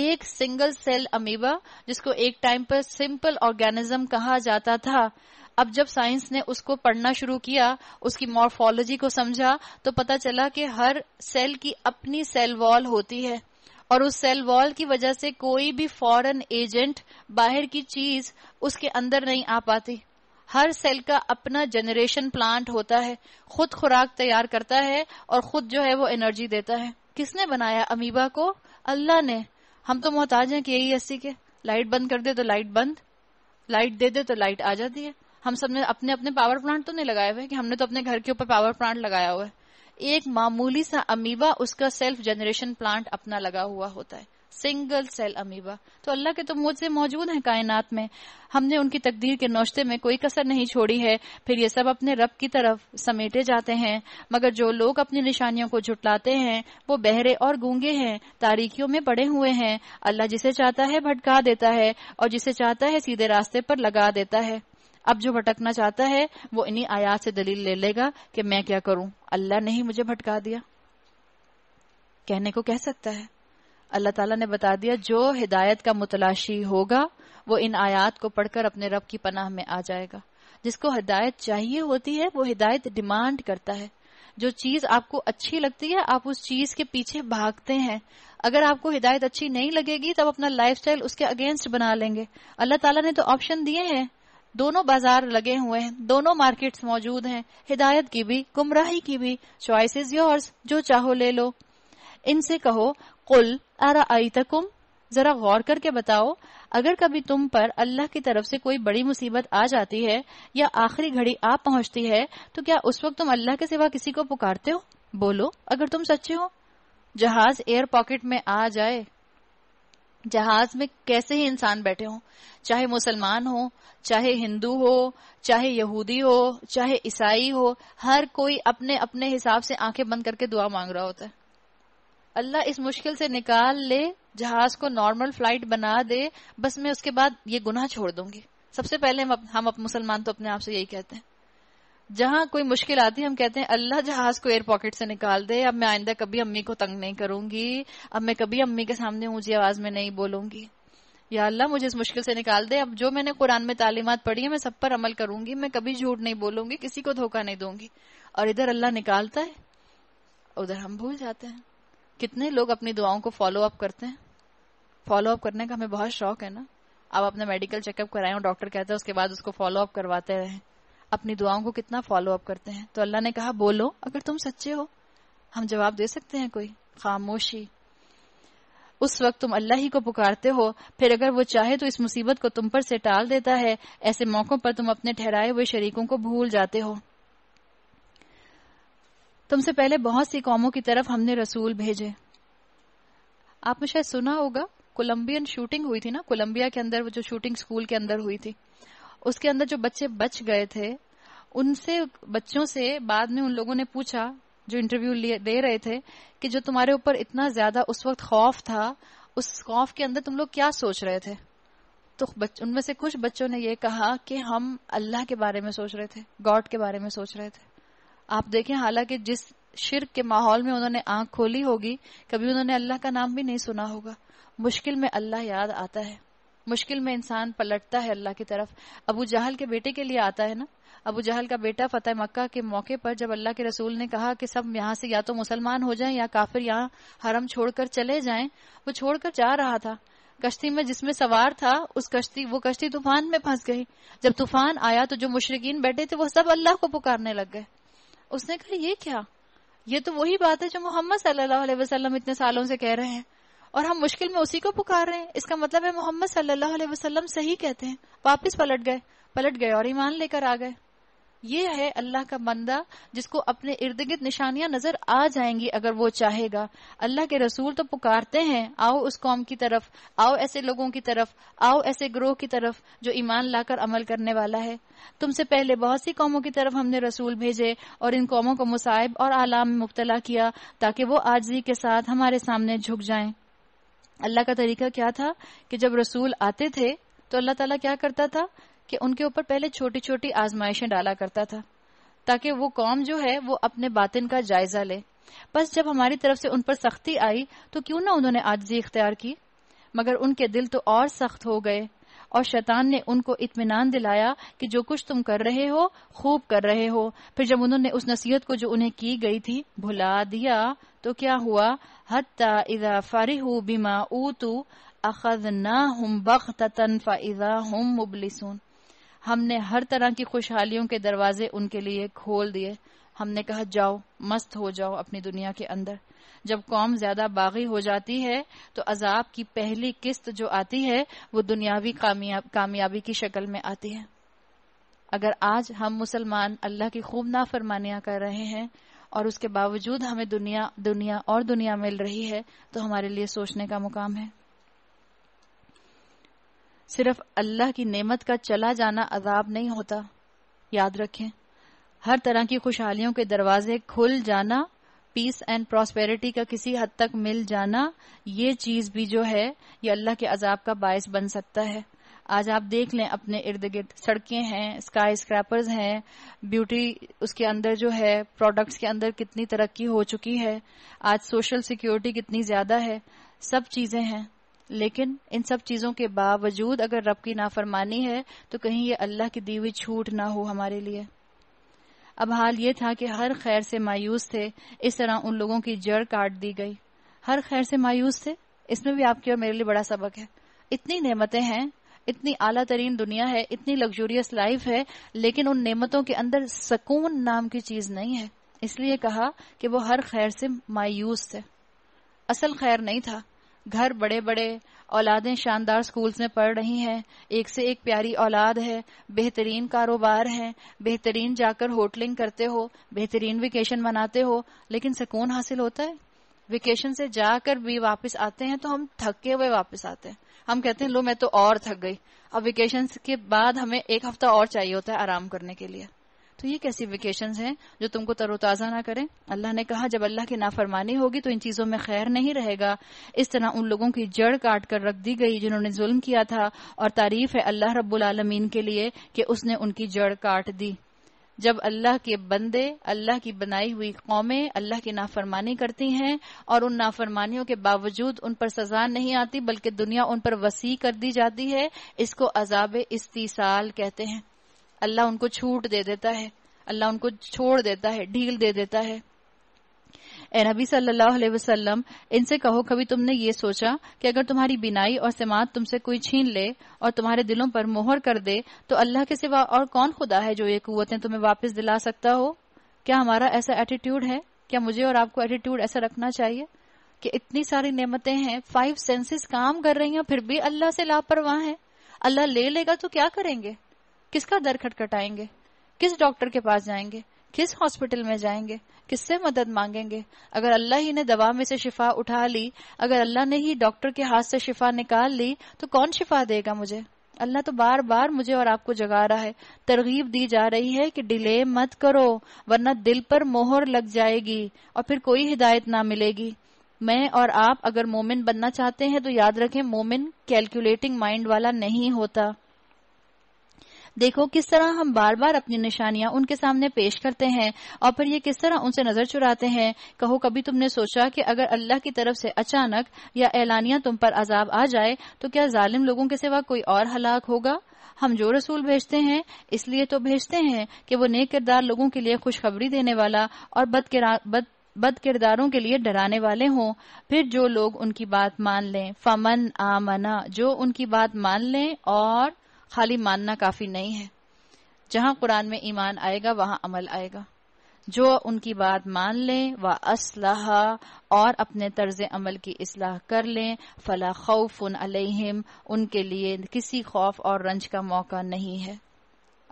एक सिंगल सेल अमीबा जिसको एक टाइम पर सिंपल ऑर्गेनिज्म कहा जाता था अब जब साइंस ने उसको पढ़ना शुरू किया उसकी मॉर्फोलॉजी को समझा तो पता चला कि हर सेल की अपनी सेल वॉल होती है और उस सेल वॉल की वजह से कोई भी फॉरेन एजेंट बाहर की चीज उसके अंदर नहीं आ पाती हर सेल का अपना जनरेशन प्लांट होता है खुद खुराक तैयार करता है और खुद जो है वो एनर्जी देता है किसने बनाया अमीबा को अल्लाह ने हम तो मोहताज हैं कि यही एस के लाइट बंद कर दे तो लाइट बंद लाइट दे दे तो लाइट आ जाती है हम सबने अपने अपने पावर प्लांट तो नहीं लगाए हुए कि हमने तो अपने घर के ऊपर पावर प्लांट लगाया हुआ है एक मामूली सा अमीबा उसका सेल्फ जनरेशन प्लांट अपना लगा हुआ होता है सिंगल सेल अमीबा तो अल्लाह के तो मुझसे मौजूद हैं कायनात में हमने उनकी तकदीर के नौशते में कोई कसर नहीं छोड़ी है फिर ये सब अपने रब की तरफ समेटे जाते हैं मगर जो लोग अपनी निशानियों को झुटलाते हैं वो बहरे और गूंगे हैं तारीखियों में पड़े हुए हैं अल्लाह जिसे चाहता है भटका देता है और जिसे चाहता है सीधे रास्ते पर लगा देता है अब जो भटकना चाहता है वो इन्हीं आयात से दलील ले लेगा कि मैं क्या करूं अल्लाह ने ही मुझे भटका दिया कहने को कह सकता है अल्लाह ताला ने बता दिया जो हिदायत का मुतलाशी होगा वो इन आयात को पढ़कर अपने रब की पनाह में आ जाएगा जिसको हिदायत चाहिए होती है वो हिदायत डिमांड करता है जो चीज आपको अच्छी लगती है आप उस चीज के पीछे भागते हैं अगर आपको हिदायत अच्छी नहीं लगेगी तब अपना स्टाइल उसके अगेंस्ट बना लेंगे अल्लाह ताला ने तो ऑप्शन दिए हैं दोनों बाजार लगे हुए हैं दोनों मार्केट्स मौजूद हैं हिदायत की भी गुमराही की भी चॉइस इज योर्स जो चाहो ले लो इनसे कहो कुल तक जरा गौर करके बताओ अगर कभी तुम पर अल्लाह की तरफ से कोई बड़ी मुसीबत आ जाती है या आखिरी घड़ी आ पहुंचती है तो क्या उस वक्त तुम अल्लाह के सिवा किसी को पुकारते हो बोलो अगर तुम सच्चे हो जहाज एयर पॉकेट में आ जाए जहाज में कैसे ही इंसान बैठे हों चाहे मुसलमान हो चाहे हिंदू हो चाहे यहूदी हो चाहे ईसाई हो हर कोई अपने अपने हिसाब से आंखें बंद करके दुआ मांग रहा होता है अल्लाह इस मुश्किल से निकाल ले जहाज को नॉर्मल फ्लाइट बना दे बस मैं उसके बाद ये गुनाह छोड़ दूंगी सबसे पहले हम हम अप मुसलमान तो अपने आप से यही कहते हैं जहां कोई मुश्किल आती है हम कहते हैं अल्लाह जहाज को एयर पॉकेट से निकाल दे अब मैं आइंदा कभी अम्मी को तंग नहीं करूंगी अब मैं कभी अम्मी के सामने ऊंची आवाज में नहीं बोलूंगी या अल्लाह मुझे इस मुश्किल से निकाल दे अब जो मैंने कुरान में तालीमत पढ़ी है मैं सब पर अमल करूंगी मैं कभी झूठ नहीं बोलूंगी किसी को धोखा नहीं दूंगी और इधर अल्लाह निकालता है उधर हम भूल जाते हैं कितने लोग अपनी दुआओं को फॉलो अप करते हैं फॉलो अप करने का हमें बहुत शौक है ना आप अपना मेडिकल चेकअप कराए और डॉक्टर कहते हैं उसके बाद उसको फॉलो अप करवाते रहे अपनी दुआओं को कितना फॉलो अप करते हैं तो अल्लाह ने कहा बोलो अगर तुम सच्चे हो हम जवाब दे सकते हैं कोई खामोशी उस वक्त तुम अल्लाह ही को पुकारते हो फिर अगर वो चाहे तो इस मुसीबत को तुम पर से टाल देता है ऐसे मौकों पर तुम अपने ठहराए हुए शरीकों को भूल जाते हो तुमसे पहले बहुत सी कौमों की तरफ हमने रसूल भेजे आपने शायद सुना होगा कोलंबियन शूटिंग हुई थी ना कोलंबिया के अंदर जो शूटिंग स्कूल के अंदर हुई थी उसके अंदर जो बच्चे बच गए थे उनसे बच्चों से बाद में उन लोगों ने पूछा जो इंटरव्यू दे रहे थे कि जो तुम्हारे ऊपर इतना ज्यादा उस वक्त खौफ था उस खौफ के अंदर तुम लोग क्या सोच रहे थे तो उनमें से कुछ बच्चों ने ये कहा कि हम अल्लाह के बारे में सोच रहे थे गॉड के बारे में सोच रहे थे आप देखें हालांकि जिस शिरक के माहौल में उन्होंने आंख खोली होगी कभी उन्होंने अल्लाह का नाम भी नहीं सुना होगा मुश्किल में अल्लाह याद आता है मुश्किल में इंसान पलटता है अल्लाह की तरफ अबू जहल के बेटे के लिए आता है ना अबू जहल का बेटा फतेह मक्का के मौके पर जब अल्लाह के रसूल ने कहा कि सब यहाँ से या तो मुसलमान हो जाएं या काफिर यहाँ हरम छोड़कर चले जाएं वो छोड़कर जा रहा था कश्ती में जिसमें सवार था उस कश्ती वो कश्ती तूफान में फंस गई जब तूफान आया तो जो मुशरकिन बैठे थे वो सब अल्लाह को पुकारने लग गए उसने कहा ये क्या ये तो वही बात है जो मोहम्मद सल्लल्लाहु अलैहि वसल्लम इतने सालों से कह रहे हैं और हम मुश्किल में उसी को पुकार रहे हैं इसका मतलब है मोहम्मद सल्लल्लाहु अलैहि वसल्लम सही कहते हैं वापस पलट गए पलट गए और ईमान लेकर आ गए ये है अल्लाह का बंदा जिसको अपने इर्द गिर्द निशानियां नजर आ जाएंगी अगर वो चाहेगा अल्लाह के रसूल तो पुकारते हैं आओ उस कौम की तरफ आओ ऐसे लोगों की तरफ आओ ऐसे ग्रोह की तरफ जो ईमान लाकर अमल करने वाला है तुमसे पहले बहुत सी कौमों की तरफ हमने रसूल भेजे और इन कौमों को मुसाहिब और आलाम में मुबतला किया ताकि वो आजी के साथ हमारे सामने झुक जाए अल्लाह का तरीका क्या था कि जब रसूल आते थे तो अल्लाह ताला क्या करता था कि उनके ऊपर पहले छोटी छोटी आजमाइशें डाला करता था ताकि वो कौम जो है वो अपने बातिन का जायजा ले बस जब हमारी तरफ से उन पर सख्ती आई तो क्यों ना उन्होंने आजजी इख्तियार की मगर उनके दिल तो और सख्त हो गए और शैतान ने उनको इत्मीनान दिलाया कि जो कुछ तुम कर रहे हो खूब कर रहे हो फिर जब उन्होंने उस नसीहत को जो उन्हें की गई थी भुला दिया तो क्या हुआ हत्ता इदा फारिहु बिमा ऊतु अखद ना हम बख्तन फ़ा इदा हम मुबलिसून हमने हर तरह की खुशहालियों के दरवाजे उनके लिए खोल दिए हमने कहा जाओ मस्त हो जाओ अपनी दुनिया के अंदर जब कौम ज्यादा बागी हो जाती है तो अजाब की पहली किस्त जो आती है वो दुनियावी कामयाब, कामयाबी की शक्ल में आती है अगर आज हम मुसलमान अल्लाह की खूब नाफरमानियां कर रहे हैं और उसके बावजूद हमें दुनिया दुनिया और दुनिया मिल रही है तो हमारे लिए सोचने का मुकाम है सिर्फ अल्लाह की नेमत का चला जाना अजाब नहीं होता याद रखें हर तरह की खुशहालियों के दरवाजे खुल जाना पीस एंड प्रॉस्पेरिटी का किसी हद तक मिल जाना ये चीज भी जो है ये अल्लाह के अजाब का बायस बन सकता है आज आप देख लें अपने इर्द गिर्द सड़कें हैं स्काई स्क्रैपर्स हैं ब्यूटी उसके अंदर जो है प्रोडक्ट्स के अंदर कितनी तरक्की हो चुकी है आज सोशल सिक्योरिटी कितनी ज्यादा है सब चीजें हैं लेकिन इन सब चीज़ों के बावजूद अगर रब की नाफरमानी है तो कहीं ये अल्लाह की दी हुई छूट ना हो हमारे लिए अब हाल ये था कि हर खैर से मायूस थे इस तरह उन लोगों की जड़ काट दी गई हर खैर से मायूस थे इसमें भी आपके और मेरे लिए बड़ा सबक है इतनी नेमतें हैं इतनी आला तरीन दुनिया है इतनी लग्जूरियस लाइफ है लेकिन उन नेमतों के अंदर सकून नाम की चीज नहीं है इसलिए कहा कि वो हर खैर से मायूस थे असल खैर नहीं था घर बड़े बड़े औलादें शानदार स्कूल्स में पढ़ रही हैं एक से एक प्यारी औलाद है बेहतरीन कारोबार है बेहतरीन जाकर होटलिंग करते हो बेहतरीन वेकेशन मनाते हो लेकिन सुकून हासिल होता है वेकेशन से जाकर भी वापस आते हैं तो हम थके हुए वापस आते हैं हम कहते हैं लो मैं तो और थक गई अब वेकेशन के बाद हमें एक हफ्ता और चाहिए होता है आराम करने के लिए तो ये कैसी वेकेशन हैं जो तुमको तरोताज़ा ना करें अल्लाह ने कहा जब अल्लाह की नाफरमानी होगी तो इन चीज़ों में खैर नहीं रहेगा इस तरह उन लोगों की जड़ काट कर रख दी गई जिन्होंने जुल्म किया था और तारीफ है अल्लाह रब्बुलमीन के लिए कि उसने उनकी जड़ काट दी जब अल्लाह के बंदे अल्लाह की बनाई हुई कौमें अल्लाह की नाफरमानी करती हैं और उन नाफरमानियों के बावजूद उन पर सजा नहीं आती बल्कि दुनिया उन पर वसी कर दी जाती है इसको अजाब इस्तीसाल कहते हैं अल्लाह उनको छूट दे देता है अल्लाह उनको छोड़ देता है ढील दे देता है ए नबी सल्लल्लाहु अलैहि वसल्लम इनसे कहो कभी तुमने ये सोचा कि अगर तुम्हारी बिनाई और समात तुमसे कोई छीन ले और तुम्हारे दिलों पर मोहर कर दे तो अल्लाह के सिवा और कौन खुदा है जो ये कुतें तुम्हें वापस दिला सकता हो क्या हमारा ऐसा एटीट्यूड है क्या मुझे और आपको एटीट्यूड ऐसा रखना चाहिए कि इतनी सारी नियमतें हैं फाइव सेंसेस काम कर रही हैं फिर भी अल्लाह से लापरवाह है अल्लाह ले लेगा तो क्या करेंगे किसका दर खटखटाएंगे किस डॉक्टर के पास जाएंगे किस हॉस्पिटल में जाएंगे किससे मदद मांगेंगे अगर अल्लाह ही ने दवा में से शिफा उठा ली अगर अल्लाह ने ही डॉक्टर के हाथ से शिफा निकाल ली तो कौन शिफा देगा मुझे अल्लाह तो बार बार मुझे और आपको जगा रहा है तरगीब दी जा रही है कि डिले मत करो वरना दिल पर मोहर लग जाएगी और फिर कोई हिदायत ना मिलेगी मैं और आप अगर मोमिन बनना चाहते हैं तो याद रखें मोमिन कैलकुलेटिंग माइंड वाला नहीं होता देखो किस तरह हम बार बार अपनी निशानियां उनके सामने पेश करते हैं और फिर ये किस तरह उनसे नजर चुराते हैं कहो कभी तुमने सोचा कि अगर अल्लाह की तरफ से अचानक या ऐलानिया तुम पर अजाब आ जाए तो क्या जालिम लोगों के सिवा कोई और हलाक होगा हम जो रसूल भेजते हैं इसलिए तो भेजते हैं कि वो नेक किरदार लोगों के लिए खुशखबरी देने वाला और बद बद बद किरदारों के लिए डराने वाले हों फिर जो लोग उनकी बात मान लें फमन आमना जो उनकी बात मान लें और खाली मानना काफी नहीं है जहां कुरान में ईमान आएगा वहां अमल आएगा जो उनकी बात मान लें व असलाह और अपने तर्ज अमल की असलाह कर लें फला खौफ अलहिम उनके लिए किसी खौफ और रंज का मौका नहीं है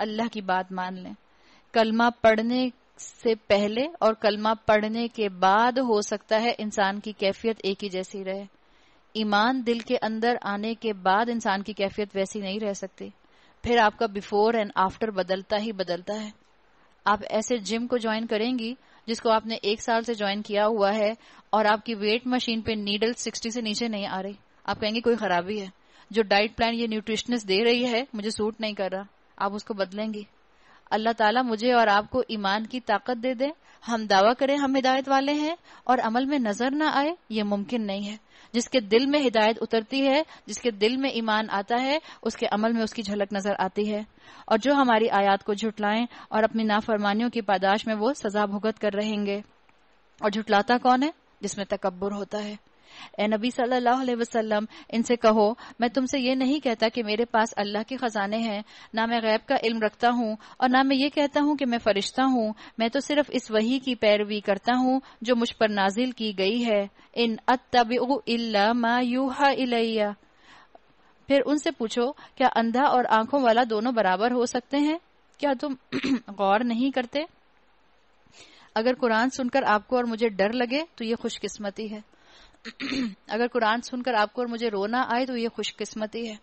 अल्लाह की बात मान लें कलमा पढ़ने से पहले और कलमा पढ़ने के बाद हो सकता है इंसान की कैफियत एक ही जैसी रहे ईमान दिल के अंदर आने के बाद इंसान की कैफियत वैसी नहीं रह सकती फिर आपका बिफोर एंड आफ्टर बदलता ही बदलता है आप ऐसे जिम को ज्वाइन करेंगी जिसको आपने एक साल से ज्वाइन किया हुआ है और आपकी वेट मशीन पे नीडल सिक्सटी से नीचे नहीं आ रही आप कहेंगे कोई खराबी है जो डाइट प्लान ये न्यूट्रिशनिस्ट दे रही है मुझे सूट नहीं कर रहा आप उसको बदलेंगे अल्लाह ताला मुझे और आपको ईमान की ताकत दे दे हम दावा करें हम हिदायत वाले हैं और अमल में नजर ना आए ये मुमकिन नहीं है जिसके दिल में हिदायत उतरती है जिसके दिल में ईमान आता है उसके अमल में उसकी झलक नजर आती है और जो हमारी आयात को झुटलाएं और अपनी नाफरमानियों की पादाश में वो सजा भुगत कर रहेंगे और झुटलाता कौन है जिसमें तकबर होता है ए नबी सल्लल्लाहु अलैहि वसल्लम इनसे कहो मैं तुमसे ये नहीं कहता कि मेरे पास अल्लाह के खजाने हैं ना मैं गैब का इल्म रखता हूँ और ना मैं ये कहता हूँ कि मैं फरिश्ता हूँ मैं तो सिर्फ इस वही की पैरवी करता हूँ जो मुझ पर नाजिल की गई है इन अतबिल्ला फिर उनसे पूछो क्या अंधा और आंखों वाला दोनों बराबर हो सकते हैं क्या तुम गौर नहीं करते अगर कुरान सुनकर आपको और मुझे डर लगे तो ये खुशकिस्मती है अगर कुरान सुनकर आपको और मुझे रोना आए तो ये खुशकिस्मती है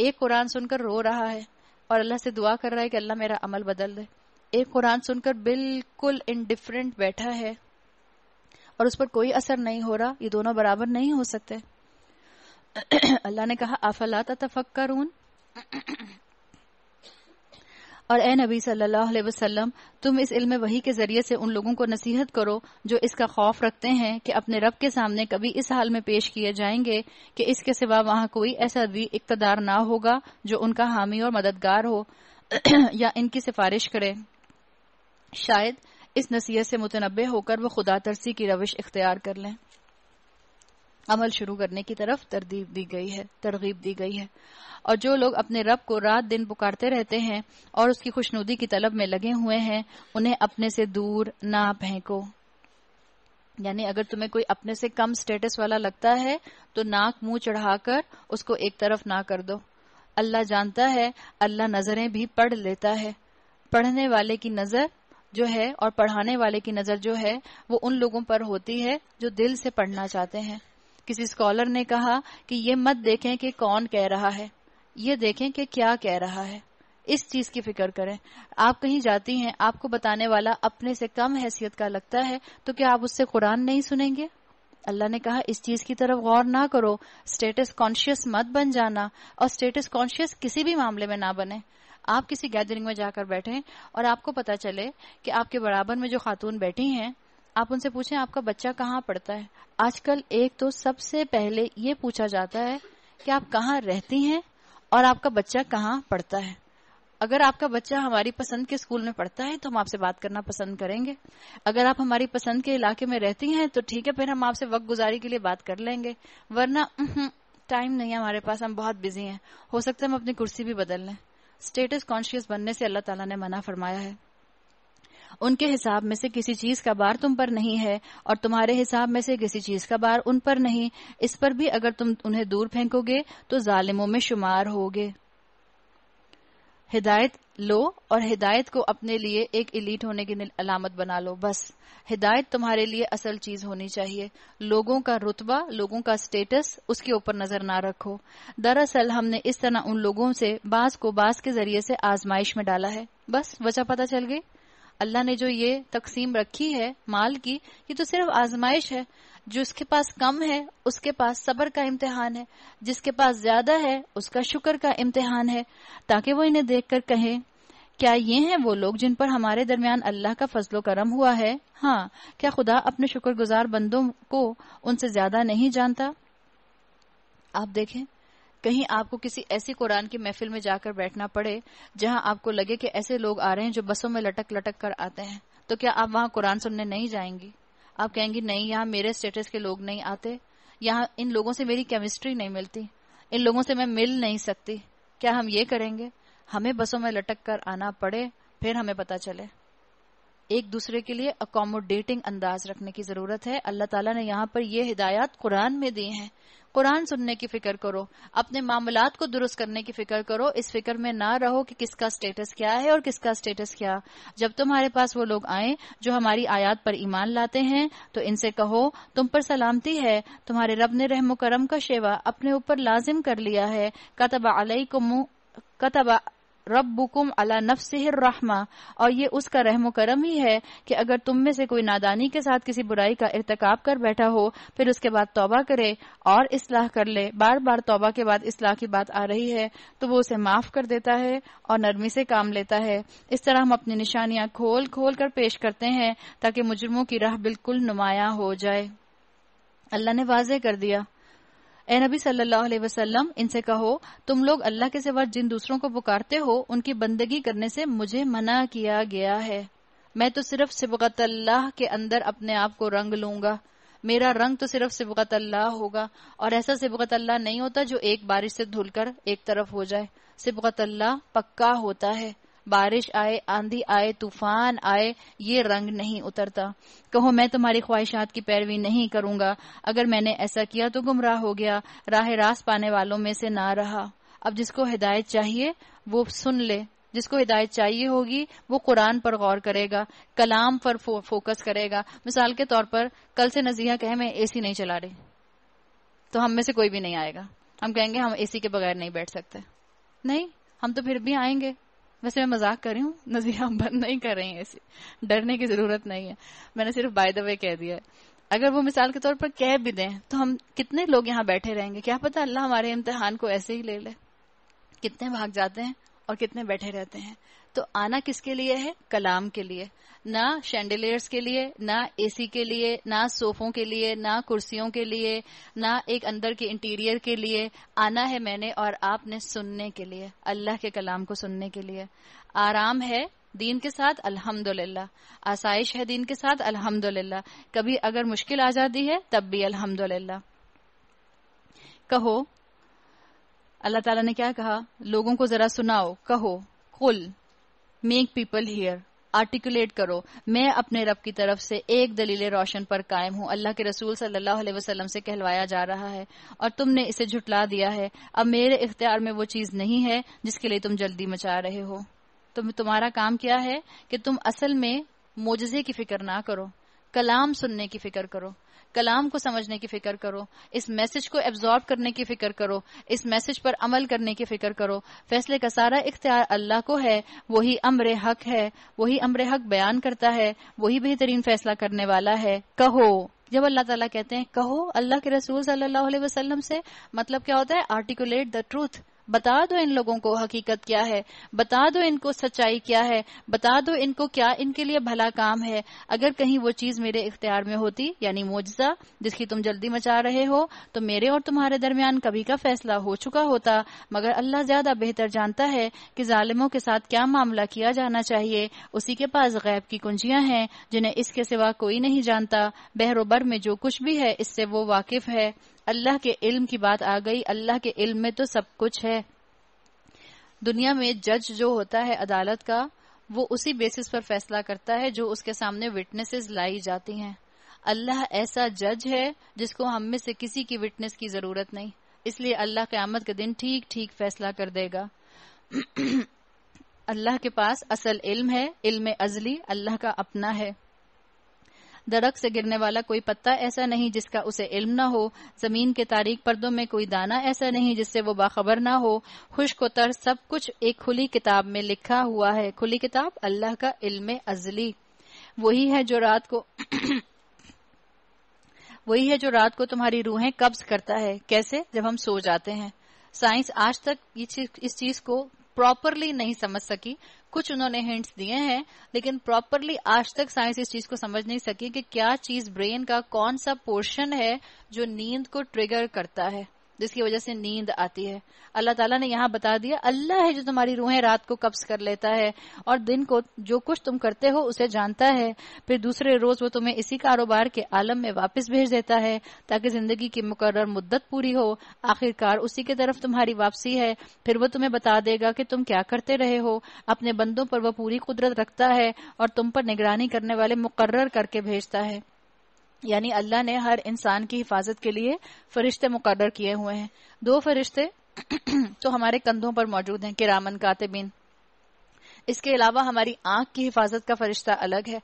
एक कुरान सुनकर रो रहा है और अल्लाह से दुआ कर रहा है कि अल्लाह मेरा अमल बदल दे एक कुरान सुनकर बिल्कुल इनडिफरेंट बैठा है और उस पर कोई असर नहीं हो रहा ये दोनों बराबर नहीं हो सकते अल्लाह ने कहा आफलात तफक्कर और ए नबी सल्लल्लाहु अलैहि वसल्लम तुम इस इल्म वही के जरिए से उन लोगों को नसीहत करो जो इसका खौफ रखते हैं कि अपने रब के सामने कभी इस हाल में पेश किए जाएंगे कि इसके सिवा वहां कोई ऐसा भी इकतदार ना होगा जो उनका हामी और मददगार हो या इनकी सिफारिश करे शायद इस नसीहत से मुतनबे होकर वह खुदा तरसी की रविश इख्तियार कर लें अमल शुरू करने की तरफ तरदीब दी गई है तरगीब दी गई है और जो लोग अपने रब को रात दिन पुकारते रहते हैं और उसकी खुशनुदी की तलब में लगे हुए हैं उन्हें अपने से दूर ना फेंको यानी अगर तुम्हें कोई अपने से कम स्टेटस वाला लगता है तो नाक मुंह चढ़ाकर उसको एक तरफ ना कर दो अल्लाह जानता है अल्लाह नजरें भी पढ़ लेता है पढ़ने वाले की नजर जो है और पढ़ाने वाले की नजर जो है वो उन लोगों पर होती है जो दिल से पढ़ना चाहते हैं किसी स्कॉलर ने कहा कि ये मत देखें कि कौन कह रहा है ये देखें कि क्या कह रहा है इस चीज की फिक्र करें आप कहीं जाती हैं आपको बताने वाला अपने से कम हैसियत का लगता है तो क्या आप उससे कुरान नहीं सुनेंगे अल्लाह ने कहा इस चीज की तरफ गौर ना करो स्टेटस कॉन्शियस मत बन जाना और स्टेटस कॉन्शियस किसी भी मामले में ना बने आप किसी गैदरिंग में जाकर बैठे और आपको पता चले कि आपके बराबर में जो खातून बैठी हैं आप उनसे पूछें आपका बच्चा कहाँ पढ़ता है आजकल एक तो सबसे पहले ये पूछा जाता है कि आप कहाँ रहती हैं और आपका बच्चा कहाँ पढ़ता है अगर आपका बच्चा हमारी पसंद के स्कूल में पढ़ता है तो हम आपसे बात करना पसंद करेंगे अगर आप हमारी पसंद के इलाके में रहती हैं तो ठीक है फिर हम आपसे वक्त गुजारी के लिए बात कर लेंगे वरना टाइम नहीं है हमारे पास हम बहुत बिजी हैं हो सकता है हम अपनी कुर्सी भी बदल लें स्टेटस कॉन्शियस बनने से अल्लाह ताला ने मना फरमाया है उनके हिसाब में से किसी चीज का बार तुम पर नहीं है और तुम्हारे हिसाब में से किसी चीज का बार उन पर नहीं इस पर भी अगर तुम उन्हें दूर फेंकोगे तो जालिमों में शुमार होगे हिदायत लो और हिदायत को अपने लिए एक इलीट होने की अलामत बना लो बस हिदायत तुम्हारे लिए असल चीज होनी चाहिए लोगों का रुतबा लोगों का स्टेटस उसके ऊपर नजर ना रखो दरअसल हमने इस तरह उन लोगों से बास को बास के जरिए से आजमाइश में डाला है बस वजह पता चल गई अल्लाह ने जो ये तकसीम रखी है माल की ये तो सिर्फ आजमाइश है जो उसके पास कम है उसके पास सबर का इम्तिहान है जिसके पास ज्यादा है उसका शुक्र का इम्तिहान है ताकि वो इन्हें कर कहे क्या ये हैं वो लोग जिन पर हमारे दरमियान अल्लाह का फजलो करम हुआ है हाँ क्या खुदा अपने शुक्रगुजार बंदों को उनसे ज्यादा नहीं जानता आप देखें कहीं आपको किसी ऐसी कुरान की महफिल में जाकर बैठना पड़े जहां आपको लगे कि ऐसे लोग आ रहे हैं जो बसों में लटक लटक कर आते हैं तो क्या आप वहां कुरान सुनने नहीं जाएंगी आप कहेंगी नहीं यहाँ मेरे स्टेटस के लोग नहीं आते यहाँ इन लोगों से मेरी केमिस्ट्री नहीं मिलती इन लोगों से मैं मिल नहीं सकती क्या हम ये करेंगे हमें बसों में लटक कर आना पड़े फिर हमें पता चले एक दूसरे के लिए अकोमोडेटिंग अंदाज रखने की जरूरत है अल्लाह ताला ने यहाँ पर ये हिदायत कुरान में दी हैं कुरान सुनने की फिक्र करो अपने मामलात को दुरुस्त करने की फिक्र करो इस फिक्र में ना रहो कि किसका स्टेटस क्या है और किसका स्टेटस क्या जब तुम्हारे पास वो लोग आए जो हमारी आयात पर ईमान लाते हैं तो इनसे कहो तुम पर सलामती है तुम्हारे रब ने रहम करम का शेवा अपने ऊपर लाजिम कर लिया है कतबा अलई को कतबा रब बुकुम अला नफसिर रहमा और ये उसका रहम करम ही है कि अगर तुम में से कोई नादानी के साथ किसी बुराई का irtikab कर बैठा हो फिर उसके बाद तोबा करे और इसलाह कर ले बार बार तोबा के बाद इसलाह की बात आ रही है तो वो उसे माफ कर देता है और नरमी से काम लेता है इस तरह हम अपनी निशानियां खोल खोल कर पेश करते हैं ताकि मुजरमों की राह बिल्कुल नुमाया हो जाए अल्लाह ने वाजे कर दिया ए नबी सल्लल्लाहु अलैहि वसल्लम इनसे कहो तुम लोग अल्लाह के सिवा जिन दूसरों को पुकारते हो उनकी बंदगी करने से मुझे मना किया गया है मैं तो सिर्फ सिबगत अल्लाह के अंदर अपने आप को रंग लूंगा मेरा रंग तो सिर्फ सिबगत अल्लाह होगा और ऐसा सिबगत अल्लाह नहीं होता जो एक बारिश से धुलकर एक तरफ हो जाए सिबगत अल्लाह पक्का होता है बारिश आए आंधी आए तूफान आए ये रंग नहीं उतरता कहो मैं तुम्हारी ख्वाहिशात की पैरवी नहीं करूंगा अगर मैंने ऐसा किया तो गुमराह हो गया राह रास पाने वालों में से ना रहा अब जिसको हिदायत चाहिए वो सुन ले जिसको हिदायत चाहिए होगी वो कुरान पर गौर करेगा कलाम पर फो, फोकस करेगा मिसाल के तौर पर कल से नजिया कहे मैं एसी नहीं चला रही तो हम में से कोई भी नहीं आएगा हम कहेंगे हम एसी के बगैर नहीं बैठ सकते नहीं हम तो फिर भी आएंगे वैसे मैं मजाक कर रही हूँ नजरिया हम बंद नहीं कर रही हैं ऐसे डरने की ज़रूरत नहीं है मैंने सिर्फ बाय द वे कह दिया है अगर वो मिसाल के तौर पर कह भी दें तो हम कितने लोग यहाँ बैठे रहेंगे क्या पता अल्लाह हमारे इम्तहान को ऐसे ही ले ले कितने भाग जाते हैं और कितने बैठे रहते हैं तो आना किसके लिए है कलाम के लिए ना शैंडलियर्स के लिए ना एसी के लिए ना सोफों के लिए ना कुर्सियों के लिए ना एक अंदर के इंटीरियर के लिए आना है मैंने और आपने सुनने के लिए अल्लाह के कलाम को सुनने के लिए आराम है दीन के साथ अल्हम्दुलिल्लाह आसाइश है दीन के साथ अल्हम्दुलिल्लाह कभी अगर मुश्किल आ जाती है तब भी अल्हम्दुलिल्लाह कहो अल्लाह ताला ने क्या कहा लोगों को जरा सुनाओ कहो कुल मेक पीपल हियर आर्टिकुलेट करो मैं अपने रब की तरफ से एक दलील रोशन पर कायम हूँ अल्लाह के रसूल सल्लल्लाहु अलैहि वसल्लम से कहलवाया जा रहा है और तुमने इसे झुटला दिया है अब मेरे इख्तियार में वो चीज़ नहीं है जिसके लिए तुम जल्दी मचा रहे हो तुम तुम्हारा काम क्या है कि तुम असल में मोजे की फिक्र ना करो कलाम सुनने की फिक्र करो कलाम को समझने की फिक्र करो इस मैसेज को एब्जॉर्ब करने की फिक्र करो इस मैसेज पर अमल करने की फिक्र करो फैसले का सारा इख्तियार अल्लाह को है वही अमर हक है वही अमर हक बयान करता है वही बेहतरीन फैसला करने वाला है कहो जब अल्लाह ताला कहते हैं कहो अल्लाह के रसूल सल्लल्लाहु अलैहि वसल्लम से मतलब क्या होता है आर्टिकुलेट द ट्रूथ बता दो इन लोगों को हकीकत क्या है बता दो इनको सच्चाई क्या है बता दो इनको क्या इनके लिए भला काम है अगर कहीं वो चीज मेरे इख्तियार में होती यानी मोजा जिसकी तुम जल्दी मचा रहे हो तो मेरे और तुम्हारे दरमियान कभी का फैसला हो चुका होता मगर अल्लाह ज्यादा बेहतर जानता है कि जालिमों के साथ क्या मामला किया जाना चाहिए उसी के पास गैब की कुंजियां हैं जिन्हें इसके सिवा कोई नहीं जानता बहरोबर में जो कुछ भी है इससे वो वाकिफ है अल्लाह के इल्म की बात आ गई अल्लाह के इल्म में तो सब कुछ है दुनिया में जज जो होता है अदालत का वो उसी बेसिस पर फैसला करता है जो उसके सामने विटनेसेस लाई जाती हैं अल्लाह ऐसा जज है जिसको हम में से किसी की विटनेस की जरूरत नहीं इसलिए अल्लाह क्यामत के दिन ठीक ठीक फैसला कर देगा अल्लाह के पास असल इल्म है इल्म अजली अल्लाह का अपना है दरख से गिरने वाला कोई पत्ता ऐसा नहीं जिसका उसे इल्म न हो जमीन के तारीख पर्दों में कोई दाना ऐसा नहीं जिससे वो बाखबर ना हो खुश्क तर सब कुछ एक खुली किताब में लिखा हुआ है खुली किताब अल्लाह का इल्म अजली वही है जो रात को वही है जो रात को तुम्हारी रूहें कब्ज करता है कैसे जब हम सो जाते हैं साइंस आज तक इस चीज को प्रॉपरली नहीं समझ सकी कुछ उन्होंने हिंट्स दिए हैं लेकिन प्रॉपरली आज तक साइंस इस चीज को समझ नहीं सकी कि क्या चीज ब्रेन का कौन सा पोर्शन है जो नींद को ट्रिगर करता है जिसकी वजह से नींद आती है अल्लाह ताला ने यहाँ बता दिया अल्लाह है जो तुम्हारी रूहें रात को कब्ज कर लेता है और दिन को जो कुछ तुम करते हो उसे जानता है फिर दूसरे रोज वो तुम्हें इसी कारोबार के आलम में वापस भेज देता है ताकि जिंदगी की मुकर्र मुद्दत पूरी हो आखिरकार उसी की तरफ तुम्हारी वापसी है फिर वो तुम्हें बता देगा कि तुम क्या करते रहे हो अपने बंदों पर वह पूरी कुदरत रखता है और तुम पर निगरानी करने वाले मुकर्र करके भेजता है यानी अल्लाह ने हर इंसान की हिफाजत के लिए फरिश्ते मुकर किए हुए हैं दो फरिश्ते तो हमारे कंधों पर मौजूद हैं किरामन कातेबिन इसके अलावा हमारी आंख की हिफाजत का फरिश्ता अलग है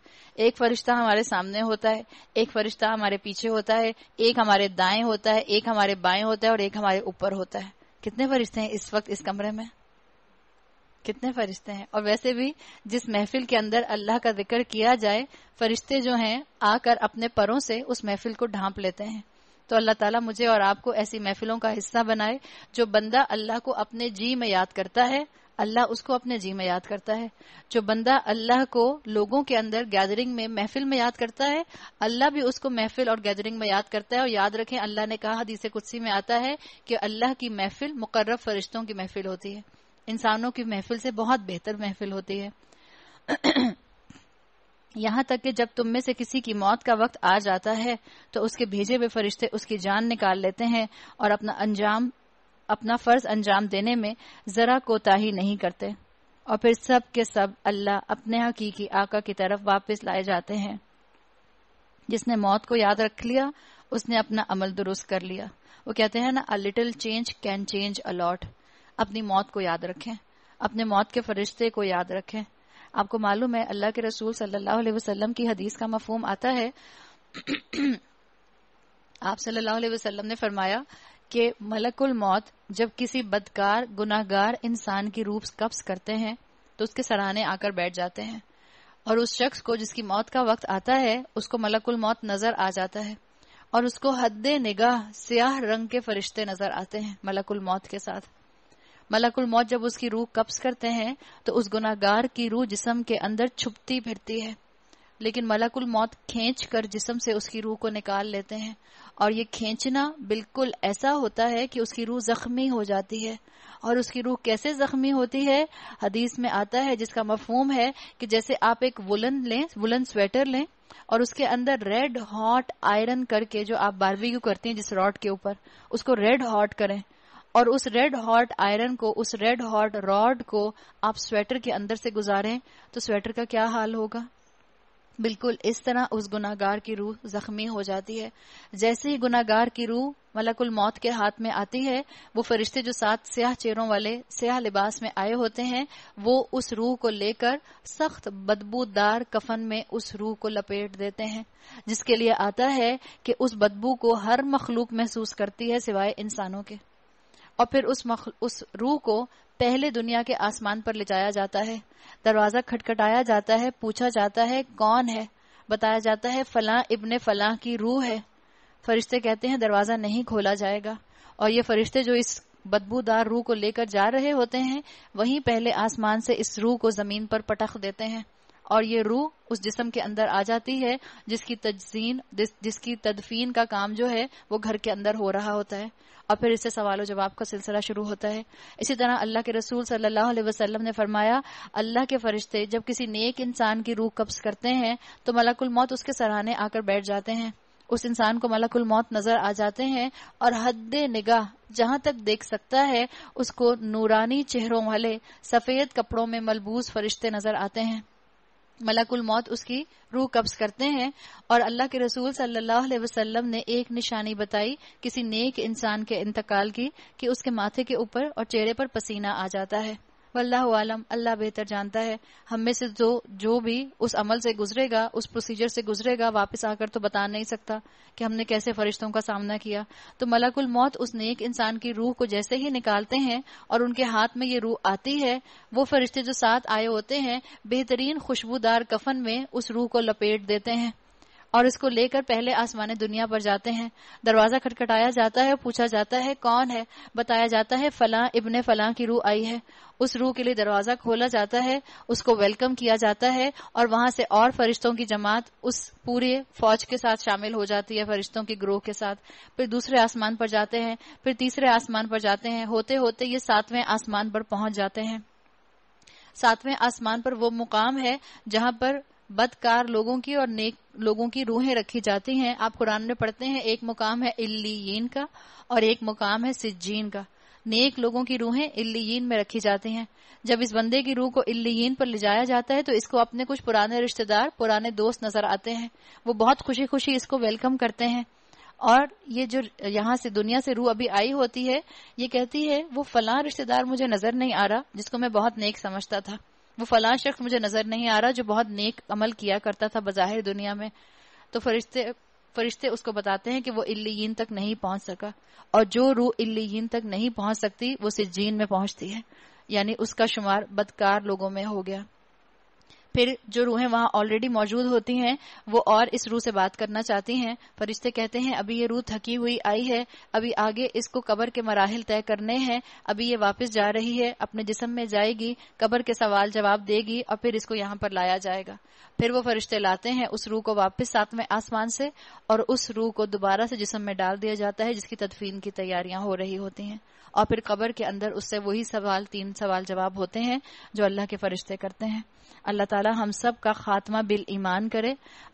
एक फरिश्ता हमारे सामने होता है एक फरिश्ता हमारे पीछे होता है एक हमारे दाएं होता है एक हमारे बाएं होता है और एक हमारे ऊपर होता है कितने फरिश्ते हैं इस वक्त इस कमरे में कितने फरिश्ते हैं और वैसे भी जिस महफिल के अंदर अल्लाह का जिक्र किया जाए फरिश्ते जो हैं आकर अपने परों से उस महफिल को ढांप लेते हैं तो अल्लाह ताला मुझे और आपको ऐसी महफिलों का हिस्सा बनाए जो बंदा अल्लाह को अपने जी में याद करता है अल्लाह उसको अपने जी में याद करता है जो बंदा अल्लाह को लोगों के अंदर गैदरिंग में महफिल में याद करता है अल्लाह भी उसको महफिल और गैदरिंग में याद करता है और याद रखें अल्लाह ने कहा हदीसे कुर्सी में आता है कि अल्लाह की महफिल मुकर्रब फरिश्तों की महफिल होती है इंसानों की महफिल से बहुत बेहतर महफिल होती है यहाँ तक कि जब तुम में से किसी की मौत का वक्त आ जाता है तो उसके भेजे हुए फरिश्ते उसकी जान निकाल लेते हैं और अपना अंजाम अपना फर्ज अंजाम देने में जरा कोताही नहीं करते और फिर सब के सब अल्लाह अपने हकीकी आका की तरफ वापस लाए जाते हैं जिसने मौत को याद रख लिया उसने अपना अमल दुरुस्त कर लिया वो कहते हैं ना a little change can change a lot अपनी मौत को याद रखें अपने मौत के फरिश्ते को याद रखें आपको मालूम है अल्लाह के रसूल सल्लल्लाहु अलैहि वसल्लम की हदीस का मफहम आता है आप सल्लल्लाहु अलैहि वसल्लम ने फरमाया कि मलकुल मौत जब किसी बदकार गुनाहगार इंसान की रूप कब्ज करते हैं तो उसके सराहने आकर बैठ जाते हैं और उस शख्स को जिसकी मौत का वक्त आता है उसको मलकुल मौत नजर आ जाता है और उसको हद निगाह स्याह रंग के फरिश्ते नजर आते हैं मलकुल मौत के साथ मलकुल मौत जब उसकी रूह कब्ज करते हैं तो उस गुनागार की रूह जिसम के अंदर छुपती फिरती है लेकिन मलकुल मौत खींच कर जिसम से उसकी रूह को निकाल लेते हैं और ये खींचना बिल्कुल ऐसा होता है कि उसकी रूह जख्मी हो जाती है और उसकी रूह कैसे जख्मी होती है हदीस में आता है जिसका मफहूम है कि जैसे आप एक वुलन लें वुलन स्वेटर लें और उसके अंदर रेड हॉट आयरन करके जो आप बारवी करते हैं जिस रॉड के ऊपर उसको रेड हॉट करें और उस रेड हॉट आयरन को उस रेड हॉट रॉड को आप स्वेटर के अंदर से गुजारें तो स्वेटर का क्या हाल होगा बिल्कुल इस तरह उस गुनागार की रूह जख्मी हो जाती है जैसे ही गुनागार की रूह मलकुल मौत के हाथ में आती है वो फरिश्ते जो सात स्याह चेहरों वाले स्याह लिबास में आए होते हैं वो उस रूह को लेकर सख्त बदबूदार कफन में उस रूह को लपेट देते हैं जिसके लिए आता है कि उस बदबू को हर मखलूक महसूस करती है सिवाय इंसानों के और फिर उस मख, उस रूह को पहले दुनिया के आसमान पर ले जाया जाता है दरवाजा खटखटाया जाता है पूछा जाता है कौन है बताया जाता है फला इब्ने फला की रूह है फरिश्ते कहते हैं दरवाजा नहीं खोला जाएगा और ये फरिश्ते जो इस बदबूदार रूह को लेकर जा रहे होते हैं वहीं पहले आसमान से इस रूह को जमीन पर पटख देते हैं और ये रूह उस जिस्म के अंदर आ जाती है जिसकी तजीन जिस, जिसकी तदफीन का काम जो है वो घर के अंदर हो रहा होता है और फिर इससे सवाल और जवाब का सिलसिला शुरू होता है इसी तरह अल्लाह के रसूल सल्लल्लाहु अलैहि वसल्लम ने फरमाया अल्लाह के फरिश्ते जब किसी नेक इंसान की रूह कब्ज करते हैं तो मलाकुल मौत उसके सराहने आकर बैठ जाते हैं उस इंसान को मलाकुल मौत नजर आ जाते हैं और हद निगाह जहां तक देख सकता है उसको नूरानी चेहरों वाले सफेद कपड़ों में मलबूज फरिश्ते नजर आते हैं मलकुल मौत उसकी रूह कब्ज करते हैं और अल्लाह के रसूल सल्लल्लाहु अलैहि वसल्लम ने एक निशानी बताई किसी नेक इंसान के इंतकाल की कि उसके माथे के ऊपर और चेहरे पर पसीना आ जाता है वल्लाह आलम अल्लाह बेहतर जानता है हम में से जो जो भी उस अमल से गुजरेगा उस प्रोसीजर से गुजरेगा वापस आकर तो बता नहीं सकता कि हमने कैसे फरिश्तों का सामना किया तो मलाकुल मौत उस नेक इंसान की रूह को जैसे ही निकालते हैं और उनके हाथ में ये रूह आती है वो फरिश्ते जो साथ आए होते हैं बेहतरीन खुशबूदार कफन में उस रूह को लपेट देते हैं और उसको लेकर पहले आसमान दुनिया पर जाते हैं दरवाजा खटखटाया जाता है पूछा जाता है कौन है बताया जाता है फला इब्ने फला की रूह आई है उस रूह के लिए दरवाजा खोला जाता है उसको वेलकम किया जाता है और वहां से और फरिश्तों की जमात उस पूरे फौज के साथ शामिल हो जाती है फरिश्तों के ग्रोह के साथ फिर दूसरे आसमान पर जाते हैं फिर तीसरे आसमान पर जाते हैं होते होते ये सातवें आसमान पर पहुंच जाते हैं सातवें आसमान पर वो मुकाम है जहां पर बदकार लोगों की और नेक लोगों की रूहें रखी जाती हैं आप कुरान में पढ़ते हैं एक मुकाम है इल्लीन का और एक मुकाम है सिज्जीन का नेक लोगों की रूहें इल्लीन में रखी जाती हैं जब इस बंदे की रूह को इल्लीन पर ले जाया जाता है तो इसको अपने कुछ पुराने रिश्तेदार पुराने दोस्त नजर आते हैं वो बहुत खुशी खुशी इसको वेलकम करते हैं और ये जो यहाँ से दुनिया से रूह अभी आई होती है ये कहती है वो फला रिश्तेदार मुझे नजर नहीं आ रहा जिसको मैं बहुत नेक समझता था वो फला शख्स मुझे नजर नहीं आ रहा जो बहुत नेक अमल किया करता था बज़ाहिर दुनिया में तो फरिश्ते फरिश्ते उसको बताते हैं कि वो इल्लीन तक नहीं पहुंच सका और जो रूह इल्लीन तक नहीं पहुंच सकती वो सिजीन में पहुंचती है यानी उसका शुमार बदकार लोगों में हो गया फिर जो रूहें वहां ऑलरेडी मौजूद होती हैं वो और इस रूह से बात करना चाहती हैं फरिश्ते कहते हैं अभी ये रूह थकी हुई आई है अभी आगे इसको कबर के मराहल तय करने हैं अभी ये वापस जा रही है अपने जिसम में जाएगी कबर के सवाल जवाब देगी और फिर इसको यहाँ पर लाया जाएगा फिर वो फरिश्ते लाते हैं उस रूह को वापस साथ में आसमान से और उस रूह को दोबारा से जिसम में डाल दिया जाता है जिसकी तदफीन की तैयारियां हो रही होती हैं और फिर कबर के अंदर उससे वही सवाल तीन सवाल जवाब होते हैं जो अल्लाह के फरिश्ते करते हैं अल्लाह ताला हम सब का खात्मा बिल ईमान करे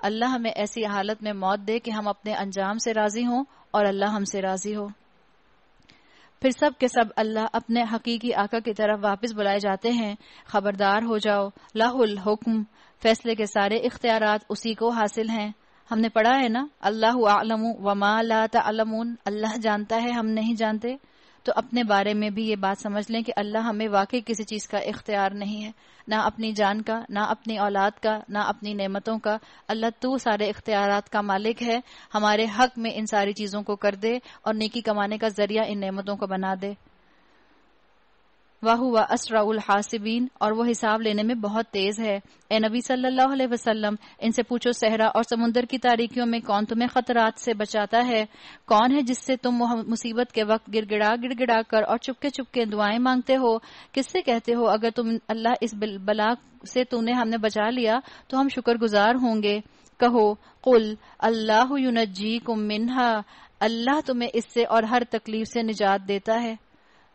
अल्लाह हमें ऐसी हालत में मौत दे कि हम अपने अंजाम से राजी हों और अल्लाह हमसे राजी हो फिर सब के सब अल्लाह अपने हकीकी आका की तरफ वापस बुलाए जाते हैं खबरदार हो जाओ लाहुल हुक्म फैसले के सारे इख्तियार उसी को हासिल हैं हमने पढ़ा है ना अल्लाह आलम वमा ला अल्लाह जानता है हम नहीं जानते तो अपने बारे में भी ये बात समझ लें कि अल्लाह हमें वाकई किसी चीज़ का इख्तियार नहीं है ना अपनी जान का ना अपनी औलाद का ना अपनी नेमतों का अल्लाह तू सारे इख्तियार का मालिक है हमारे हक में इन सारी चीज़ों को कर दे और नेकी कमाने का जरिया इन नेमतों को बना दे वाह हुआ असराउल हासिबीन और वो हिसाब लेने में बहुत तेज है ए नबी सल्लल्लाहु अलैहि वसल्लम इनसे पूछो सहरा और समुन्दर की तारीखियों में कौन तुम्हें खतरात से बचाता है कौन है जिससे तुम मुसीबत के वक्त गिड़गिड़ा गिड़गिड़ा कर और चुपके चुपके दुआएं मांगते हो किससे कहते हो अगर तुम अल्लाह इस बला से तुमने हमने बचा लिया तो हम शुक्रगुजार होंगे कहो कुल अल्लाह यूनजी को मिन्हा अल्लाह तुम्हें इससे और हर तकलीफ से निजात देता है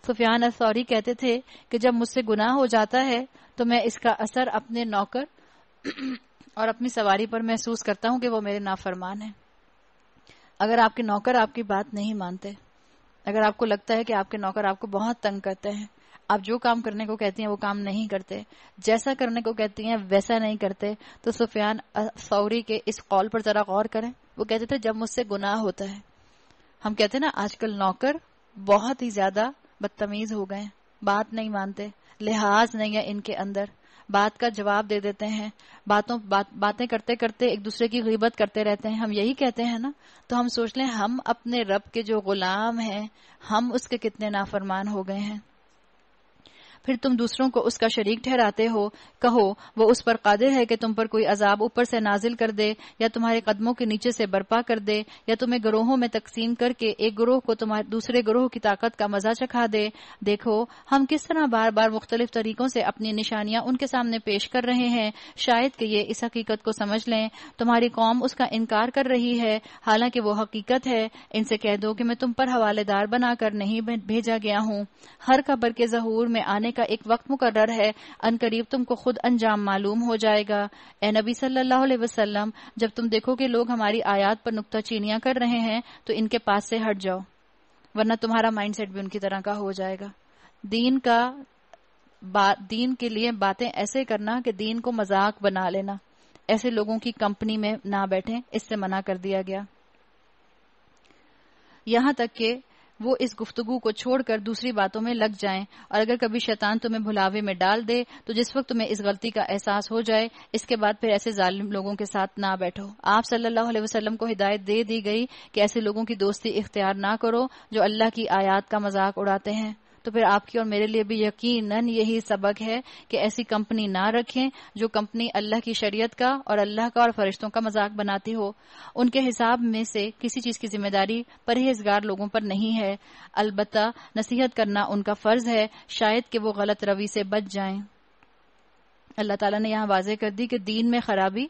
सुफियान असौरी कहते थे कि जब मुझसे गुनाह हो जाता है तो मैं इसका असर अपने नौकर और अपनी सवारी पर महसूस करता हूं कि वो मेरे नाफरमान है अगर आपके नौकर आपकी बात नहीं मानते अगर आपको लगता है कि आपके नौकर आपको बहुत तंग करते हैं आप जो काम करने को कहती हैं वो काम नहीं करते जैसा करने को कहती हैं वैसा नहीं करते तो सुफियान सौरी के इस कॉल पर जरा गौर करें वो कहते थे जब मुझसे गुनाह होता है हम कहते हैं ना आजकल नौकर बहुत ही ज्यादा बदतमीज हो गए बात नहीं मानते लिहाज नहीं है इनके अंदर बात का जवाब दे देते हैं बातों बात, बातें करते करते एक दूसरे की गिबत करते रहते हैं हम यही कहते हैं ना तो हम सोच लें हम अपने रब के जो गुलाम हैं हम उसके कितने नाफरमान हो गए हैं फिर तुम दूसरों को उसका शरीक ठहराते हो कहो वो उस पर कादिर है कि तुम पर कोई अजाब ऊपर से नाजिल कर दे या तुम्हारे कदमों के नीचे से बर्पा कर दे या तुम्हें ग्रोहों में तकसीम करके एक ग्रोह को तुम्हारे दूसरे ग्रोह की ताकत का मजा चखा दे देखो हम किस तरह बार बार मुख्तलिफ तरीकों से अपनी निशानियां उनके सामने पेश कर रहे हैं शायद कि ये इस हकीकत को समझ लें तुम्हारी कौम उसका इनकार कर रही है हालांकि वो हकीकत है इनसे कह दो कि मैं तुम पर हवालेदार बनाकर नहीं भेजा गया हूं हर खबर के जहूर में आने का एक वक्त मुकर्र है अनकरीब तुमको खुद अंजाम मालूम हो जाएगा ए नबी सल्लल्लाहु अलैहि वसल्लम जब तुम देखो कि लोग हमारी आयात पर नुकता चीनियां कर रहे हैं तो इनके पास से हट जाओ वरना तुम्हारा माइंडसेट भी उनकी तरह का हो जाएगा दीन का दीन के लिए बातें ऐसे करना कि दीन को मजाक बना लेना ऐसे लोगों की कंपनी में ना बैठे इससे मना कर दिया गया यहां तक के वो इस गुफ्तगु को छोड़कर दूसरी बातों में लग जाएं और अगर कभी शैतान तुम्हें भुलावे में डाल दे तो जिस वक्त तुम्हें इस गलती का एहसास हो जाए इसके बाद फिर ऐसे जालिम लोगों के साथ ना बैठो आप सल्लल्लाहु अलैहि वसल्लम को हिदायत दे दी गई कि ऐसे लोगों की दोस्ती इख्तियार ना करो जो अल्लाह की आयात का मजाक उड़ाते हैं तो फिर आपकी और मेरे लिए भी यकीनन यही सबक है कि ऐसी कंपनी ना रखें जो कंपनी अल्लाह की शरीयत का और अल्लाह का और फरिश्तों का मजाक बनाती हो उनके हिसाब में से किसी चीज की जिम्मेदारी परहेजगार लोगों पर नहीं है अलबत् नसीहत करना उनका फर्ज है शायद कि वो गलत रवि से बच जाएं अल्लाह ताला ने यहां वाजे कर दी कि दीन में खराबी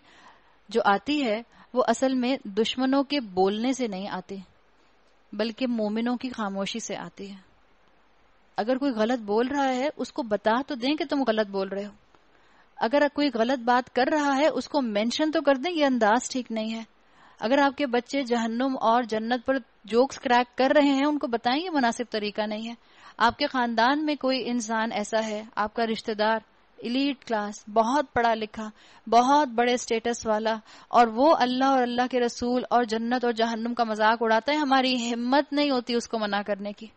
जो आती है वो असल में दुश्मनों के बोलने से नहीं आती बल्कि मोमिनों की खामोशी से आती है अगर कोई गलत बोल रहा है उसको बता तो दें कि तुम गलत बोल रहे हो अगर कोई गलत बात कर रहा है उसको मेंशन तो कर दें ये अंदाज ठीक नहीं है अगर आपके बच्चे जहन्नुम और जन्नत पर जोक्स क्रैक कर रहे हैं उनको बताएं ये मुनासिब तरीका नहीं है आपके खानदान में कोई इंसान ऐसा है आपका रिश्तेदार इलीट क्लास बहुत पढ़ा लिखा बहुत बड़े स्टेटस वाला और वो अल्लाह और अल्लाह के रसूल और जन्नत और जहन्नुम का मजाक उड़ाता है हमारी हिम्मत नहीं होती उसको मना करने की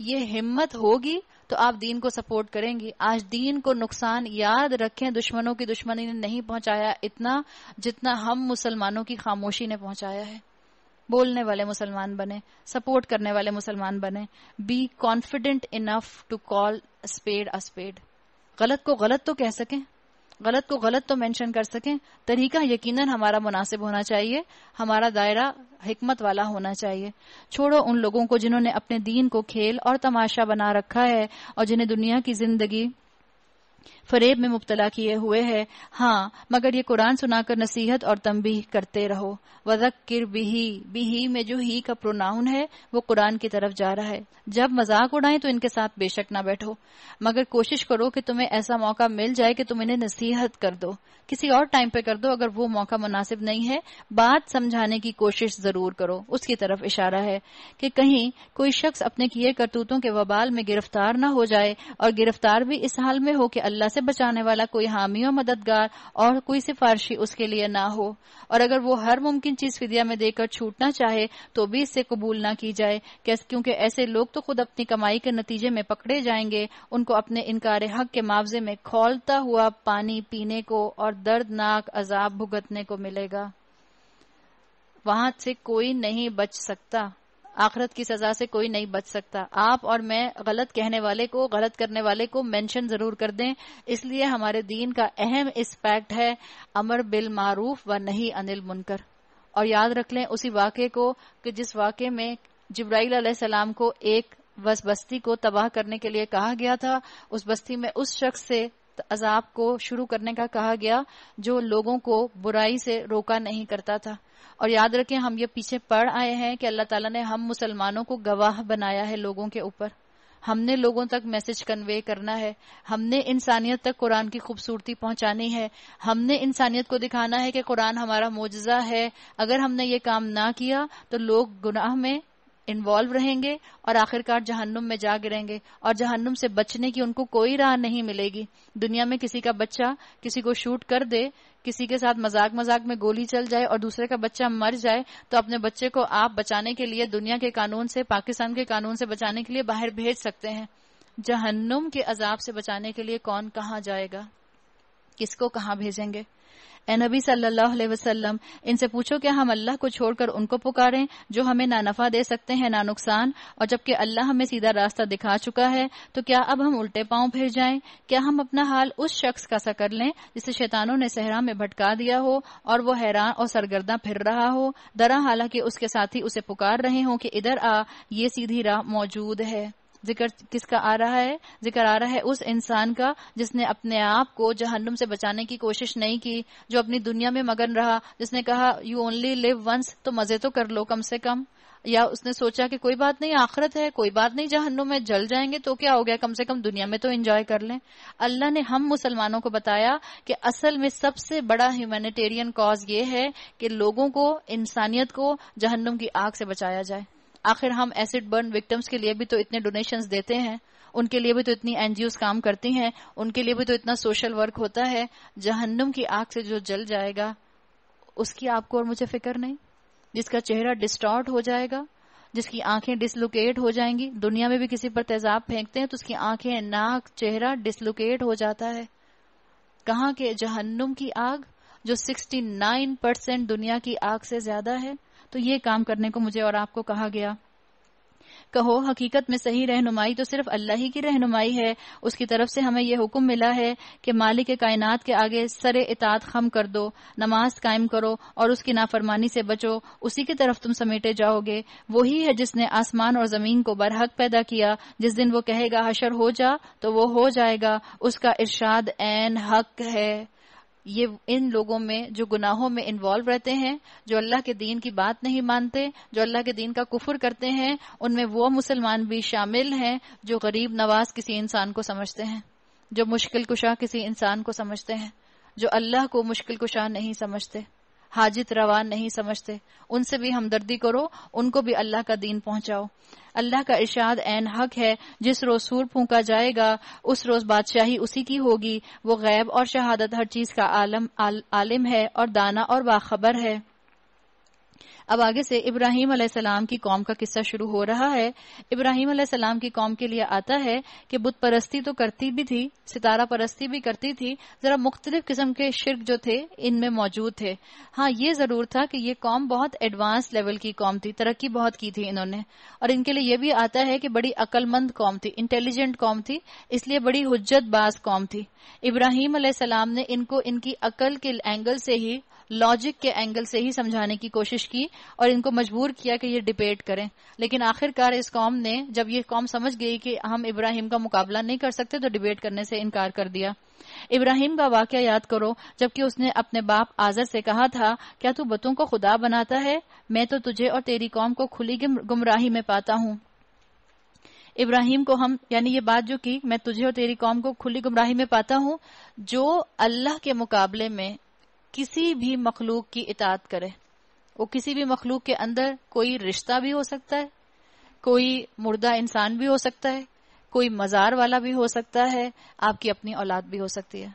ये हिम्मत होगी तो आप दीन को सपोर्ट करेंगी आज दीन को नुकसान याद रखें दुश्मनों की दुश्मनी ने नहीं पहुंचाया इतना जितना हम मुसलमानों की खामोशी ने पहुंचाया है बोलने वाले मुसलमान बने सपोर्ट करने वाले मुसलमान बने be confident enough to call spade a spade गलत को गलत तो कह सकें गलत को गलत तो मेंशन कर सकें तरीका यकीनन हमारा मुनासिब होना चाहिए हमारा दायरा हिकमत वाला होना चाहिए छोड़ो उन लोगों को जिन्होंने अपने दीन को खेल और तमाशा बना रखा है और जिन्हें दुनिया की जिंदगी फरेब में मुबतला किए हुए है हाँ मगर ये कुरान सुनाकर नसीहत और तम्बी करते रहो किर बिही बिही में जो ही का प्रोनाउन है वो कुरान की तरफ जा रहा है जब मजाक उड़ाएं तो इनके साथ बेशक ना बैठो मगर कोशिश करो कि तुम्हें ऐसा मौका मिल जाए कि तुम इन्हें नसीहत कर दो किसी और टाइम पे कर दो अगर वो मौका मुनासिब नहीं है बात समझाने की कोशिश जरूर करो उसकी तरफ इशारा है कि कहीं कोई शख्स अपने किए करतूतों के वबाल में गिरफ्तार ना हो जाए और गिरफ्तार भी इस हाल में हो कि अल्लाह से बचाने वाला कोई हामी और मददगार और कोई सिफारशी उसके लिए ना हो और अगर वो हर मुमकिन चीज फिदिया में देकर छूटना चाहे तो भी इससे कबूल ना की जाए क्योंकि ऐसे लोग तो खुद अपनी कमाई के नतीजे में पकड़े जाएंगे उनको अपने इनकार हक के मुआवजे में खोलता हुआ पानी पीने को और दर्दनाक अजाब भुगतने को मिलेगा वहां से कोई नहीं बच सकता आखरत की सजा से कोई नहीं बच सकता आप और मैं गलत कहने वाले को गलत करने वाले को मेंशन जरूर कर दें इसलिए हमारे दीन का अहम इस्पैक्ट है अमर बिल मारूफ व नहीं अनिल मुनकर और याद रख लें उसी वाक्य को कि जिस वाक्य में जब्राईल सलाम को एक बस बस्ती को तबाह करने के लिए कहा गया था उस बस्ती में उस शख्स से अजाब को शुरू करने का कहा गया जो लोगों को बुराई से रोका नहीं करता था और याद रखें हम ये पीछे पढ़ आए हैं कि अल्लाह ताला ने हम मुसलमानों को गवाह बनाया है लोगों के ऊपर हमने लोगों तक मैसेज कन्वे करना है हमने इंसानियत तक कुरान की खूबसूरती पहुंचानी है हमने इंसानियत को दिखाना है कि कुरान हमारा मुआजा है अगर हमने ये काम ना किया तो लोग गुनाह में इन्वॉल्व रहेंगे और आखिरकार जहन्नुम में जा गिरेंगे और जहन्नुम से बचने की उनको कोई राह नहीं मिलेगी दुनिया में किसी का बच्चा किसी को शूट कर दे किसी के साथ मजाक मजाक में गोली चल जाए और दूसरे का बच्चा मर जाए तो अपने बच्चे को आप बचाने के लिए दुनिया के कानून से पाकिस्तान के कानून से बचाने के लिए बाहर भेज सकते हैं जहन्नुम के अजाब से बचाने के लिए कौन कहाँ जाएगा किसको कहाँ भेजेंगे અનબી સલ્લલ્લાહુ અલાયહી વસલ્લમ ઇનસે પૂછો કે હમ અલ્લાહ કો છોડકર ઉનકો પુકારે જો હમે ના નફા દે સકતે હે ના નુકસાન ઓર જબકે અલ્લાહ હમે સીધા રસ્તા દિખા ચુકા હે તો ક્યા અબ હમ ઉલટે પાંવ ફેર જાયે ક્યા હમ અપના હાલ ઉસ શખ્સ કાસા કર લે જિસસે શૈતાનોને સहराમ મે ભટકા દિયા હો ઓર વો હેરાન ઓર સર્ગрда ફિર રહા હો દરા हालाकि ઉસકે સાથી ઉસે પુકાર રહે હો કે ઇધર આ યે સીધી રાહ મોજૂદ હે जिक्र किसका आ रहा है जिक्र आ रहा है उस इंसान का जिसने अपने आप को जहन्नुम से बचाने की कोशिश नहीं की जो अपनी दुनिया में मगन रहा जिसने कहा यू ओनली लिव वंस तो मजे तो कर लो कम से कम या उसने सोचा कि कोई बात नहीं आखरत है कोई बात नहीं जहन्नुम में जल जाएंगे तो क्या हो गया कम से कम दुनिया में तो एंजॉय कर लें अल्लाह ने हम मुसलमानों को बताया कि असल में सबसे बड़ा ह्यूमैनिटेरियन कॉज ये है कि लोगों को इंसानियत को जहन्नुम की आग से बचाया जाए आखिर हम एसिड बर्न विक्टिम्स के लिए भी तो इतने डोनेशन देते हैं उनके लिए भी तो इतनी एनजीओ काम करती हैं उनके लिए भी तो इतना सोशल वर्क होता है जहन्नुम की आग से जो जल जाएगा उसकी आपको और मुझे फिक्र नहीं जिसका चेहरा डिस्टॉर्ट हो जाएगा जिसकी आंखें डिसलोकेट हो जाएंगी दुनिया में भी किसी पर तेजाब फेंकते हैं तो उसकी आंखें नाक चेहरा डिसलोकेट हो जाता है कहाँ के जहन्नुम की आग जो 69 परसेंट दुनिया की आग से ज्यादा है तो ये काम करने को मुझे और आपको कहा गया कहो हकीकत में सही रहनुमाई तो सिर्फ अल्लाह ही की रहनुमाई है उसकी तरफ से हमें यह हुक्म मिला है कि मालिक कायनात के आगे सरे इतात खम कर दो नमाज कायम करो और उसकी नाफरमानी से बचो उसी की तरफ तुम समेटे जाओगे वही है जिसने आसमान और जमीन को बरहक पैदा किया जिस दिन वो कहेगा हशर हो जा तो वो हो जाएगा उसका इर्शाद एन हक है ये इन लोगों में जो गुनाहों में इन्वॉल्व रहते हैं जो अल्लाह के दीन की बात नहीं मानते जो अल्लाह के दीन का कुफर करते हैं उनमें वो मुसलमान भी शामिल हैं जो गरीब नवाज किसी इंसान को समझते हैं जो मुश्किल कुशा किसी इंसान को समझते हैं जो अल्लाह को मुश्किल कुशा नहीं समझते हाजित रवा नहीं समझते उनसे भी हमदर्दी करो उनको भी अल्लाह का दीन पहुंचाओ अल्लाह का इर्शाद एन हक है जिस रोज सूर फूका जाएगा उस रोज बादशाही उसी की होगी वो गैब और शहादत हर चीज का आलम आल, आलिम है और दाना और बाखबर है अब आगे से इब्राहिम सलाम की कौम का किस्सा शुरू हो रहा है इब्राहिम सलाम की कौम के लिए आता है कि बुत परस्ती तो करती भी थी सितारा परस्ती भी करती थी जरा मुख्तलिफ किस्म के शिरक जो थे इनमें मौजूद थे हाँ ये जरूर था कि ये कौम बहुत एडवांस लेवल की कौम थी तरक्की बहुत की थी इन्होंने और इनके लिए यह भी आता है कि बड़ी अकलमंद कौम थी इंटेलिजेंट कौम थी इसलिए बड़ी हजत बाज कौम थी इब्राहिम सलाम ने इनको इनकी अकल के एंगल से ही लॉजिक के एंगल से ही समझाने की कोशिश की और इनको मजबूर किया कि ये डिबेट करें लेकिन आखिरकार इस कौम ने जब ये कौम समझ गई कि हम इब्राहिम का मुकाबला नहीं कर सकते तो डिबेट करने से इनकार कर दिया इब्राहिम का वाक्य याद करो जबकि उसने अपने बाप आजर से कहा था क्या तू बतों को खुदा बनाता है मैं तो तुझे और तेरी कौम को खुली गुमराही में पाता हूँ इब्राहिम को हम यानी ये बात जो की मैं तुझे और तेरी कौम को खुली गुमराही में पाता हूँ जो अल्लाह के मुकाबले में किसी भी मखलूक की इतात करे वो किसी भी मखलूक के अंदर कोई रिश्ता भी हो सकता है कोई मुर्दा इंसान भी हो सकता है कोई मजार वाला भी हो सकता है आपकी अपनी औलाद भी हो सकती है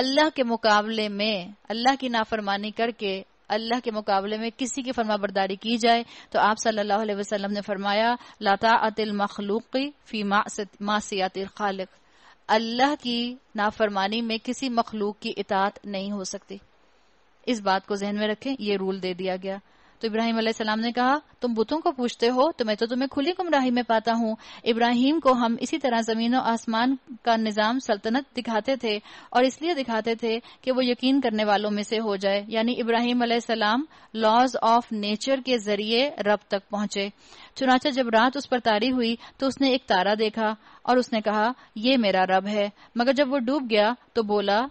अल्लाह के मुकाबले में अल्लाह की नाफरमानी करके अल्लाह के मुकाबले में किसी की फरमा बरदारी की जाए तो आप सल्लल्लाहु अलैहि वसल्लम ने फरमाया लता अतिल मखलूकी फी मासियात खालिक अल्लाह की नाफरमानी में किसी मखलूक की इतात नहीं हो सकती इस बात को जहन में रखें ये रूल दे दिया गया तो इब्राहिम सलाम ने कहा तुम बुतों को पूछते हो तो मैं तो तुम्हें खुली गुमराही में पाता हूँ इब्राहिम को हम इसी तरह जमीन और आसमान का निजाम सल्तनत दिखाते थे और इसलिए दिखाते थे कि वो यकीन करने वालों में से हो जाए यानी इब्राहिम सलाम लॉज ऑफ नेचर के जरिए रब तक पहुंचे चुनाचा जब रात उस पर तारी हुई तो उसने एक तारा देखा और उसने कहा ये मेरा रब है मगर जब वो डूब गया तो बोला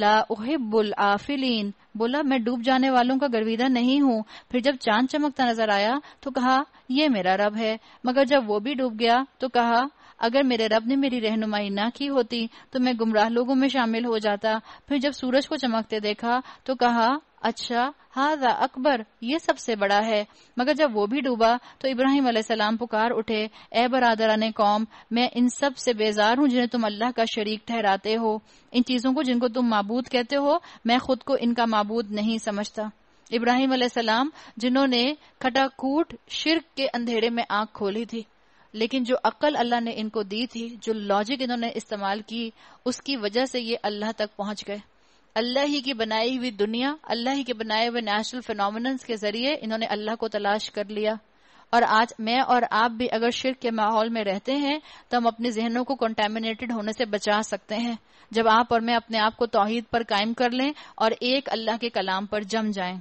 ला उहिबुल आफिलीन बोला मैं डूब जाने वालों का गर्विदा नहीं हूँ फिर जब चांद चमकता नजर आया तो कहा यह मेरा रब है मगर जब वो भी डूब गया तो कहा अगर मेरे रब ने मेरी रहनुमाई ना की होती तो मैं गुमराह लोगों में शामिल हो जाता फिर जब सूरज को चमकते देखा तो कहा अच्छा हाजा अकबर ये सबसे बड़ा है मगर जब वो भी डूबा तो इब्राहिम सलाम पुकार उठे ए बरादरा ने कौम मैं इन सब से बेजार हूँ जिन्हें तुम अल्लाह का शरीक ठहराते हो इन चीजों को जिनको तुम मबूद कहते हो मैं खुद को इनका मबूद नहीं समझता इब्राहिम सलाम जिन्होंने खटाकूट शिरक के अंधेरे में आंख खोली थी लेकिन जो अक्ल अल्लाह ने इनको दी थी जो लॉजिक इन्होंने इस्तेमाल की उसकी वजह से ये अल्लाह तक पहुंच गए अल्लाह ही की बनाई हुई दुनिया अल्लाह ही के बनाए हुए नेचुरल फिनोमिनस के जरिए इन्होंने अल्लाह को तलाश कर लिया और आज मैं और आप भी अगर शिर के माहौल में रहते हैं तो हम अपने जहनों को कंटेमिनेटेड होने से बचा सकते हैं जब आप और मैं अपने आप को तोहहीद पर कायम कर लें और एक अल्लाह के कलाम पर जम जाएं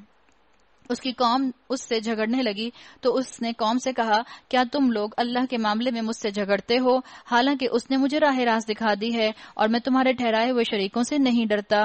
उसकी कौम उससे झगड़ने लगी तो उसने कौम से कहा क्या तुम लोग अल्लाह के मामले में मुझसे झगड़ते हो हालांकि उसने मुझे राह रास दिखा दी है और मैं तुम्हारे ठहराए हुए शरीकों से नहीं डरता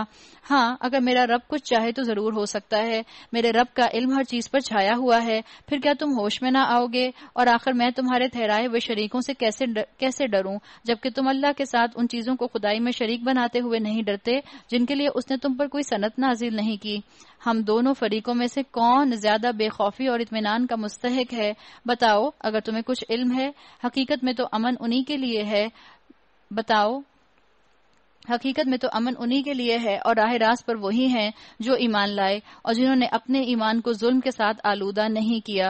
हाँ अगर मेरा रब कुछ चाहे तो जरूर हो सकता है मेरे रब का इल्म हर चीज पर छाया हुआ है फिर क्या तुम होश में ना आओगे और आखिर मैं तुम्हारे ठहराए हुए शरीकों से कैसे कैसे डरूं जबकि तुम अल्लाह के साथ उन चीजों को खुदाई में शरीक बनाते हुए नहीं डरते जिनके लिए उसने तुम पर कोई सनत नाजिल नहीं की हम दोनों फरीकों में से कौन ज्यादा बेखौफ खौफी और इतमान का मुस्तक है बताओ अगर तुम्हें कुछ इल्म है हकीकत में तो अमन उन्हीं के लिए है बताओ हकीकत में तो अमन उन्हीं के लिए है और राह रास पर वही हैं जो ईमान लाए और जिन्होंने अपने ईमान को जुल्म के साथ आलूदा नहीं किया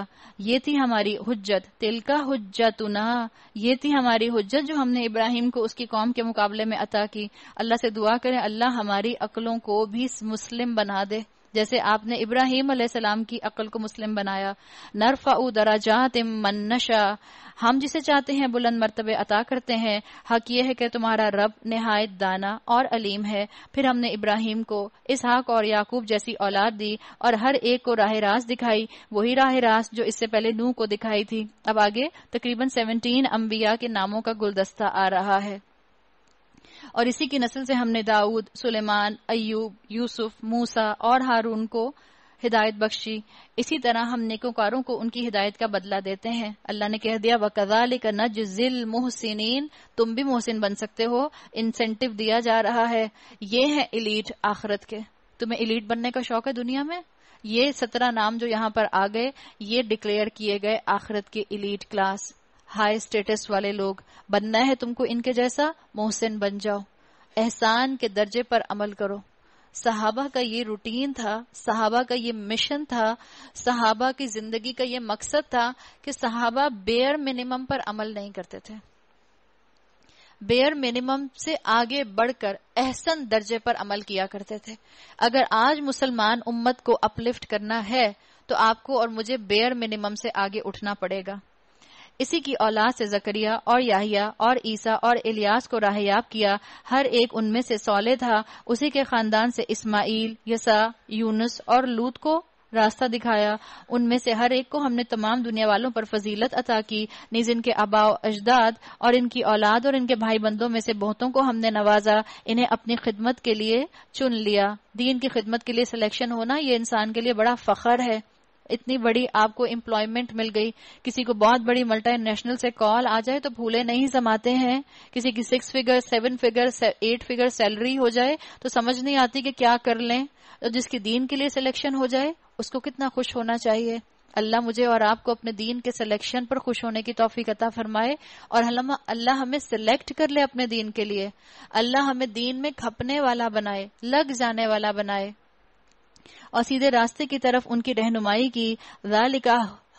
ये थी हमारी हुज्जत तिलका ना ये थी हमारी हुज्जत जो हमने इब्राहिम को उसकी कौम के मुकाबले में अता की अल्लाह से दुआ करें अल्लाह हमारी अकलों को भी मुस्लिम बना दे जैसे आपने इब्राहिम सलाम की अकल को मुस्लिम बनाया नरफा दराजात मन्नशा हम जिसे चाहते हैं बुलंद मरतबे अता करते हैं हक यह है कि तुम्हारा रब नहायत दाना और अलीम है फिर हमने इब्राहिम को इसहाक और याकूब जैसी औलाद दी और हर एक को राह रास दिखाई वही राह रास जो इससे पहले नू को दिखाई थी अब आगे तकरीबन सेवनटीन अम्बिया के नामों का गुलदस्ता आ रहा है और इसी की नस्ल से हमने दाऊद सुलेमान अयूब यूसुफ मूसा और हारून को हिदायत बख्शी इसी तरह हम नेकोकारों को उनकी हिदायत का बदला देते हैं अल्लाह ने कह दिया वकजाल नजिल मोहसिन तुम भी मोहसिन बन सकते हो इंसेंटिव दिया जा रहा है ये है इलीट आखरत के तुम्हें इलीट बनने का शौक है दुनिया में ये सत्रह नाम जो यहाँ पर आ गए ये डिक्लेयर किए गए आखरत के इलीट क्लास हाई स्टेटस वाले लोग बनना है तुमको इनके जैसा मोहसिन बन जाओ एहसान के दर्जे पर अमल करो सहाबा का ये रूटीन था सहाबा का ये मिशन था सहाबा की जिंदगी का ये मकसद था कि सहाबा बेयर मिनिमम पर अमल नहीं करते थे बेयर मिनिमम से आगे बढ़कर एहसन दर्जे पर अमल किया करते थे अगर आज मुसलमान उम्मत को अपलिफ्ट करना है तो आपको और मुझे बेयर मिनिमम से आगे उठना पड़ेगा इसी की औलाद से जकरिया और याहिया और ईसा और इलियास को राहयाब किया हर एक उनमें से सौले था उसी के खानदान से इस्माइल यसा यूनुस और लूत को रास्ता दिखाया उनमें से हर एक को हमने तमाम दुनिया वालों पर फजीलत अता की निज इनके अबाव अजदाद और इनकी औलाद और इनके भाई बंदों में से बहुतों को हमने नवाजा इन्हें अपनी खिदमत के लिए चुन लिया दीन की खिदमत के लिए सिलेक्शन होना ये इंसान के लिए बड़ा फखर है इतनी बड़ी आपको एम्प्लॉयमेंट मिल गई किसी को बहुत बड़ी मल्टी से कॉल आ जाए तो भूले नहीं समाते हैं किसी की six figure seven figure eight figure salary हो जाए तो समझ नहीं आती कि क्या कर लें तो जिसकी दीन के लिए सिलेक्शन हो जाए उसको कितना खुश होना चाहिए अल्लाह मुझे और आपको अपने दीन के सिलेक्शन पर खुश होने की तोफीक अता फरमाए और अल्लाह हमें सिलेक्ट कर ले अपने दीन के लिए अल्लाह हमें दीन में खपने वाला बनाए लग जाने वाला बनाए और सीधे रास्ते की तरफ उनकी रहनुमाई की जालिका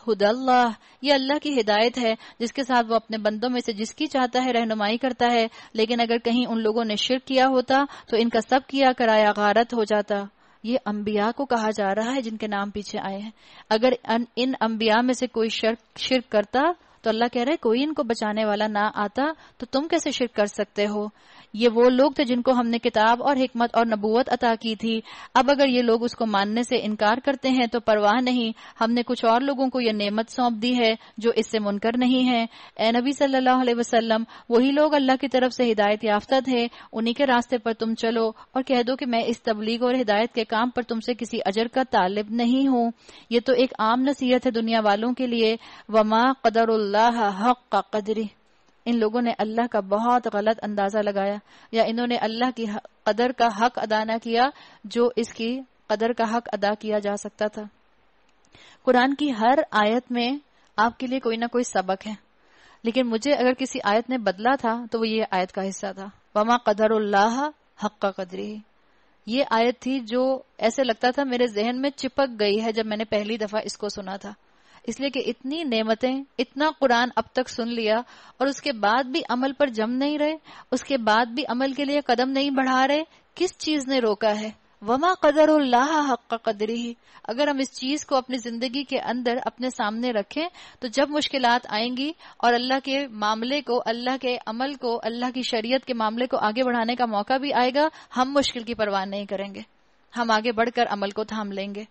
हुदल्ला यह अल्लाह की हिदायत है जिसके साथ वो अपने बंदों में से जिसकी चाहता है रहनुमाई करता है लेकिन अगर कहीं उन लोगों ने शिर किया होता तो इनका सब किया कराया गारत हो जाता ये अम्बिया को कहा जा रहा है जिनके नाम पीछे आए हैं अगर इन अम्बिया में से कोई शर्क शिरक करता तो अल्लाह कह रहे कोई इनको बचाने वाला ना आता तो तुम कैसे शिरक कर सकते हो ये वो लोग थे जिनको हमने किताब और हिकमत और नबूवत अता की थी अब अगर ये लोग उसको मानने से इनकार करते हैं तो परवाह नहीं हमने कुछ और लोगों को यह नेमत सौंप दी है जो इससे मुनकर नहीं है ए नबी सल्लल्लाहु अलैहि वसल्लम वही लोग अल्लाह की तरफ से हिदायत याफ्ता थे उन्हीं के रास्ते पर तुम चलो और कह दो कि मैं इस तबलीग और हिदायत के काम पर तुमसे किसी अजर का तालिब नहीं हूँ ये तो एक आम नसीहत है दुनिया वालों के लिए वमा कदर हक का कदरी इन लोगों ने अल्लाह का बहुत गलत अंदाजा लगाया या इन्होंने अल्लाह की कदर का हक अदा न किया जो इसकी कदर का हक अदा किया जा सकता था कुरान की हर आयत में आपके लिए कोई ना कोई सबक है लेकिन मुझे अगर किसी आयत ने बदला था तो वो ये आयत का हिस्सा था वमा कदर हक का कदरी ये आयत थी जो ऐसे लगता था मेरे जहन में चिपक गई है जब मैंने पहली दफा इसको सुना था इसलिए कि इतनी नेमतें इतना कुरान अब तक सुन लिया और उसके बाद भी अमल पर जम नहीं रहे उसके बाद भी अमल के लिए कदम नहीं बढ़ा रहे किस चीज ने रोका है वमा कदर हक कदरी ही अगर हम इस चीज को अपनी जिंदगी के अंदर अपने सामने रखें तो जब मुश्किल आएंगी और अल्लाह के मामले को अल्लाह के अमल को अल्लाह की शरीयत के मामले को आगे बढ़ाने का मौका भी आएगा हम मुश्किल की परवाह नहीं करेंगे हम आगे बढ़कर अमल को थाम लेंगे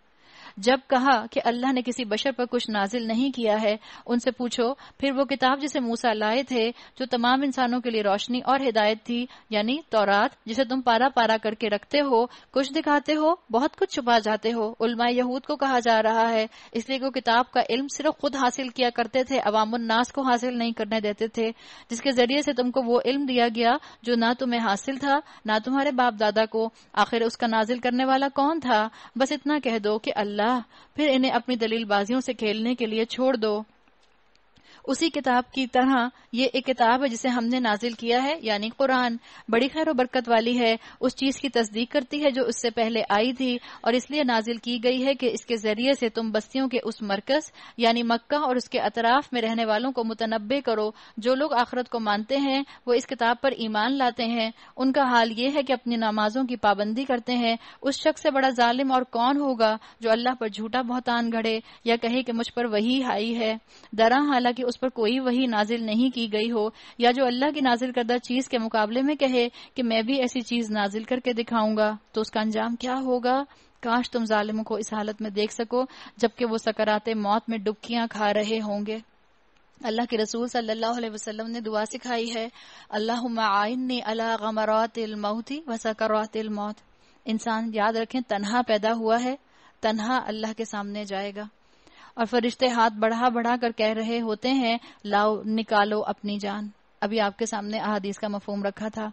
जब कहा कि अल्लाह ने किसी बशर पर कुछ नाजिल नहीं किया है उनसे पूछो फिर वो किताब जिसे मूसा लाए थे जो तमाम इंसानों के लिए रोशनी और हिदायत थी यानी तौरात जिसे तुम पारा पारा करके रखते हो कुछ दिखाते हो बहुत कुछ छुपा जाते हो उलमा यहूद को कहा जा रहा है इसलिए वो किताब का इल्म सिर्फ खुद हासिल किया करते थे अवामनास को हासिल नहीं करने देते थे जिसके जरिए से तुमको वो इल्म दिया गया जो ना तुम्हें हासिल था ना तुम्हारे बाप दादा को आखिर उसका नाजिल करने वाला कौन था बस इतना कह दो कि अल्लाह फिर इन्हें अपनी दलीलबाजियों से खेलने के लिए छोड़ दो उसी किताब की तरह ये एक किताब है जिसे हमने नाजिल किया है यानी कुरान बड़ी खैर बरकत वाली है उस चीज की तस्दीक करती है जो उससे पहले आई थी और इसलिए नाजिल की गई है कि इसके जरिए से तुम बस्तियों के उस मरकज यानी मक्का और उसके अतराफ में रहने वालों को मुतनबे करो जो लोग आखरत को मानते हैं वो इस किताब पर ईमान लाते हैं उनका हाल ये है कि अपनी नमाजों की पाबंदी करते हैं उस शख्स से बड़ा जालिम और कौन होगा जो अल्लाह पर झूठा बहुतान घड़े या कहे कि मुझ पर वही आई है दरा हालांकि उस पर कोई वही नाजिल नहीं की गई हो या जो अल्लाह की नाजिल करदा चीज के मुकाबले में कहे कि मैं भी ऐसी चीज नाजिल करके दिखाऊंगा तो उसका अंजाम क्या होगा काश तुम जालिमों को इस हालत में देख सको जबकि वो सकराते मौत में डुबकियां खा रहे होंगे अल्लाह के रसूल सल्लल्लाहु अलैहि वसल्लम ने दुआ सिखाई है अल्लाह ने अला गमरातिल मौती व सकरातिल मौत इंसान याद रखें तनहा पैदा हुआ है तनहा अल्लाह के सामने जाएगा और फरिश्ते हाथ बढ़ा बढ़ा कर कह रहे होते हैं लाओ निकालो अपनी जान अभी आपके सामने अहादीस का मफहम रखा था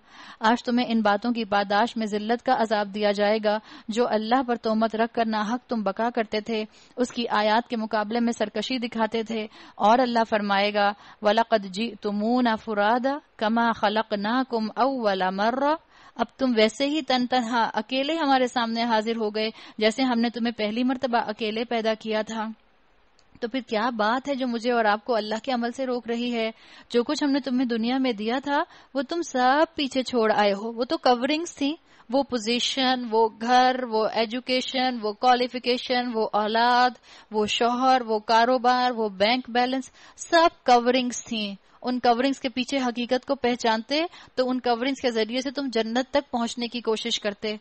आज तुम्हें इन बातों की पादाश में जिल्लत का अजाब दिया जाएगा जो अल्लाह पर तोमत रख कर नाहक तुम बका करते थे उसकी आयात के मुकाबले में सरकशी दिखाते थे और अल्लाह फरमाएगा वलकद जी ना फुरादा कमा खलक ना कुम अवला मर्रा अब तुम वैसे ही तन तनहा अकेले हमारे सामने हाजिर हो गए जैसे हमने तुम्हें पहली मरतबा अकेले पैदा किया था तो फिर क्या बात है जो मुझे और आपको अल्लाह के अमल से रोक रही है जो कुछ हमने तुम्हें दुनिया में दिया था वो तुम सब पीछे छोड़ आए हो वो तो कवरिंग्स थी वो पोजीशन वो घर वो एजुकेशन वो क्वालिफिकेशन वो औलाद वो शोहर वो कारोबार वो बैंक बैलेंस सब कवरिंग्स थी उन कवरिंग्स के पीछे हकीकत को पहचानते तो उन कवरिंग्स के जरिए से तुम जन्नत तक पहुंचने की कोशिश करते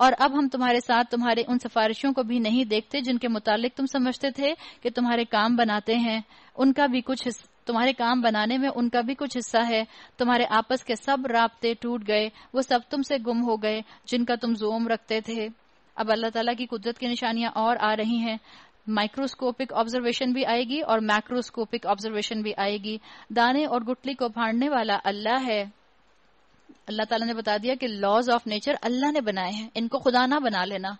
और अब हम तुम्हारे साथ तुम्हारे उन सिफारिशों को भी नहीं देखते जिनके मुतालिक तुम समझते थे कि तुम्हारे काम बनाते हैं उनका भी कुछ तुम्हारे काम बनाने में उनका भी कुछ हिस्सा है तुम्हारे आपस के सब रबते टूट गए वो सब तुमसे गुम हो गए जिनका तुम जोम रखते थे अब अल्लाह तला की कुदरत की निशानियां और आ रही हैं माइक्रोस्कोपिक ऑब्जर्वेशन भी आएगी और मैक्रोस्कोपिक ऑब्जर्वेशन भी आएगी दाने और गुटली को फाड़ने वाला अल्लाह है अल्लाह ताला ने बता दिया कि लॉज ऑफ नेचर अल्लाह ने बनाए हैं इनको खुदा ना बना लेना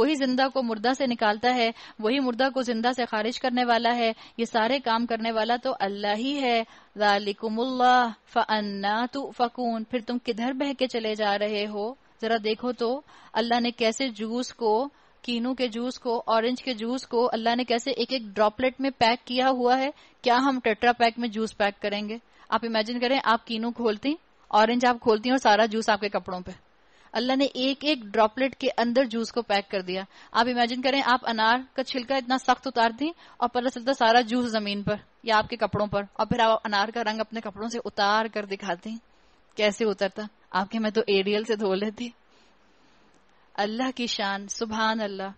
वही जिंदा को मुर्दा से निकालता है वही मुर्दा को जिंदा से खारिज करने वाला है ये सारे काम करने वाला तो अल्लाह ही है फन्ना तु फकून फिर तुम किधर बह के चले जा रहे हो जरा देखो तो अल्लाह ने कैसे जूस को कीनू के जूस को ऑरेंज के जूस को अल्लाह ने कैसे एक एक ड्रॉपलेट में पैक किया हुआ है क्या हम टेट्रा पैक में जूस पैक करेंगे आप इमेजिन करें आप कीनू खोलती ऑरेंज आप खोलती हैं और सारा जूस आपके कपड़ों पे अल्लाह ने एक एक ड्रॉपलेट के अंदर जूस को पैक कर दिया आप इमेजिन करें आप अनार का छिलका इतना सख्त उतार दी और पता चलता सारा जूस जमीन पर या आपके कपड़ों पर और फिर आप अनार का रंग अपने कपड़ों से उतार कर दिखाती कैसे उतरता आपके मैं तो एरियल से धो लेती अल्लाह की शान सुबहान अल्लाह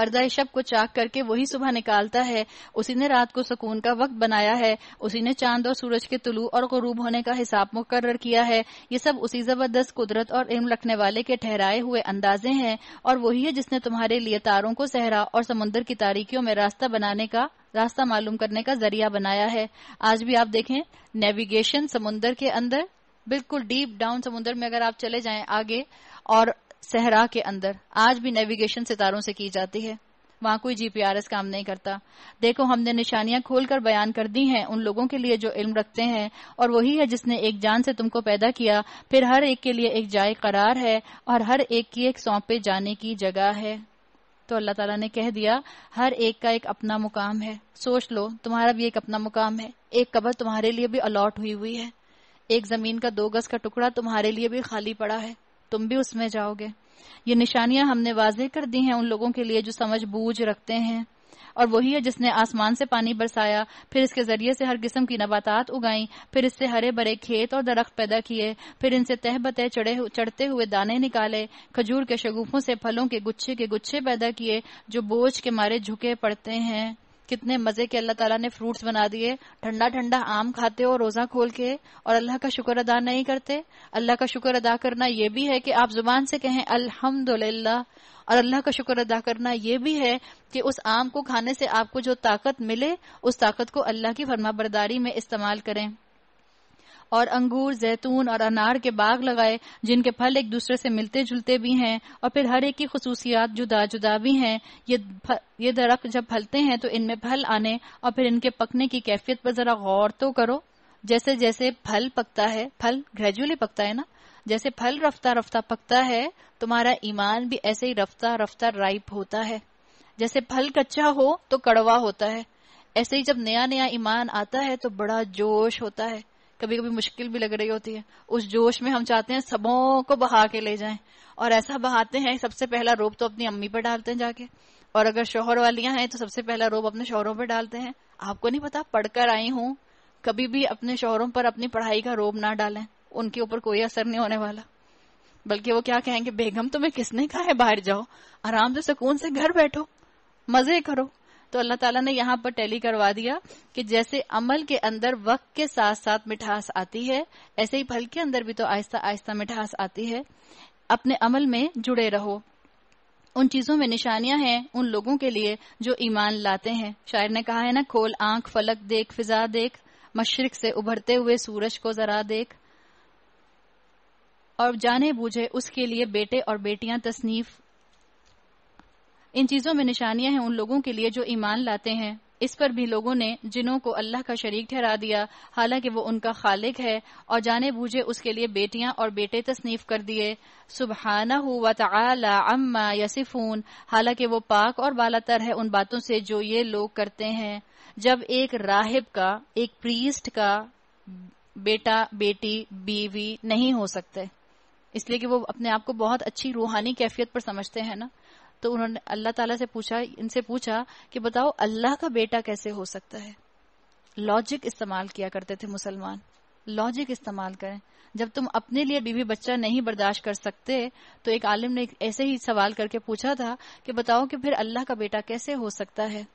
पर्दा शब को चाक करके वही सुबह निकालता है उसी ने रात को सुकून का वक्त बनाया है उसी ने चांद और सूरज के तुलू और गरूब होने का हिसाब मुकर्र किया है ये सब उसी जबरदस्त कुदरत और इम रखने वाले के ठहराए हुए अंदाजे हैं और वही है जिसने तुम्हारे लिए तारों को सहरा और समुन्द्र की तारीखियों में रास्ता बनाने का रास्ता मालूम करने का जरिया बनाया है आज भी आप देखें नेविगेशन समुन्दर के अंदर बिल्कुल डीप डाउन समुन्द्र में अगर आप चले जाएं आगे और सहरा के अंदर आज भी नेविगेशन सितारों से की जाती है वहां कोई जीपीआरएस काम नहीं करता देखो हमने निशानियां खोलकर बयान कर दी हैं उन लोगों के लिए जो इल्म रखते हैं और वही है जिसने एक जान से तुमको पैदा किया फिर हर एक के लिए एक जाय करार है और हर एक की एक सौंपे जाने की जगह है तो अल्लाह ताला ने कह दिया हर एक का एक अपना मुकाम है सोच लो तुम्हारा भी एक अपना मुकाम है एक कबर तुम्हारे लिए भी अलॉट हुई हुई है एक जमीन का दो गज का टुकड़ा तुम्हारे लिए भी खाली पड़ा है तुम भी उसमें जाओगे ये निशानियां हमने वाजे कर दी हैं उन लोगों के लिए जो समझ बूझ रखते हैं और वही है जिसने आसमान से पानी बरसाया फिर इसके जरिए से हर किस्म की नबातात उगाई फिर इससे हरे भरे खेत और दरख्त पैदा किए फिर इनसे तह बतह चढ़े चढ़ते हुए दाने निकाले खजूर के शगुफों से फलों के गुच्छे के गुच्छे पैदा किए जो बोझ के मारे झुके पड़ते हैं कितने मजे के अल्लाह ताला ने फ्रूट्स बना दिए ठंडा ठंडा आम खाते हो रोजा खोल के और अल्लाह का शुक्र अदा नहीं करते अल्लाह का शुक्र अदा करना ये भी है कि आप जुबान से कहें अल्हम्दुलिल्लाह और अल्लाह का शुक्र अदा करना ये भी है कि उस आम को खाने से आपको जो ताकत मिले उस ताकत को अल्लाह की फर्मा बरदारी में इस्तेमाल करें और अंगूर जैतून और अनार के बाग लगाए जिनके फल एक दूसरे से मिलते जुलते भी हैं और फिर हर एक की खसूसियात जुदा जुदा भी हैं ये ये दरख्त जब फलते हैं तो इनमें फल आने और फिर इनके पकने की कैफियत पर जरा गौर तो करो जैसे जैसे फल पकता है फल ग्रेजुअली पकता है ना जैसे फल रफ्ता रफ्ता पकता है तुम्हारा ईमान भी ऐसे ही रफ्ता रफ्ता राइप होता है जैसे फल कच्चा हो तो कड़वा होता है ऐसे ही जब नया नया ईमान आता है तो बड़ा जोश होता है कभी कभी मुश्किल भी लग रही होती है उस जोश में हम चाहते हैं सबों को बहा के ले जाएं और ऐसा बहाते हैं सबसे पहला रोप तो अपनी अम्मी पर डालते हैं जाके और अगर शोहर वालियां हैं तो सबसे पहला रोब अपने शोहरों पर डालते हैं आपको नहीं पता पढ़कर आई हूं कभी भी अपने शोहरों पर अपनी पढ़ाई का रोब ना डालें उनके ऊपर कोई असर नहीं होने वाला बल्कि वो क्या कहेंगे बेगम तुम्हें किसने कहा है बाहर जाओ आराम से सुकून से घर बैठो मजे करो तो अल्लाह ताला ने यहाँ पर टैली करवा दिया कि जैसे अमल के अंदर वक्त के साथ साथ मिठास आती है ऐसे ही फल के अंदर भी तो आहिस्ता आहिस्ता मिठास आती है अपने अमल में जुड़े रहो उन चीजों में निशानियां हैं उन लोगों के लिए जो ईमान लाते हैं शायर ने कहा है ना खोल आंख फलक देख फिजा देख मशरक से उभरते हुए सूरज को जरा देख और जाने बूझे उसके लिए बेटे और बेटियां तसनीफ इन चीजों में निशानियां हैं उन लोगों के लिए जो ईमान लाते हैं इस पर भी लोगों ने जिन्हों को अल्लाह का शरीक ठहरा दिया हालांकि वो उनका खालिक है और जाने बूझे उसके लिए बेटियां और बेटे तसनीफ कर दिए सुबहाना हु तला अम्मा यसिफून हालांकि वो पाक और बालातर है उन बातों से जो ये लोग करते हैं जब एक राहिब का एक प्रीस्ट का बेटा बेटी बीवी नहीं हो सकते इसलिए कि वो अपने आप को बहुत अच्छी रूहानी कैफियत पर समझते हैं ना तो उन्होंने अल्लाह ताला से पूछा इनसे पूछा कि बताओ अल्लाह का बेटा कैसे हो सकता है लॉजिक इस्तेमाल किया करते थे मुसलमान लॉजिक इस्तेमाल करें जब तुम अपने लिए बीवी बच्चा नहीं बर्दाश्त कर सकते तो एक आलिम ने ऐसे ही सवाल करके पूछा था कि बताओ कि फिर अल्लाह का बेटा कैसे हो सकता है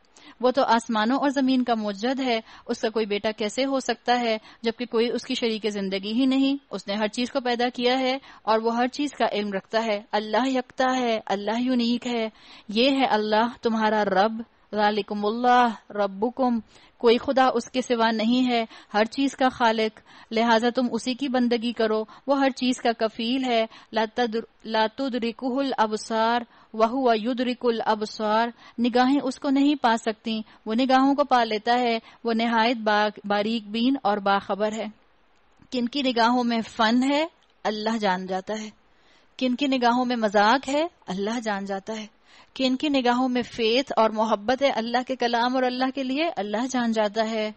वो तो आसमानों और जमीन का मोजद है उसका कोई बेटा कैसे हो सकता है जबकि कोई उसकी शरीक जिंदगी ही नहीं उसने हर चीज को पैदा किया है और वो हर चीज का इल्म रखता है अल्लाह यकता है अल्लाह यूनिक है ये है अल्लाह तुम्हारा रब रालिकुमुल्लाह रब्बुकुम कोई खुदा उसके सिवा नहीं है हर चीज का खालिक लिहाजा तुम उसी की बंदगी करो वो हर चीज का कफील है लातुदरिकुहुल अबसार वह युद्रिकुल अबसार निगाहें उसको नहीं पा सकती वो निगाहों को पा लेता है वो नहायत बारीक बीन और बाखबर है किनकी निगाहों में फन है अल्लाह जान जाता है किनकी निगाहों में मजाक है अल्लाह जान जाता है किनकी निगाहों में फेथ और मोहब्बत है अल्लाह के कलाम और अल्लाह के लिए अल्लाह जान जाता है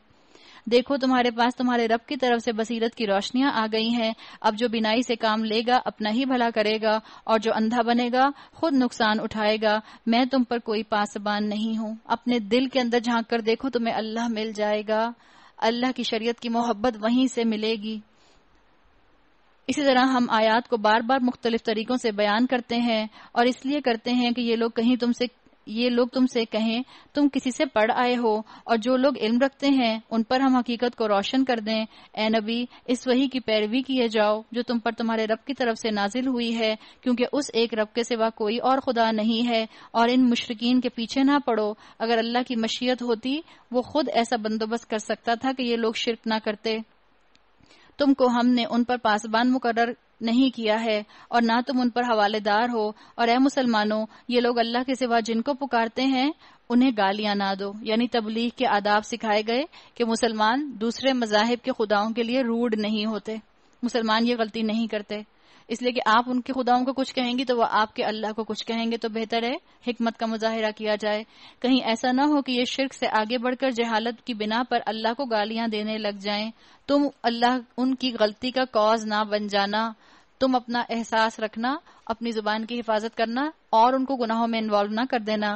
देखो तुम्हारे पास तुम्हारे रब की तरफ से बसीरत की रोशनियां आ गई हैं अब जो बिनाई से काम लेगा अपना ही भला करेगा और जो अंधा बनेगा खुद नुकसान उठाएगा मैं तुम पर कोई पासबान नहीं हूं अपने दिल के अंदर झांक कर देखो तुम्हें अल्लाह मिल जाएगा अल्लाह की शरीयत की मोहब्बत वहीं से मिलेगी इसी तरह हम आयात को बार बार मुख्तलिफ तरीकों से बयान करते हैं और इसलिए करते हैं कि ये लोग कहीं तुमसे ये लोग तुमसे कहें तुम किसी से पढ़ आए हो और जो लोग इल्म रखते हैं उन पर हम हकीकत को रोशन कर दें ए नबी इस वही की पैरवी किए जाओ जो तुम पर तुम्हारे रब की तरफ से नाजिल हुई है क्योंकि उस एक रब के सिवा कोई और खुदा नहीं है और इन मुशरकिन के पीछे ना पड़ो अगर अल्लाह की मशीयत होती वो खुद ऐसा बंदोबस्त कर सकता था कि ये लोग शिरक ना करते तुमको हमने उन पर पासबान मुकर नहीं किया है और ना तुम उन पर हवालेदार हो और ऐ मुसलमानों ये लोग अल्लाह के सिवा जिनको पुकारते हैं उन्हें गालियां ना दो यानी तबलीग के आदाब सिखाए गए कि मुसलमान दूसरे मजाहब के खुदाओं के लिए रूढ़ नहीं होते मुसलमान ये गलती नहीं करते इसलिए कि आप उनके खुदाओं को कुछ कहेंगी तो वह आपके अल्लाह को कुछ कहेंगे तो बेहतर है हिकमत का मुजाहरा किया जाए कहीं ऐसा ना हो कि ये शिरक से आगे बढ़कर जहालत की बिना पर अल्लाह को गालियां देने लग जाएं तुम तो अल्लाह उनकी गलती का कॉज ना बन जाना तुम अपना एहसास रखना अपनी जुबान की हिफाजत करना और उनको गुनाहों में इन्वॉल्व ना कर देना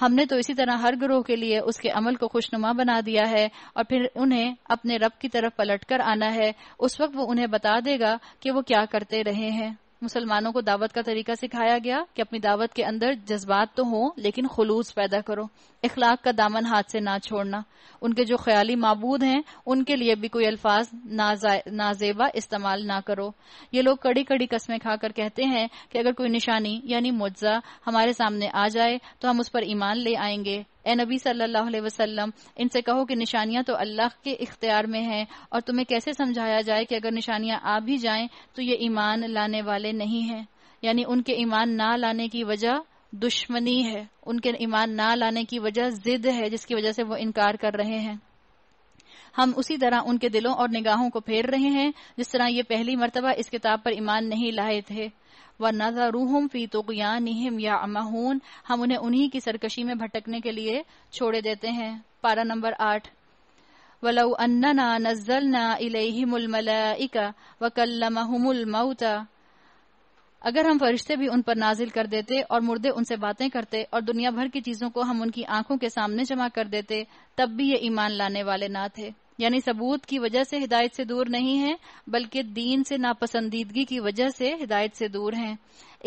हमने तो इसी तरह हर ग्रोह के लिए उसके अमल को खुशनुमा बना दिया है और फिर उन्हें अपने रब की तरफ पलट कर आना है उस वक्त वो उन्हें बता देगा कि वो क्या करते रहे हैं मुसलमानों को दावत का तरीका सिखाया गया कि अपनी दावत के अंदर जज्बात तो हों लेकिन खलूस पैदा करो इखलाक का दामन हाथ से ना छोड़ना उनके जो ख्याली मबूद हैं उनके लिए भी कोई अल्फाज नाजेबा इस्तेमाल ना करो ये लोग कड़ी कड़ी कस्में खाकर कहते हैं कि अगर कोई निशानी यानी मुजा हमारे सामने आ जाए तो हम उस पर ईमान ले आएंगे ए नबी सल्लल्लाहु अलैहि वसल्लम इनसे कहो कि निशानियां तो अल्लाह के इख्तियार में हैं और तुम्हें कैसे समझाया जाए कि अगर निशानियां आ भी जाएं तो ये ईमान लाने वाले नहीं हैं यानी उनके ईमान ना लाने की वजह दुश्मनी है उनके ईमान ना लाने की वजह जिद है जिसकी वजह से वो इनकार कर रहे हैं हम उसी तरह उनके दिलों और निगाहों को फेर रहे हैं जिस तरह ये पहली मरतबा इस किताब पर ईमान नहीं लाए थे व नजरूहम फी तुगयानहिम या अमाहून हम उन्हें उन्हीं की सरकशी में भटकने के लिए छोड़े देते हैं पारा नंबर आठ वलौ अन्नना नज्जलना इलैहिमुल मलाइका व कल्लमहुमुल मौता अगर हम फरिश्ते भी उन पर नाजिल कर देते और मुर्दे उनसे बातें करते और दुनिया भर की चीजों को हम उनकी आंखों के सामने जमा कर देते तब भी ये ईमान लाने वाले ना थे यानी सबूत की वजह से हिदायत से दूर नहीं है बल्कि दीन से नापसंदीदगी की वजह से हिदायत से दूर हैं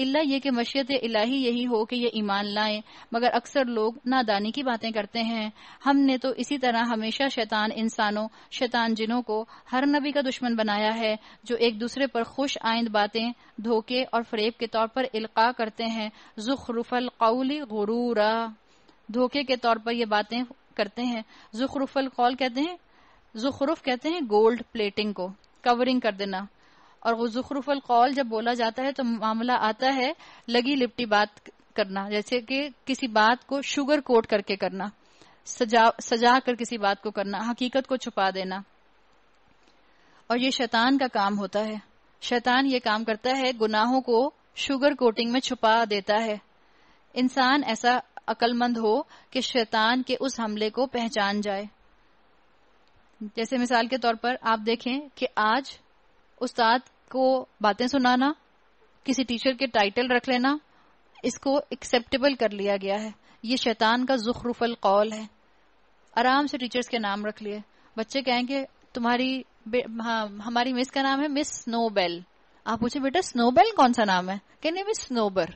इल्ला ये कि मशियत इलाही यही हो कि ये ईमान लाएं मगर अक्सर लोग नादानी की बातें करते हैं हमने तो इसी तरह हमेशा शैतान इंसानों शैतान जिनों को हर नबी का दुश्मन बनाया है जो एक दूसरे पर खुश आइंद बातें धोखे और फरेब के तौर पर इल्का करते हैं जुखरुफल कौली गुरूरा धोखे के तौर पर ये बातें करते हैं जुखरुफल कौल कहते हैं जुखरुफ कहते हैं गोल्ड प्लेटिंग को कवरिंग कर देना और वो जुखरुफ कौल जब बोला जाता है तो मामला आता है लगी लिपटी बात करना जैसे कि किसी बात को शुगर कोट करके करना सजा सजा कर किसी बात को करना हकीकत को छुपा देना और ये शैतान का काम होता है शैतान ये काम करता है गुनाहों को शुगर कोटिंग में छुपा देता है इंसान ऐसा अकलमंद हो कि शैतान के उस हमले को पहचान जाए जैसे मिसाल के तौर पर आप देखें कि आज उस्ताद को बातें सुनाना किसी टीचर के टाइटल रख लेना इसको एक्सेप्टेबल कर लिया गया है ये शैतान का जुखरूफल कौल है आराम से टीचर्स के नाम रख लिए बच्चे कहेंगे तुम्हारी हाँ, हमारी मिस का नाम है मिस स्नोबेल आप पूछे बेटा स्नोबेल कौन सा नाम है कहने मिस स्नोबर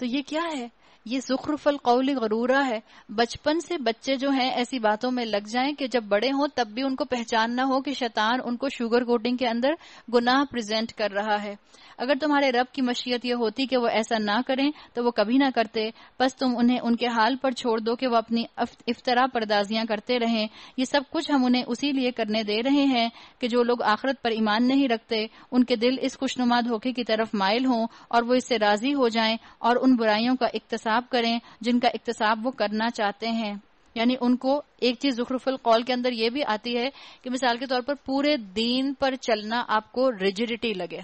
तो ये क्या है ये फल कौल गरूरा है बचपन से बच्चे जो हैं ऐसी बातों में लग जाएं कि जब बड़े हों तब भी उनको पहचान ना हो कि शैतान उनको शुगर कोटिंग के अंदर गुनाह प्रेजेंट कर रहा है अगर तुम्हारे रब की मशीयत यह होती कि वो ऐसा ना करें तो वो कभी ना करते बस तुम उन्हें उनके हाल पर छोड़ दो कि वो अपनी इफ्तरा परदाजियां करते रहें ये सब कुछ हम उन्हें उसी लिए करने दे रहे हैं कि जो लोग आखरत पर ईमान नहीं रखते उनके दिल इस खुशनुमा धोखे की तरफ मायल हों और वो इससे राजी हो जाएं और उन बुराइयों का इकतसाब करें जिनका इकतसाब वो करना चाहते हैं यानी उनको एक चीज जुखरफुल कौल के अंदर ये भी आती है कि मिसाल के तौर पर पूरे दीन पर चलना आपको रिजिडिटी लगे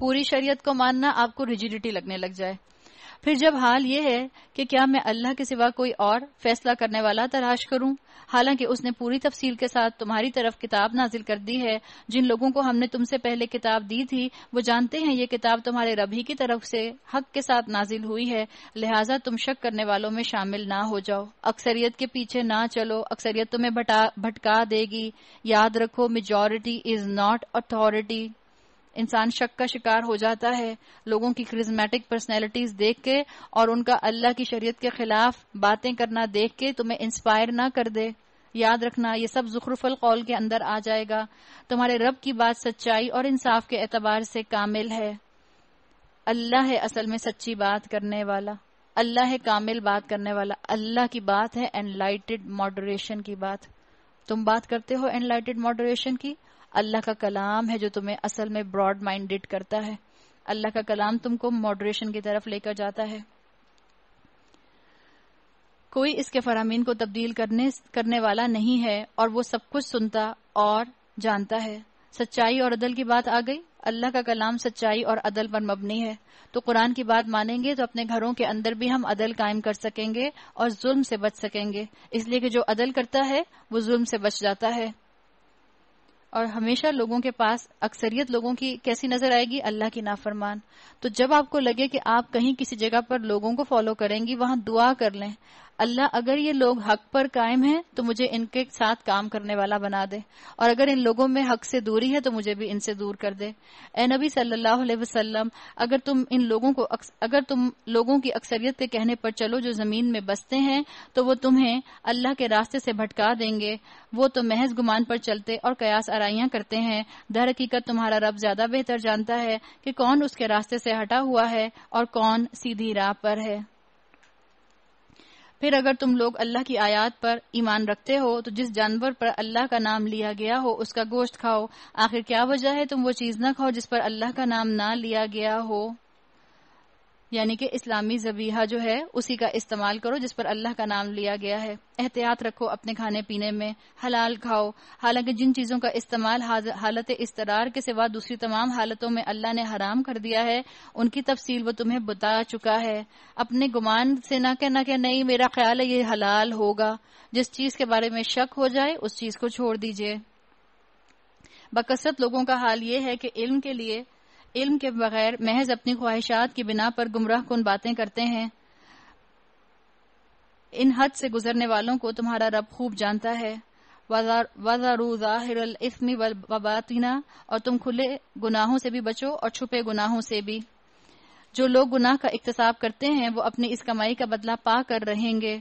पूरी शरीयत को मानना आपको रिजिडिटी लगने लग जाए फिर जब हाल यह है कि क्या मैं अल्लाह के सिवा कोई और फैसला करने वाला तलाश करूं हालांकि उसने पूरी तफसील के साथ तुम्हारी तरफ किताब नाजिल कर दी है जिन लोगों को हमने तुमसे पहले किताब दी थी वो जानते हैं ये किताब तुम्हारे रबी की तरफ से हक के साथ नाजिल हुई है लिहाजा तुम शक करने वालों में शामिल ना हो जाओ अक्सरियत के पीछे ना चलो अक्सरियत तुम्हें भटका देगी याद रखो मेजोरिटी इज नॉट अथॉरिटी इंसान शक का शिकार हो जाता है लोगों की क्रिज्मेटिक पर्सनैलिटीज देख के और उनका अल्लाह की शरीयत के खिलाफ बातें करना देख के तुम्हें इंस्पायर ना कर दे याद रखना ये सब जुखरुफल कौल के अंदर आ जाएगा तुम्हारे रब की बात सच्चाई और इंसाफ के एतबार से कामिल है अल्लाह है असल में सच्ची बात करने वाला अल्लाह है कामिल बात करने वाला अल्लाह की बात है एनलाइटेड मॉडरेशन की बात तुम बात करते हो एनलाइटेड मॉडरेशन की अल्लाह का कलाम है जो तुम्हें असल में ब्रॉड माइंडेड करता है अल्लाह का कलाम तुमको मॉडरेशन की तरफ लेकर जाता है कोई इसके फरामीन को तब्दील करने करने वाला नहीं है और वो सब कुछ सुनता और जानता है सच्चाई और अदल की बात आ गई अल्लाह का कलाम सच्चाई और अदल पर मबनी है तो कुरान की बात मानेंगे तो अपने घरों के अंदर भी हम अदल कायम कर सकेंगे और जुल्म से बच सकेंगे इसलिए कि जो अदल करता है वो जुल्म से बच जाता है और हमेशा लोगों के पास अक्सरियत लोगों की कैसी नजर आएगी अल्लाह की नाफरमान तो जब आपको लगे कि आप कहीं किसी जगह पर लोगों को फॉलो करेंगी वहां दुआ कर लें अल्लाह अगर ये लोग हक पर कायम हैं तो मुझे इनके साथ काम करने वाला बना दे और अगर इन लोगों में हक से दूरी है तो मुझे भी इनसे दूर कर दे ए नबी सल्लल्लाहु अलैहि वसल्लम अगर तुम इन लोगों को अगर तुम लोगों की अक्सरियत के कहने पर चलो जो जमीन में बसते हैं तो वो तुम्हें अल्लाह के रास्ते से भटका देंगे वो तो महज गुमान पर चलते और कयास आराइयां करते हैं दर हकीकत तुम्हारा रब ज्यादा बेहतर जानता है कि कौन उसके रास्ते से हटा हुआ है और कौन सीधी राह पर है फिर अगर तुम लोग अल्लाह की आयात पर ईमान रखते हो तो जिस जानवर पर अल्लाह का नाम लिया गया हो उसका गोश्त खाओ आखिर क्या वजह है तुम वो चीज ना खाओ जिस पर अल्लाह का नाम ना लिया गया हो यानी कि इस्लामी जबीहा जो है उसी का इस्तेमाल करो जिस पर अल्लाह का नाम लिया गया है एहतियात रखो अपने खाने पीने में हलाल खाओ हालांकि जिन चीज़ों का इस्तेमाल हालत इसतरार के सिवा दूसरी तमाम हालतों में अल्लाह ने हराम कर दिया है उनकी तफसील वो तुम्हें बता चुका है अपने गुमान से न कहना कि नहीं मेरा ख्याल है ये हलाल होगा जिस चीज़ के बारे में शक हो जाए उस चीज़ को छोड़ दीजिए बकसरत लोगों का हाल ये है कि इल्म के लिए इल्म के बगैर महज अपनी ख्वाहिशात की बिना पर गुमराह कन बातें करते हैं इन हद से गुजरने वालों को तुम्हारा रब खूब जानता है वजारू जाहिर इसमी और तुम खुले गुनाहों से भी बचो और छुपे गुनाहों से भी जो लोग गुनाह का इकतसाब करते हैं वो अपनी इस कमाई का बदला पा कर रहेंगे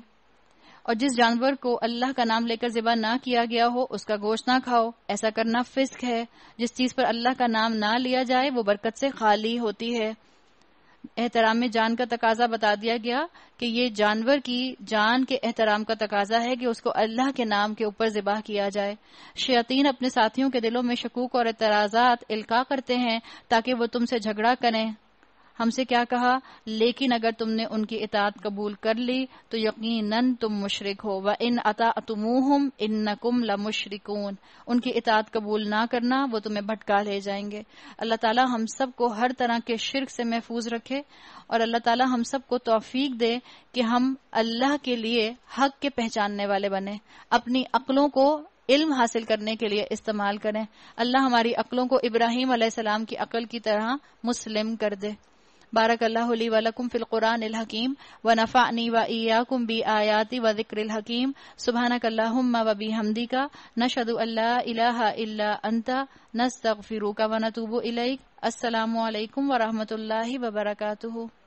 और जिस जानवर को अल्लाह का नाम लेकर ज़िबा ना किया गया हो उसका गोश्त ना खाओ ऐसा करना फिस्क है जिस चीज़ पर अल्लाह का नाम ना लिया जाए वो बरकत से खाली होती है एहतराम में जान का तकाजा बता दिया गया कि ये जानवर की जान के एहतराम का तकाजा है कि उसको अल्लाह के नाम के ऊपर जिबाह किया जाए शयातीन अपने साथियों के दिलों में शकूक और एतराज़ात इल्का करते हैं ताकि वो तुमसे झगड़ा करें हमसे क्या कहा लेकिन अगर तुमने उनकी इतात कबूल कर ली तो यकीनन तुम मुशरक हो व इन अता तुमूहम इन नकुम ल मुशरकून उनकी इतात कबूल ना करना वो तुम्हें भटका ले जाएंगे अल्लाह ताला हम सब को हर तरह के शिरक से महफूज रखे और अल्लाह ताला हम सब को तोफीक दे कि हम अल्लाह के लिए हक के पहचानने वाले बने अपनी अकलों को इल्म हासिल करने के लिए इस्तेमाल करें अल्लाह हमारी अकलों को इब्राहिम सलाम की अकल की तरह मुस्लिम कर दे بارك الله لي ولكم في القرآن الحكيم ونفعني وإياكم بآياتي وذكر الحكيم سبحانك اللهم وبحمدك نشهد أن لا إله إلا أنت نستغفرك ونتوب إليك السلام عليكم ورحمة الله وبركاته